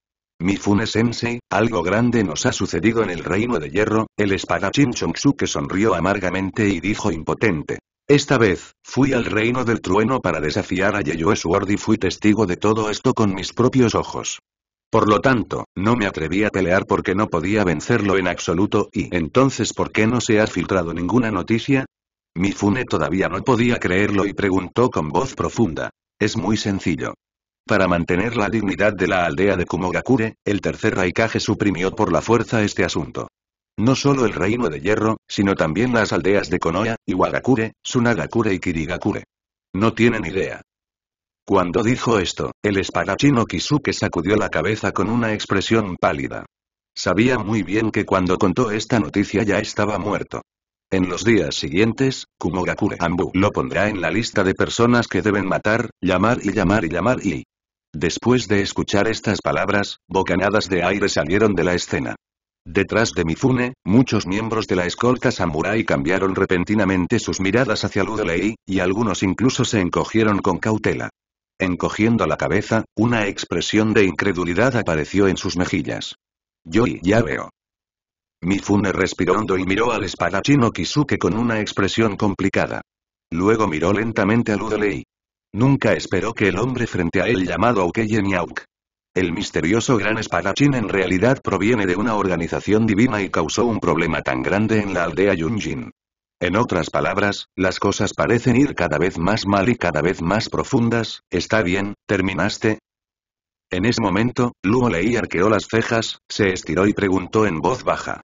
Mi Sensei, algo grande nos ha sucedido en el Reino de Hierro, el espadachín que sonrió amargamente y dijo impotente. Esta vez, fui al Reino del Trueno para desafiar a Yeyue Sword y fui testigo de todo esto con mis propios ojos. Por lo tanto, no me atreví a pelear porque no podía vencerlo en absoluto y entonces ¿por qué no se ha filtrado ninguna noticia? Mifune todavía no podía creerlo y preguntó con voz profunda. Es muy sencillo. Para mantener la dignidad de la aldea de Kumogakure, el tercer Raikage suprimió por la fuerza este asunto. No solo el reino de hierro, sino también las aldeas de Konoha, Iwagakure, Sunagakure y Kirigakure. No tienen idea. Cuando dijo esto, el espadachino Kisuke sacudió la cabeza con una expresión pálida. Sabía muy bien que cuando contó esta noticia ya estaba muerto. En los días siguientes, Kumogakure Ambu lo pondrá en la lista de personas que deben matar, llamar y llamar y llamar y... Después de escuchar estas palabras, bocanadas de aire salieron de la escena. Detrás de Mifune, muchos miembros de la escolta samurai cambiaron repentinamente sus miradas hacia Ludelei, y algunos incluso se encogieron con cautela. Encogiendo la cabeza, una expresión de incredulidad apareció en sus mejillas. Yo ya veo. Mifune respiró hondo y miró al espadachín Kisuke con una expresión complicada. Luego miró lentamente a Ludelei. Nunca esperó que el hombre frente a él llamado Aukeye El misterioso gran espadachín en realidad proviene de una organización divina y causó un problema tan grande en la aldea Yunjin. En otras palabras, las cosas parecen ir cada vez más mal y cada vez más profundas, está bien, terminaste, en ese momento, Luo Lei arqueó las cejas, se estiró y preguntó en voz baja.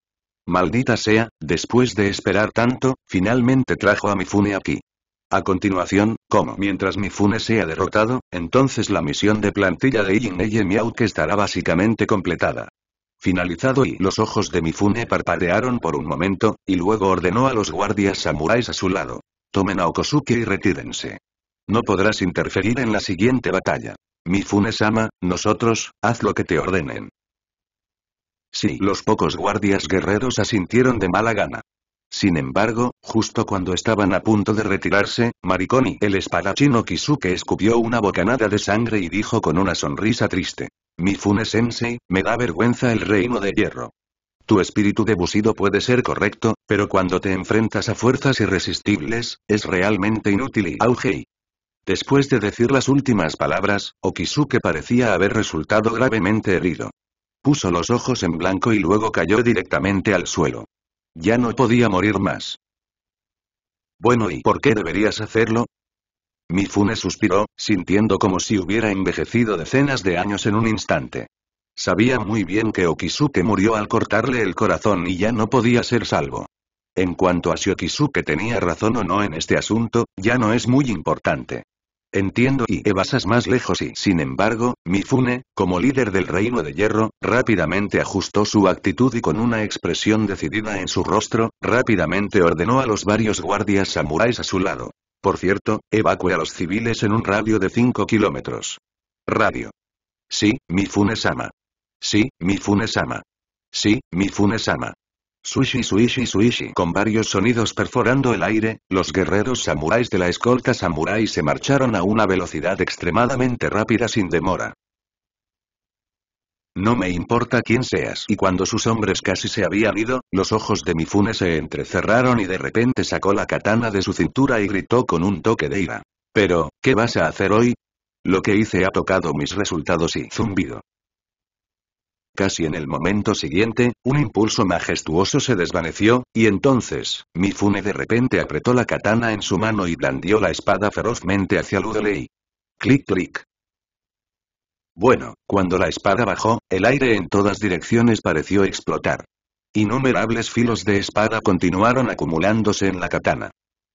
Maldita sea, después de esperar tanto, finalmente trajo a Mi Fune aquí. A continuación, como mientras Mifune sea derrotado, entonces la misión de plantilla de Yin Miao que estará básicamente completada. Finalizado y los ojos de Mifune parpadearon por un momento, y luego ordenó a los guardias samuráis a su lado. Tomen a Okosuke y retírense. No podrás interferir en la siguiente batalla. Mifune-sama, nosotros, haz lo que te ordenen. Sí, los pocos guardias guerreros asintieron de mala gana. Sin embargo, justo cuando estaban a punto de retirarse, Mariconi el espadachino Kisuke escupió una bocanada de sangre y dijo con una sonrisa triste. "Mi sensei me da vergüenza el reino de hierro. Tu espíritu de Busido puede ser correcto, pero cuando te enfrentas a fuerzas irresistibles, es realmente inútil y augei. Después de decir las últimas palabras, Okisuke parecía haber resultado gravemente herido. Puso los ojos en blanco y luego cayó directamente al suelo. Ya no podía morir más. Bueno ¿y por qué deberías hacerlo? Mifune suspiró, sintiendo como si hubiera envejecido decenas de años en un instante. Sabía muy bien que Okisuke murió al cortarle el corazón y ya no podía ser salvo. En cuanto a si Okisuke tenía razón o no en este asunto, ya no es muy importante. Entiendo y evasas más lejos y sin embargo, Mifune, como líder del reino de hierro, rápidamente ajustó su actitud y con una expresión decidida en su rostro, rápidamente ordenó a los varios guardias samuráis a su lado. Por cierto, evacue a los civiles en un radio de 5 kilómetros. Radio. Sí, Mifune-sama. Sí, Mifune-sama. Sí, Mifune-sama. Sushi suishi suishi con varios sonidos perforando el aire, los guerreros samuráis de la escolta samurái se marcharon a una velocidad extremadamente rápida sin demora. No me importa quién seas. Y cuando sus hombres casi se habían ido, los ojos de Mifune se entrecerraron y de repente sacó la katana de su cintura y gritó con un toque de ira. Pero, ¿qué vas a hacer hoy? Lo que hice ha tocado mis resultados y zumbido. Casi en el momento siguiente, un impulso majestuoso se desvaneció, y entonces, Mifune de repente apretó la katana en su mano y blandió la espada ferozmente hacia Ludeley. Clic clic. Bueno, cuando la espada bajó, el aire en todas direcciones pareció explotar. Innumerables filos de espada continuaron acumulándose en la katana.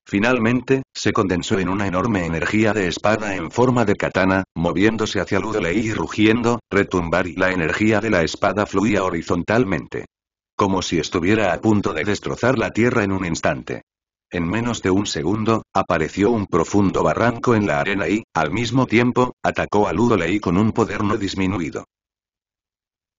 Finalmente, se condensó en una enorme energía de espada en forma de katana, moviéndose hacia Ludolei y rugiendo, retumbar y la energía de la espada fluía horizontalmente. Como si estuviera a punto de destrozar la tierra en un instante. En menos de un segundo, apareció un profundo barranco en la arena y, al mismo tiempo, atacó a Ludolei con un poder no disminuido.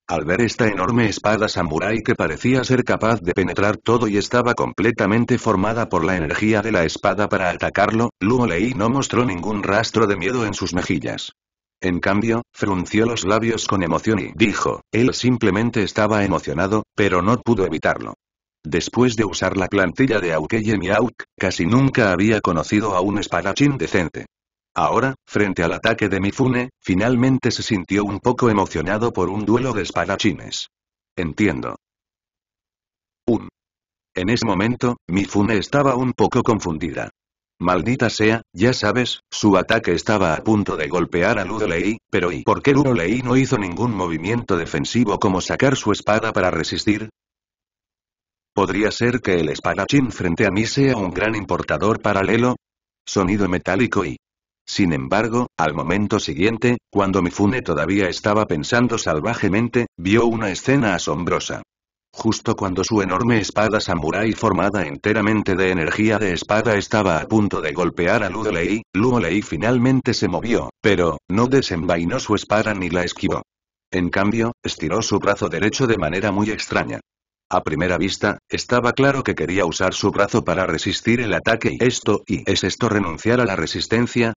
Al ver esta enorme espada samurái que parecía ser capaz de penetrar todo y estaba completamente formada por la energía de la espada para atacarlo, Luo Lei no mostró ningún rastro de miedo en sus mejillas. En cambio, frunció los labios con emoción y dijo, él simplemente estaba emocionado, pero no pudo evitarlo. Después de usar la plantilla de y Miauk, casi nunca había conocido a un espadachín decente. Ahora, frente al ataque de Mifune, finalmente se sintió un poco emocionado por un duelo de espadachines. Entiendo. Un. En ese momento, Mifune estaba un poco confundida. Maldita sea, ya sabes, su ataque estaba a punto de golpear a Ludolei, pero ¿y por qué Ludolei no hizo ningún movimiento defensivo como sacar su espada para resistir? ¿Podría ser que el espadachín frente a mí sea un gran importador paralelo? Sonido metálico y... Sin embargo, al momento siguiente, cuando Mifune todavía estaba pensando salvajemente, vio una escena asombrosa. Justo cuando su enorme espada samurái formada enteramente de energía de espada estaba a punto de golpear a Ludolei, Ludolei finalmente se movió, pero, no desenvainó su espada ni la esquivó. En cambio, estiró su brazo derecho de manera muy extraña. A primera vista, estaba claro que quería usar su brazo para resistir el ataque y esto y es esto renunciar a la resistencia,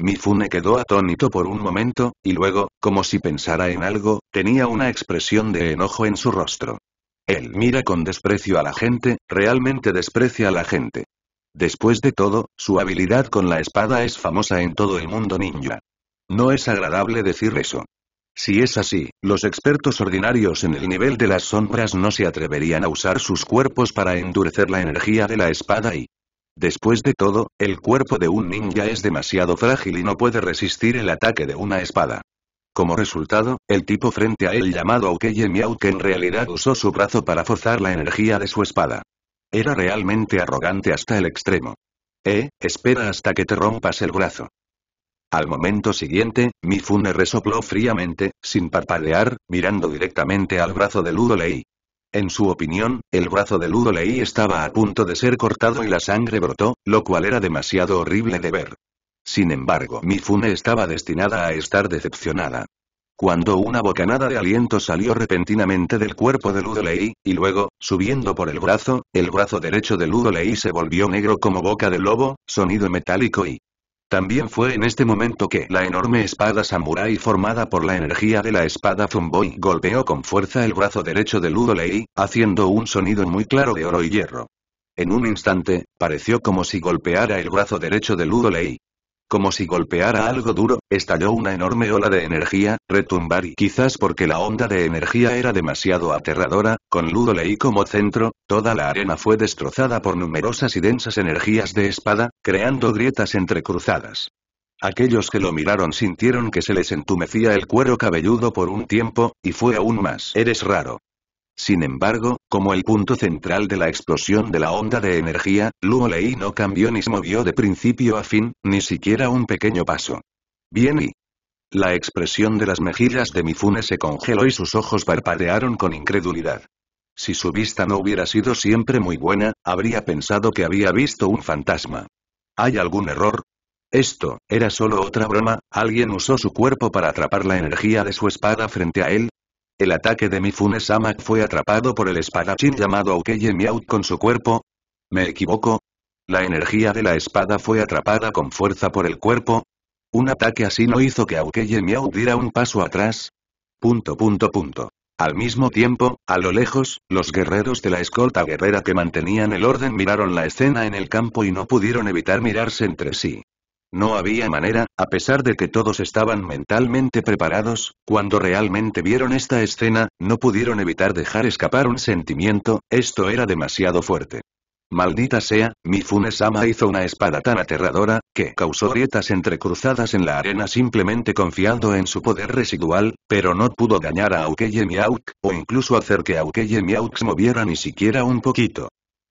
Mifune quedó atónito por un momento, y luego, como si pensara en algo, tenía una expresión de enojo en su rostro. Él mira con desprecio a la gente, realmente desprecia a la gente. Después de todo, su habilidad con la espada es famosa en todo el mundo ninja. No es agradable decir eso. Si es así, los expertos ordinarios en el nivel de las sombras no se atreverían a usar sus cuerpos para endurecer la energía de la espada y, Después de todo, el cuerpo de un ninja es demasiado frágil y no puede resistir el ataque de una espada. Como resultado, el tipo frente a él llamado Okeye miau, que en realidad usó su brazo para forzar la energía de su espada. Era realmente arrogante hasta el extremo. Eh, espera hasta que te rompas el brazo. Al momento siguiente, Mifune resopló fríamente, sin parpadear, mirando directamente al brazo de Ludo Lei. En su opinión, el brazo de Ludo estaba a punto de ser cortado y la sangre brotó, lo cual era demasiado horrible de ver. Sin embargo, Mifune estaba destinada a estar decepcionada. Cuando una bocanada de aliento salió repentinamente del cuerpo de Ludo y luego, subiendo por el brazo, el brazo derecho de Ludo se volvió negro como boca de lobo, sonido metálico y también fue en este momento que la enorme espada samurai formada por la energía de la espada Zumboy golpeó con fuerza el brazo derecho de Ludolei, haciendo un sonido muy claro de oro y hierro. En un instante, pareció como si golpeara el brazo derecho de Ludolei. Como si golpeara algo duro, estalló una enorme ola de energía, retumbar y quizás porque la onda de energía era demasiado aterradora, con Ludo leí como centro, toda la arena fue destrozada por numerosas y densas energías de espada, creando grietas entrecruzadas. Aquellos que lo miraron sintieron que se les entumecía el cuero cabelludo por un tiempo, y fue aún más. Eres raro. Sin embargo, como el punto central de la explosión de la onda de energía, Luo Lei no cambió ni se movió de principio a fin, ni siquiera un pequeño paso. Bien y... La expresión de las mejillas de Mifune se congeló y sus ojos parpadearon con incredulidad. Si su vista no hubiera sido siempre muy buena, habría pensado que había visto un fantasma. ¿Hay algún error? Esto, era solo otra broma, alguien usó su cuerpo para atrapar la energía de su espada frente a él, el ataque de Mifune-sama fue atrapado por el espadachín llamado Aukeye Miaut con su cuerpo. ¿Me equivoco? La energía de la espada fue atrapada con fuerza por el cuerpo. Un ataque así no hizo que Aukeye Miaut diera un paso atrás. Punto punto punto. Al mismo tiempo, a lo lejos, los guerreros de la escolta guerrera que mantenían el orden miraron la escena en el campo y no pudieron evitar mirarse entre sí. No había manera, a pesar de que todos estaban mentalmente preparados, cuando realmente vieron esta escena, no pudieron evitar dejar escapar un sentimiento, esto era demasiado fuerte. Maldita sea, mi sama hizo una espada tan aterradora, que causó grietas entrecruzadas en la arena simplemente confiando en su poder residual, pero no pudo dañar a Aukeye Miauk, o incluso hacer que Aukeye Miauk moviera ni siquiera un poquito.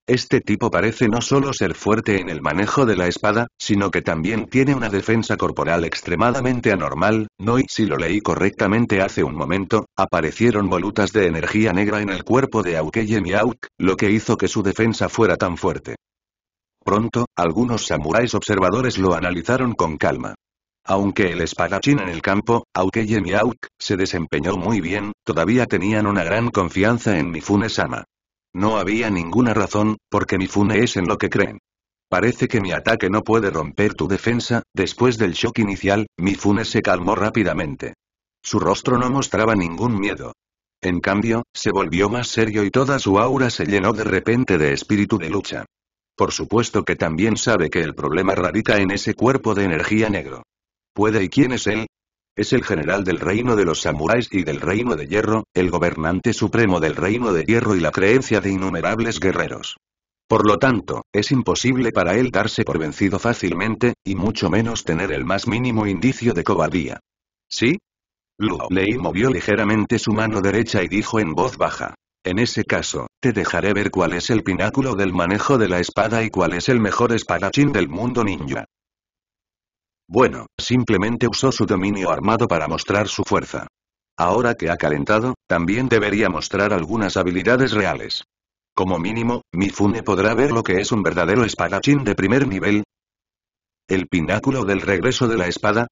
Este tipo parece no solo ser fuerte en el manejo de la espada, sino que también tiene una defensa corporal extremadamente anormal, no y si lo leí correctamente hace un momento, aparecieron volutas de energía negra en el cuerpo de Aukeyem lo que hizo que su defensa fuera tan fuerte. Pronto, algunos samuráis observadores lo analizaron con calma. Aunque el espadachín en el campo, Aukeyem se desempeñó muy bien, todavía tenían una gran confianza en Mifune-sama. No había ninguna razón, porque Mifune es en lo que creen. Parece que mi ataque no puede romper tu defensa, después del shock inicial, Mifune se calmó rápidamente. Su rostro no mostraba ningún miedo. En cambio, se volvió más serio y toda su aura se llenó de repente de espíritu de lucha. Por supuesto que también sabe que el problema radica en ese cuerpo de energía negro. ¿Puede y quién es él? Es el general del reino de los samuráis y del reino de hierro, el gobernante supremo del reino de hierro y la creencia de innumerables guerreros. Por lo tanto, es imposible para él darse por vencido fácilmente, y mucho menos tener el más mínimo indicio de cobardía. ¿Sí? Luo Lei movió ligeramente su mano derecha y dijo en voz baja. En ese caso, te dejaré ver cuál es el pináculo del manejo de la espada y cuál es el mejor espadachín del mundo ninja. Bueno, simplemente usó su dominio armado para mostrar su fuerza. Ahora que ha calentado, también debería mostrar algunas habilidades reales. Como mínimo, Mifune podrá ver lo que es un verdadero espadachín de primer nivel. El pináculo del regreso de la espada.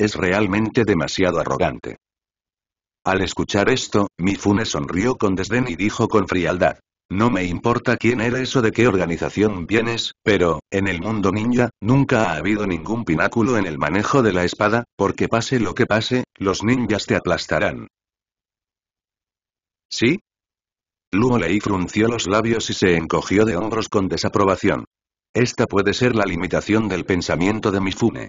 Es realmente demasiado arrogante. Al escuchar esto, Mifune sonrió con desdén y dijo con frialdad. No me importa quién eres o de qué organización vienes, pero, en el mundo ninja, nunca ha habido ningún pináculo en el manejo de la espada, porque pase lo que pase, los ninjas te aplastarán. ¿Sí? Luo Lei frunció los labios y se encogió de hombros con desaprobación. Esta puede ser la limitación del pensamiento de Mifune.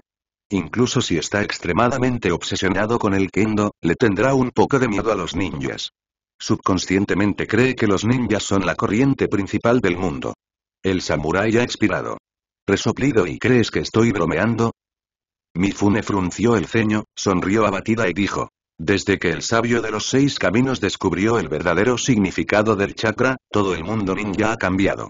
Incluso si está extremadamente obsesionado con el kendo, le tendrá un poco de miedo a los ninjas. Subconscientemente cree que los ninjas son la corriente principal del mundo. El samurái ha expirado. Resoplido y crees que estoy bromeando, Mifune frunció el ceño, sonrió abatida y dijo. Desde que el sabio de los seis caminos descubrió el verdadero significado del chakra, todo el mundo ninja ha cambiado.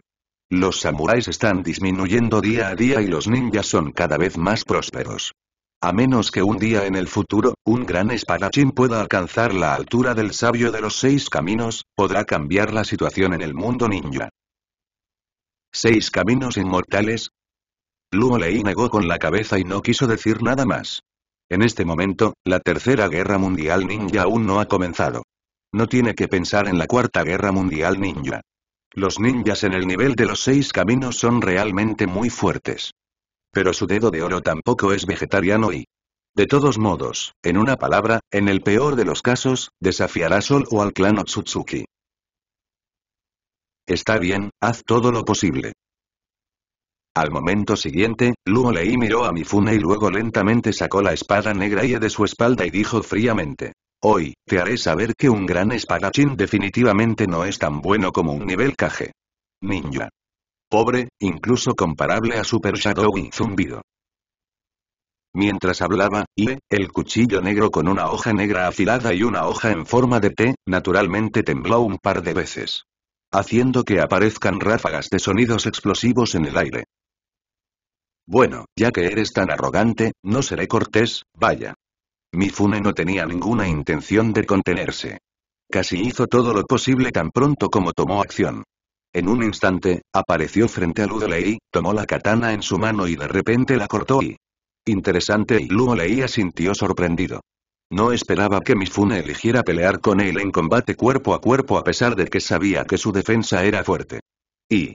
Los samuráis están disminuyendo día a día y los ninjas son cada vez más prósperos. A menos que un día en el futuro, un gran espadachín pueda alcanzar la altura del sabio de los seis caminos, podrá cambiar la situación en el mundo ninja. ¿Seis caminos inmortales? Luo Lei negó con la cabeza y no quiso decir nada más. En este momento, la Tercera Guerra Mundial Ninja aún no ha comenzado. No tiene que pensar en la Cuarta Guerra Mundial Ninja. Los ninjas en el nivel de los seis caminos son realmente muy fuertes. Pero su dedo de oro tampoco es vegetariano y... De todos modos, en una palabra, en el peor de los casos, desafiará o al clan Otsutsuki. Está bien, haz todo lo posible. Al momento siguiente, Luo Lei miró a Mifune y luego lentamente sacó la espada negra y de su espalda y dijo fríamente. Hoy, te haré saber que un gran espadachín definitivamente no es tan bueno como un nivel caje. Ninja. Pobre, incluso comparable a Super Shadow y Zumbido. Mientras hablaba, y el cuchillo negro con una hoja negra afilada y una hoja en forma de T, naturalmente tembló un par de veces. Haciendo que aparezcan ráfagas de sonidos explosivos en el aire. Bueno, ya que eres tan arrogante, no seré cortés, vaya. Mi fune no tenía ninguna intención de contenerse. Casi hizo todo lo posible tan pronto como tomó acción. En un instante, apareció frente a Lei, tomó la katana en su mano y de repente la cortó y... Interesante y Lei asintió sorprendido. No esperaba que Mifune eligiera pelear con él en combate cuerpo a cuerpo a pesar de que sabía que su defensa era fuerte. Y...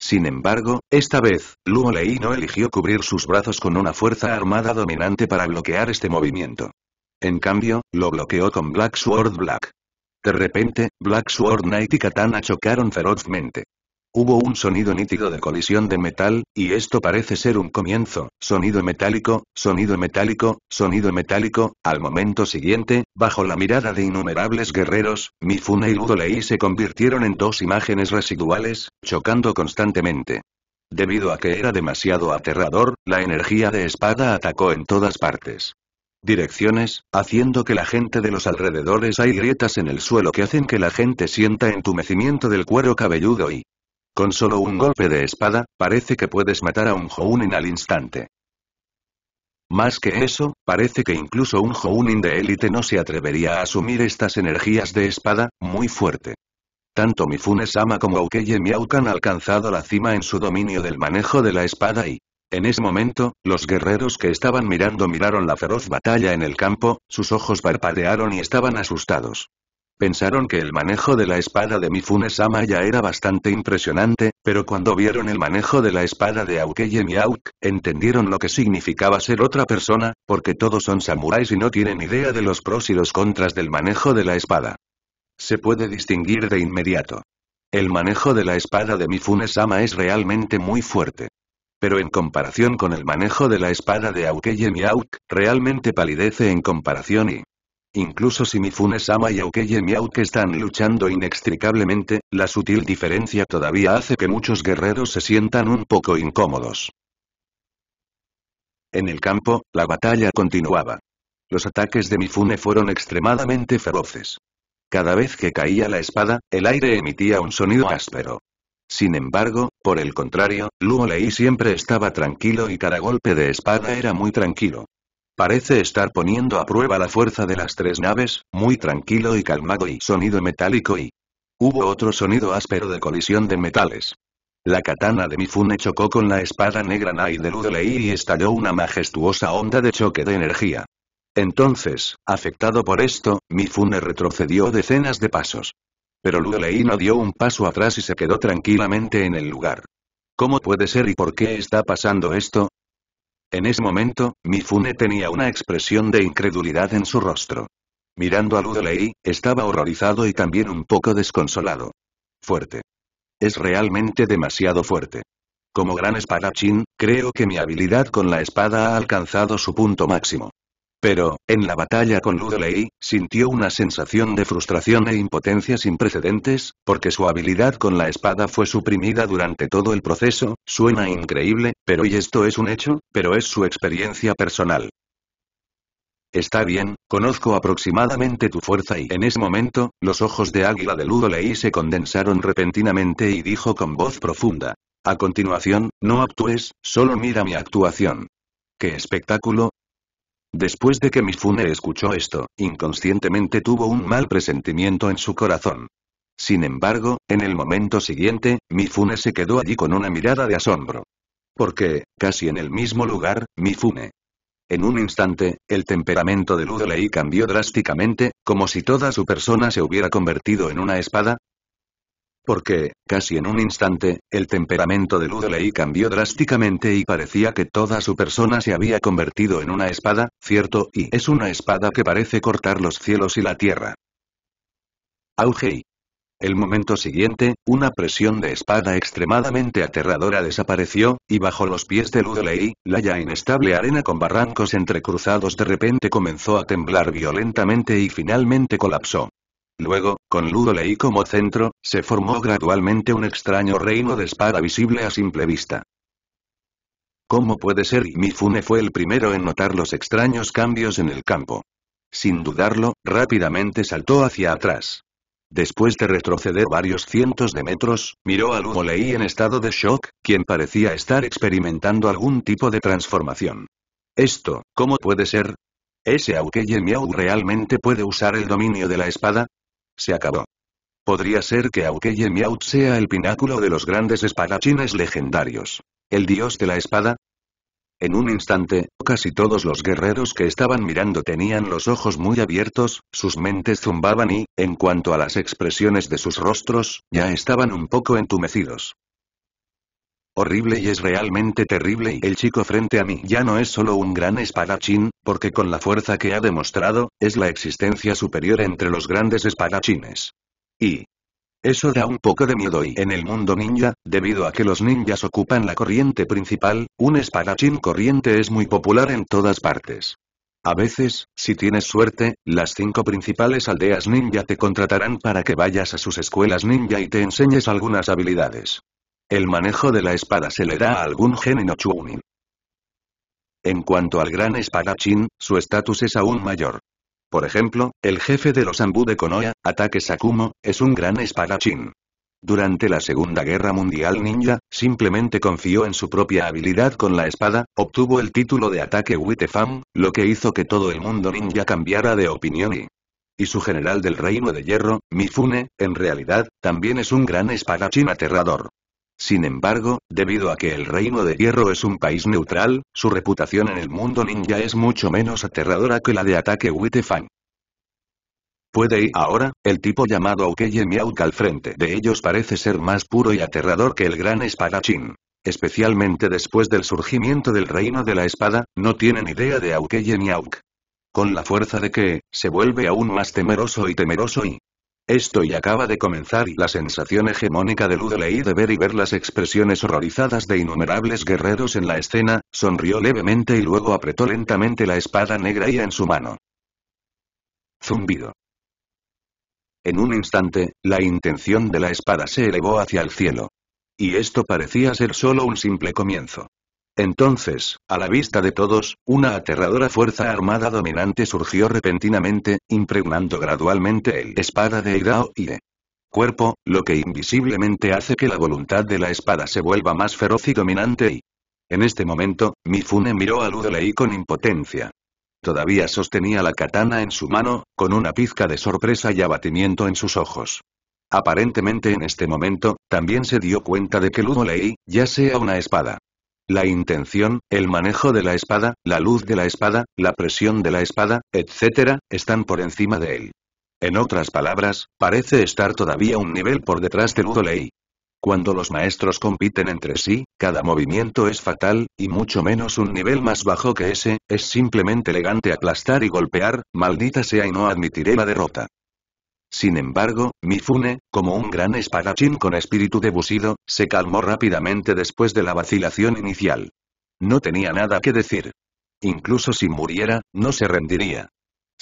Sin embargo, esta vez, Luo Lei no eligió cubrir sus brazos con una fuerza armada dominante para bloquear este movimiento. En cambio, lo bloqueó con Black Sword Black. De repente, Black Sword Knight y Katana chocaron ferozmente. Hubo un sonido nítido de colisión de metal, y esto parece ser un comienzo, sonido metálico, sonido metálico, sonido metálico, al momento siguiente, bajo la mirada de innumerables guerreros, Mifuna y Ludolei se convirtieron en dos imágenes residuales, chocando constantemente. Debido a que era demasiado aterrador, la energía de espada atacó en todas partes direcciones, haciendo que la gente de los alrededores hay grietas en el suelo que hacen que la gente sienta entumecimiento del cuero cabelludo y... Con solo un golpe de espada, parece que puedes matar a un Jounin al instante. Más que eso, parece que incluso un Jounin de élite no se atrevería a asumir estas energías de espada, muy fuerte. Tanto Mifune-sama como Aukeye Miao han alcanzado la cima en su dominio del manejo de la espada y, en ese momento, los guerreros que estaban mirando miraron la feroz batalla en el campo, sus ojos parpadearon y estaban asustados. Pensaron que el manejo de la espada de Mifune-sama ya era bastante impresionante, pero cuando vieron el manejo de la espada de Aukeye Miauk, entendieron lo que significaba ser otra persona, porque todos son samuráis y no tienen idea de los pros y los contras del manejo de la espada. Se puede distinguir de inmediato. El manejo de la espada de Mifune-sama es realmente muy fuerte pero en comparación con el manejo de la espada de Aukeye Miauk, realmente palidece en comparación y... Incluso si Mifune-sama y Aukeye Miauk están luchando inextricablemente, la sutil diferencia todavía hace que muchos guerreros se sientan un poco incómodos. En el campo, la batalla continuaba. Los ataques de Mifune fueron extremadamente feroces. Cada vez que caía la espada, el aire emitía un sonido áspero. Sin embargo, por el contrario, Luo Lei siempre estaba tranquilo y cada golpe de espada era muy tranquilo. Parece estar poniendo a prueba la fuerza de las tres naves, muy tranquilo y calmado y sonido metálico y... Hubo otro sonido áspero de colisión de metales. La katana de Mifune chocó con la espada negra Nai de Luo Lei y estalló una majestuosa onda de choque de energía. Entonces, afectado por esto, Mifune retrocedió decenas de pasos. Pero no dio un paso atrás y se quedó tranquilamente en el lugar. ¿Cómo puede ser y por qué está pasando esto? En ese momento, Mifune tenía una expresión de incredulidad en su rostro. Mirando a Lulelei, estaba horrorizado y también un poco desconsolado. Fuerte. Es realmente demasiado fuerte. Como gran espadachín, creo que mi habilidad con la espada ha alcanzado su punto máximo. Pero, en la batalla con Ludley, sintió una sensación de frustración e impotencia sin precedentes, porque su habilidad con la espada fue suprimida durante todo el proceso, suena increíble, pero y esto es un hecho, pero es su experiencia personal. Está bien, conozco aproximadamente tu fuerza y en ese momento, los ojos de águila de Ludolei se condensaron repentinamente y dijo con voz profunda. A continuación, no actúes, solo mira mi actuación. ¡Qué espectáculo, Después de que Mifune escuchó esto, inconscientemente tuvo un mal presentimiento en su corazón. Sin embargo, en el momento siguiente, Mifune se quedó allí con una mirada de asombro. Porque, casi en el mismo lugar, Mifune. En un instante, el temperamento de Ludolei cambió drásticamente, como si toda su persona se hubiera convertido en una espada, porque, casi en un instante, el temperamento de Ludley cambió drásticamente y parecía que toda su persona se había convertido en una espada, cierto, y es una espada que parece cortar los cielos y la tierra. Augei. El momento siguiente, una presión de espada extremadamente aterradora desapareció, y bajo los pies de Ludley, la ya inestable arena con barrancos entrecruzados de repente comenzó a temblar violentamente y finalmente colapsó. Luego, con Lei como centro, se formó gradualmente un extraño reino de espada visible a simple vista. ¿Cómo puede ser? Y Mifune fue el primero en notar los extraños cambios en el campo. Sin dudarlo, rápidamente saltó hacia atrás. Después de retroceder varios cientos de metros, miró a Lei en estado de shock, quien parecía estar experimentando algún tipo de transformación. Esto, ¿cómo puede ser? ¿Ese Aukeye Miau realmente puede usar el dominio de la espada? Se acabó. Podría ser que Aukeye Miaut sea el pináculo de los grandes espadachines legendarios. ¿El dios de la espada? En un instante, casi todos los guerreros que estaban mirando tenían los ojos muy abiertos, sus mentes zumbaban y, en cuanto a las expresiones de sus rostros, ya estaban un poco entumecidos. Horrible y es realmente terrible y el chico frente a mí ya no es solo un gran espadachín, porque con la fuerza que ha demostrado, es la existencia superior entre los grandes espadachines. Y... Eso da un poco de miedo y en el mundo ninja, debido a que los ninjas ocupan la corriente principal, un espadachín corriente es muy popular en todas partes. A veces, si tienes suerte, las cinco principales aldeas ninja te contratarán para que vayas a sus escuelas ninja y te enseñes algunas habilidades. El manejo de la espada se le da a algún genin o chunin. En cuanto al gran espadachín, su estatus es aún mayor. Por ejemplo, el jefe de los Ambu de Konoha, Ataque Sakumo, es un gran espadachín. Durante la Segunda Guerra Mundial Ninja, simplemente confió en su propia habilidad con la espada, obtuvo el título de ataque Witefam, lo que hizo que todo el mundo ninja cambiara de opinión y... Y su general del Reino de Hierro, Mifune, en realidad, también es un gran espadachín aterrador. Sin embargo, debido a que el Reino de Hierro es un país neutral, su reputación en el mundo ninja es mucho menos aterradora que la de ataque Witefang. Puede ir ahora, el tipo llamado Aukeye al frente de ellos parece ser más puro y aterrador que el gran espadachín. Especialmente después del surgimiento del reino de la espada, no tienen idea de Aukeye Miauk. Con la fuerza de que, se vuelve aún más temeroso y temeroso y, esto y acaba de comenzar y la sensación hegemónica de luz de ver y ver las expresiones horrorizadas de innumerables guerreros en la escena, sonrió levemente y luego apretó lentamente la espada negra y en su mano. Zumbido. En un instante, la intención de la espada se elevó hacia el cielo. Y esto parecía ser solo un simple comienzo. Entonces, a la vista de todos, una aterradora fuerza armada dominante surgió repentinamente, impregnando gradualmente el espada de Idao y de cuerpo, lo que invisiblemente hace que la voluntad de la espada se vuelva más feroz y dominante y... En este momento, Mifune miró a Ludolei con impotencia. Todavía sostenía la katana en su mano, con una pizca de sorpresa y abatimiento en sus ojos. Aparentemente en este momento, también se dio cuenta de que Ludolei, ya sea una espada la intención, el manejo de la espada, la luz de la espada, la presión de la espada, etc., están por encima de él. En otras palabras, parece estar todavía un nivel por detrás de Udolei. Cuando los maestros compiten entre sí, cada movimiento es fatal, y mucho menos un nivel más bajo que ese, es simplemente elegante aplastar y golpear, maldita sea y no admitiré la derrota. Sin embargo, Mifune, como un gran espadachín con espíritu debusido, se calmó rápidamente después de la vacilación inicial. No tenía nada que decir. Incluso si muriera, no se rendiría.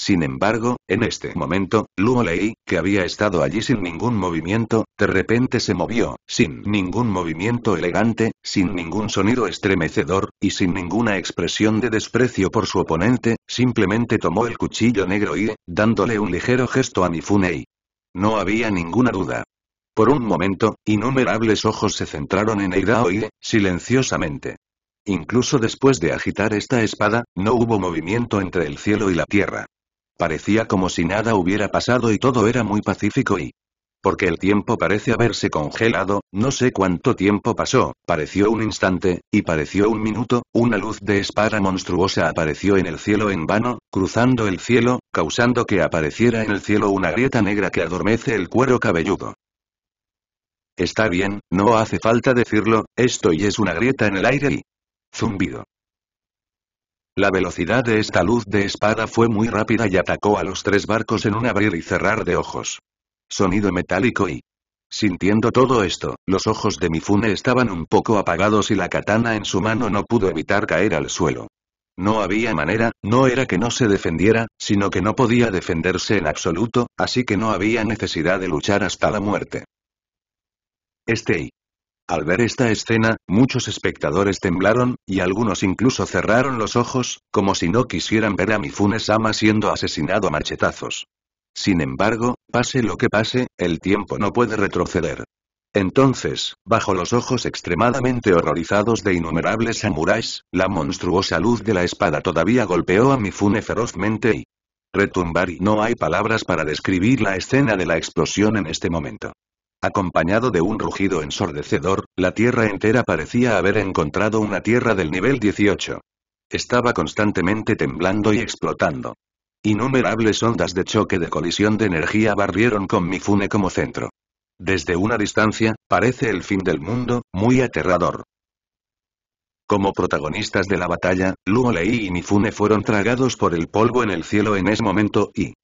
Sin embargo, en este momento, Luo Lei, que había estado allí sin ningún movimiento, de repente se movió, sin ningún movimiento elegante, sin ningún sonido estremecedor, y sin ninguna expresión de desprecio por su oponente, simplemente tomó el cuchillo negro y, dándole un ligero gesto a Mifunei. No había ninguna duda. Por un momento, innumerables ojos se centraron en Eidao y, silenciosamente. Incluso después de agitar esta espada, no hubo movimiento entre el cielo y la tierra. Parecía como si nada hubiera pasado y todo era muy pacífico y... Porque el tiempo parece haberse congelado, no sé cuánto tiempo pasó, pareció un instante, y pareció un minuto, una luz de espada monstruosa apareció en el cielo en vano, cruzando el cielo, causando que apareciera en el cielo una grieta negra que adormece el cuero cabelludo. Está bien, no hace falta decirlo, esto y es una grieta en el aire y... Zumbido. La velocidad de esta luz de espada fue muy rápida y atacó a los tres barcos en un abrir y cerrar de ojos. Sonido metálico y... Sintiendo todo esto, los ojos de Mifune estaban un poco apagados y la katana en su mano no pudo evitar caer al suelo. No había manera, no era que no se defendiera, sino que no podía defenderse en absoluto, así que no había necesidad de luchar hasta la muerte. Este y... Al ver esta escena, muchos espectadores temblaron, y algunos incluso cerraron los ojos, como si no quisieran ver a Mifune-sama siendo asesinado a machetazos. Sin embargo, pase lo que pase, el tiempo no puede retroceder. Entonces, bajo los ojos extremadamente horrorizados de innumerables samuráis, la monstruosa luz de la espada todavía golpeó a Mifune ferozmente y... Retumbar y no hay palabras para describir la escena de la explosión en este momento. Acompañado de un rugido ensordecedor, la tierra entera parecía haber encontrado una tierra del nivel 18. Estaba constantemente temblando y explotando. Innumerables ondas de choque de colisión de energía barrieron con Mifune como centro. Desde una distancia, parece el fin del mundo, muy aterrador. Como protagonistas de la batalla, Luo Lei y Mifune fueron tragados por el polvo en el cielo en ese momento y,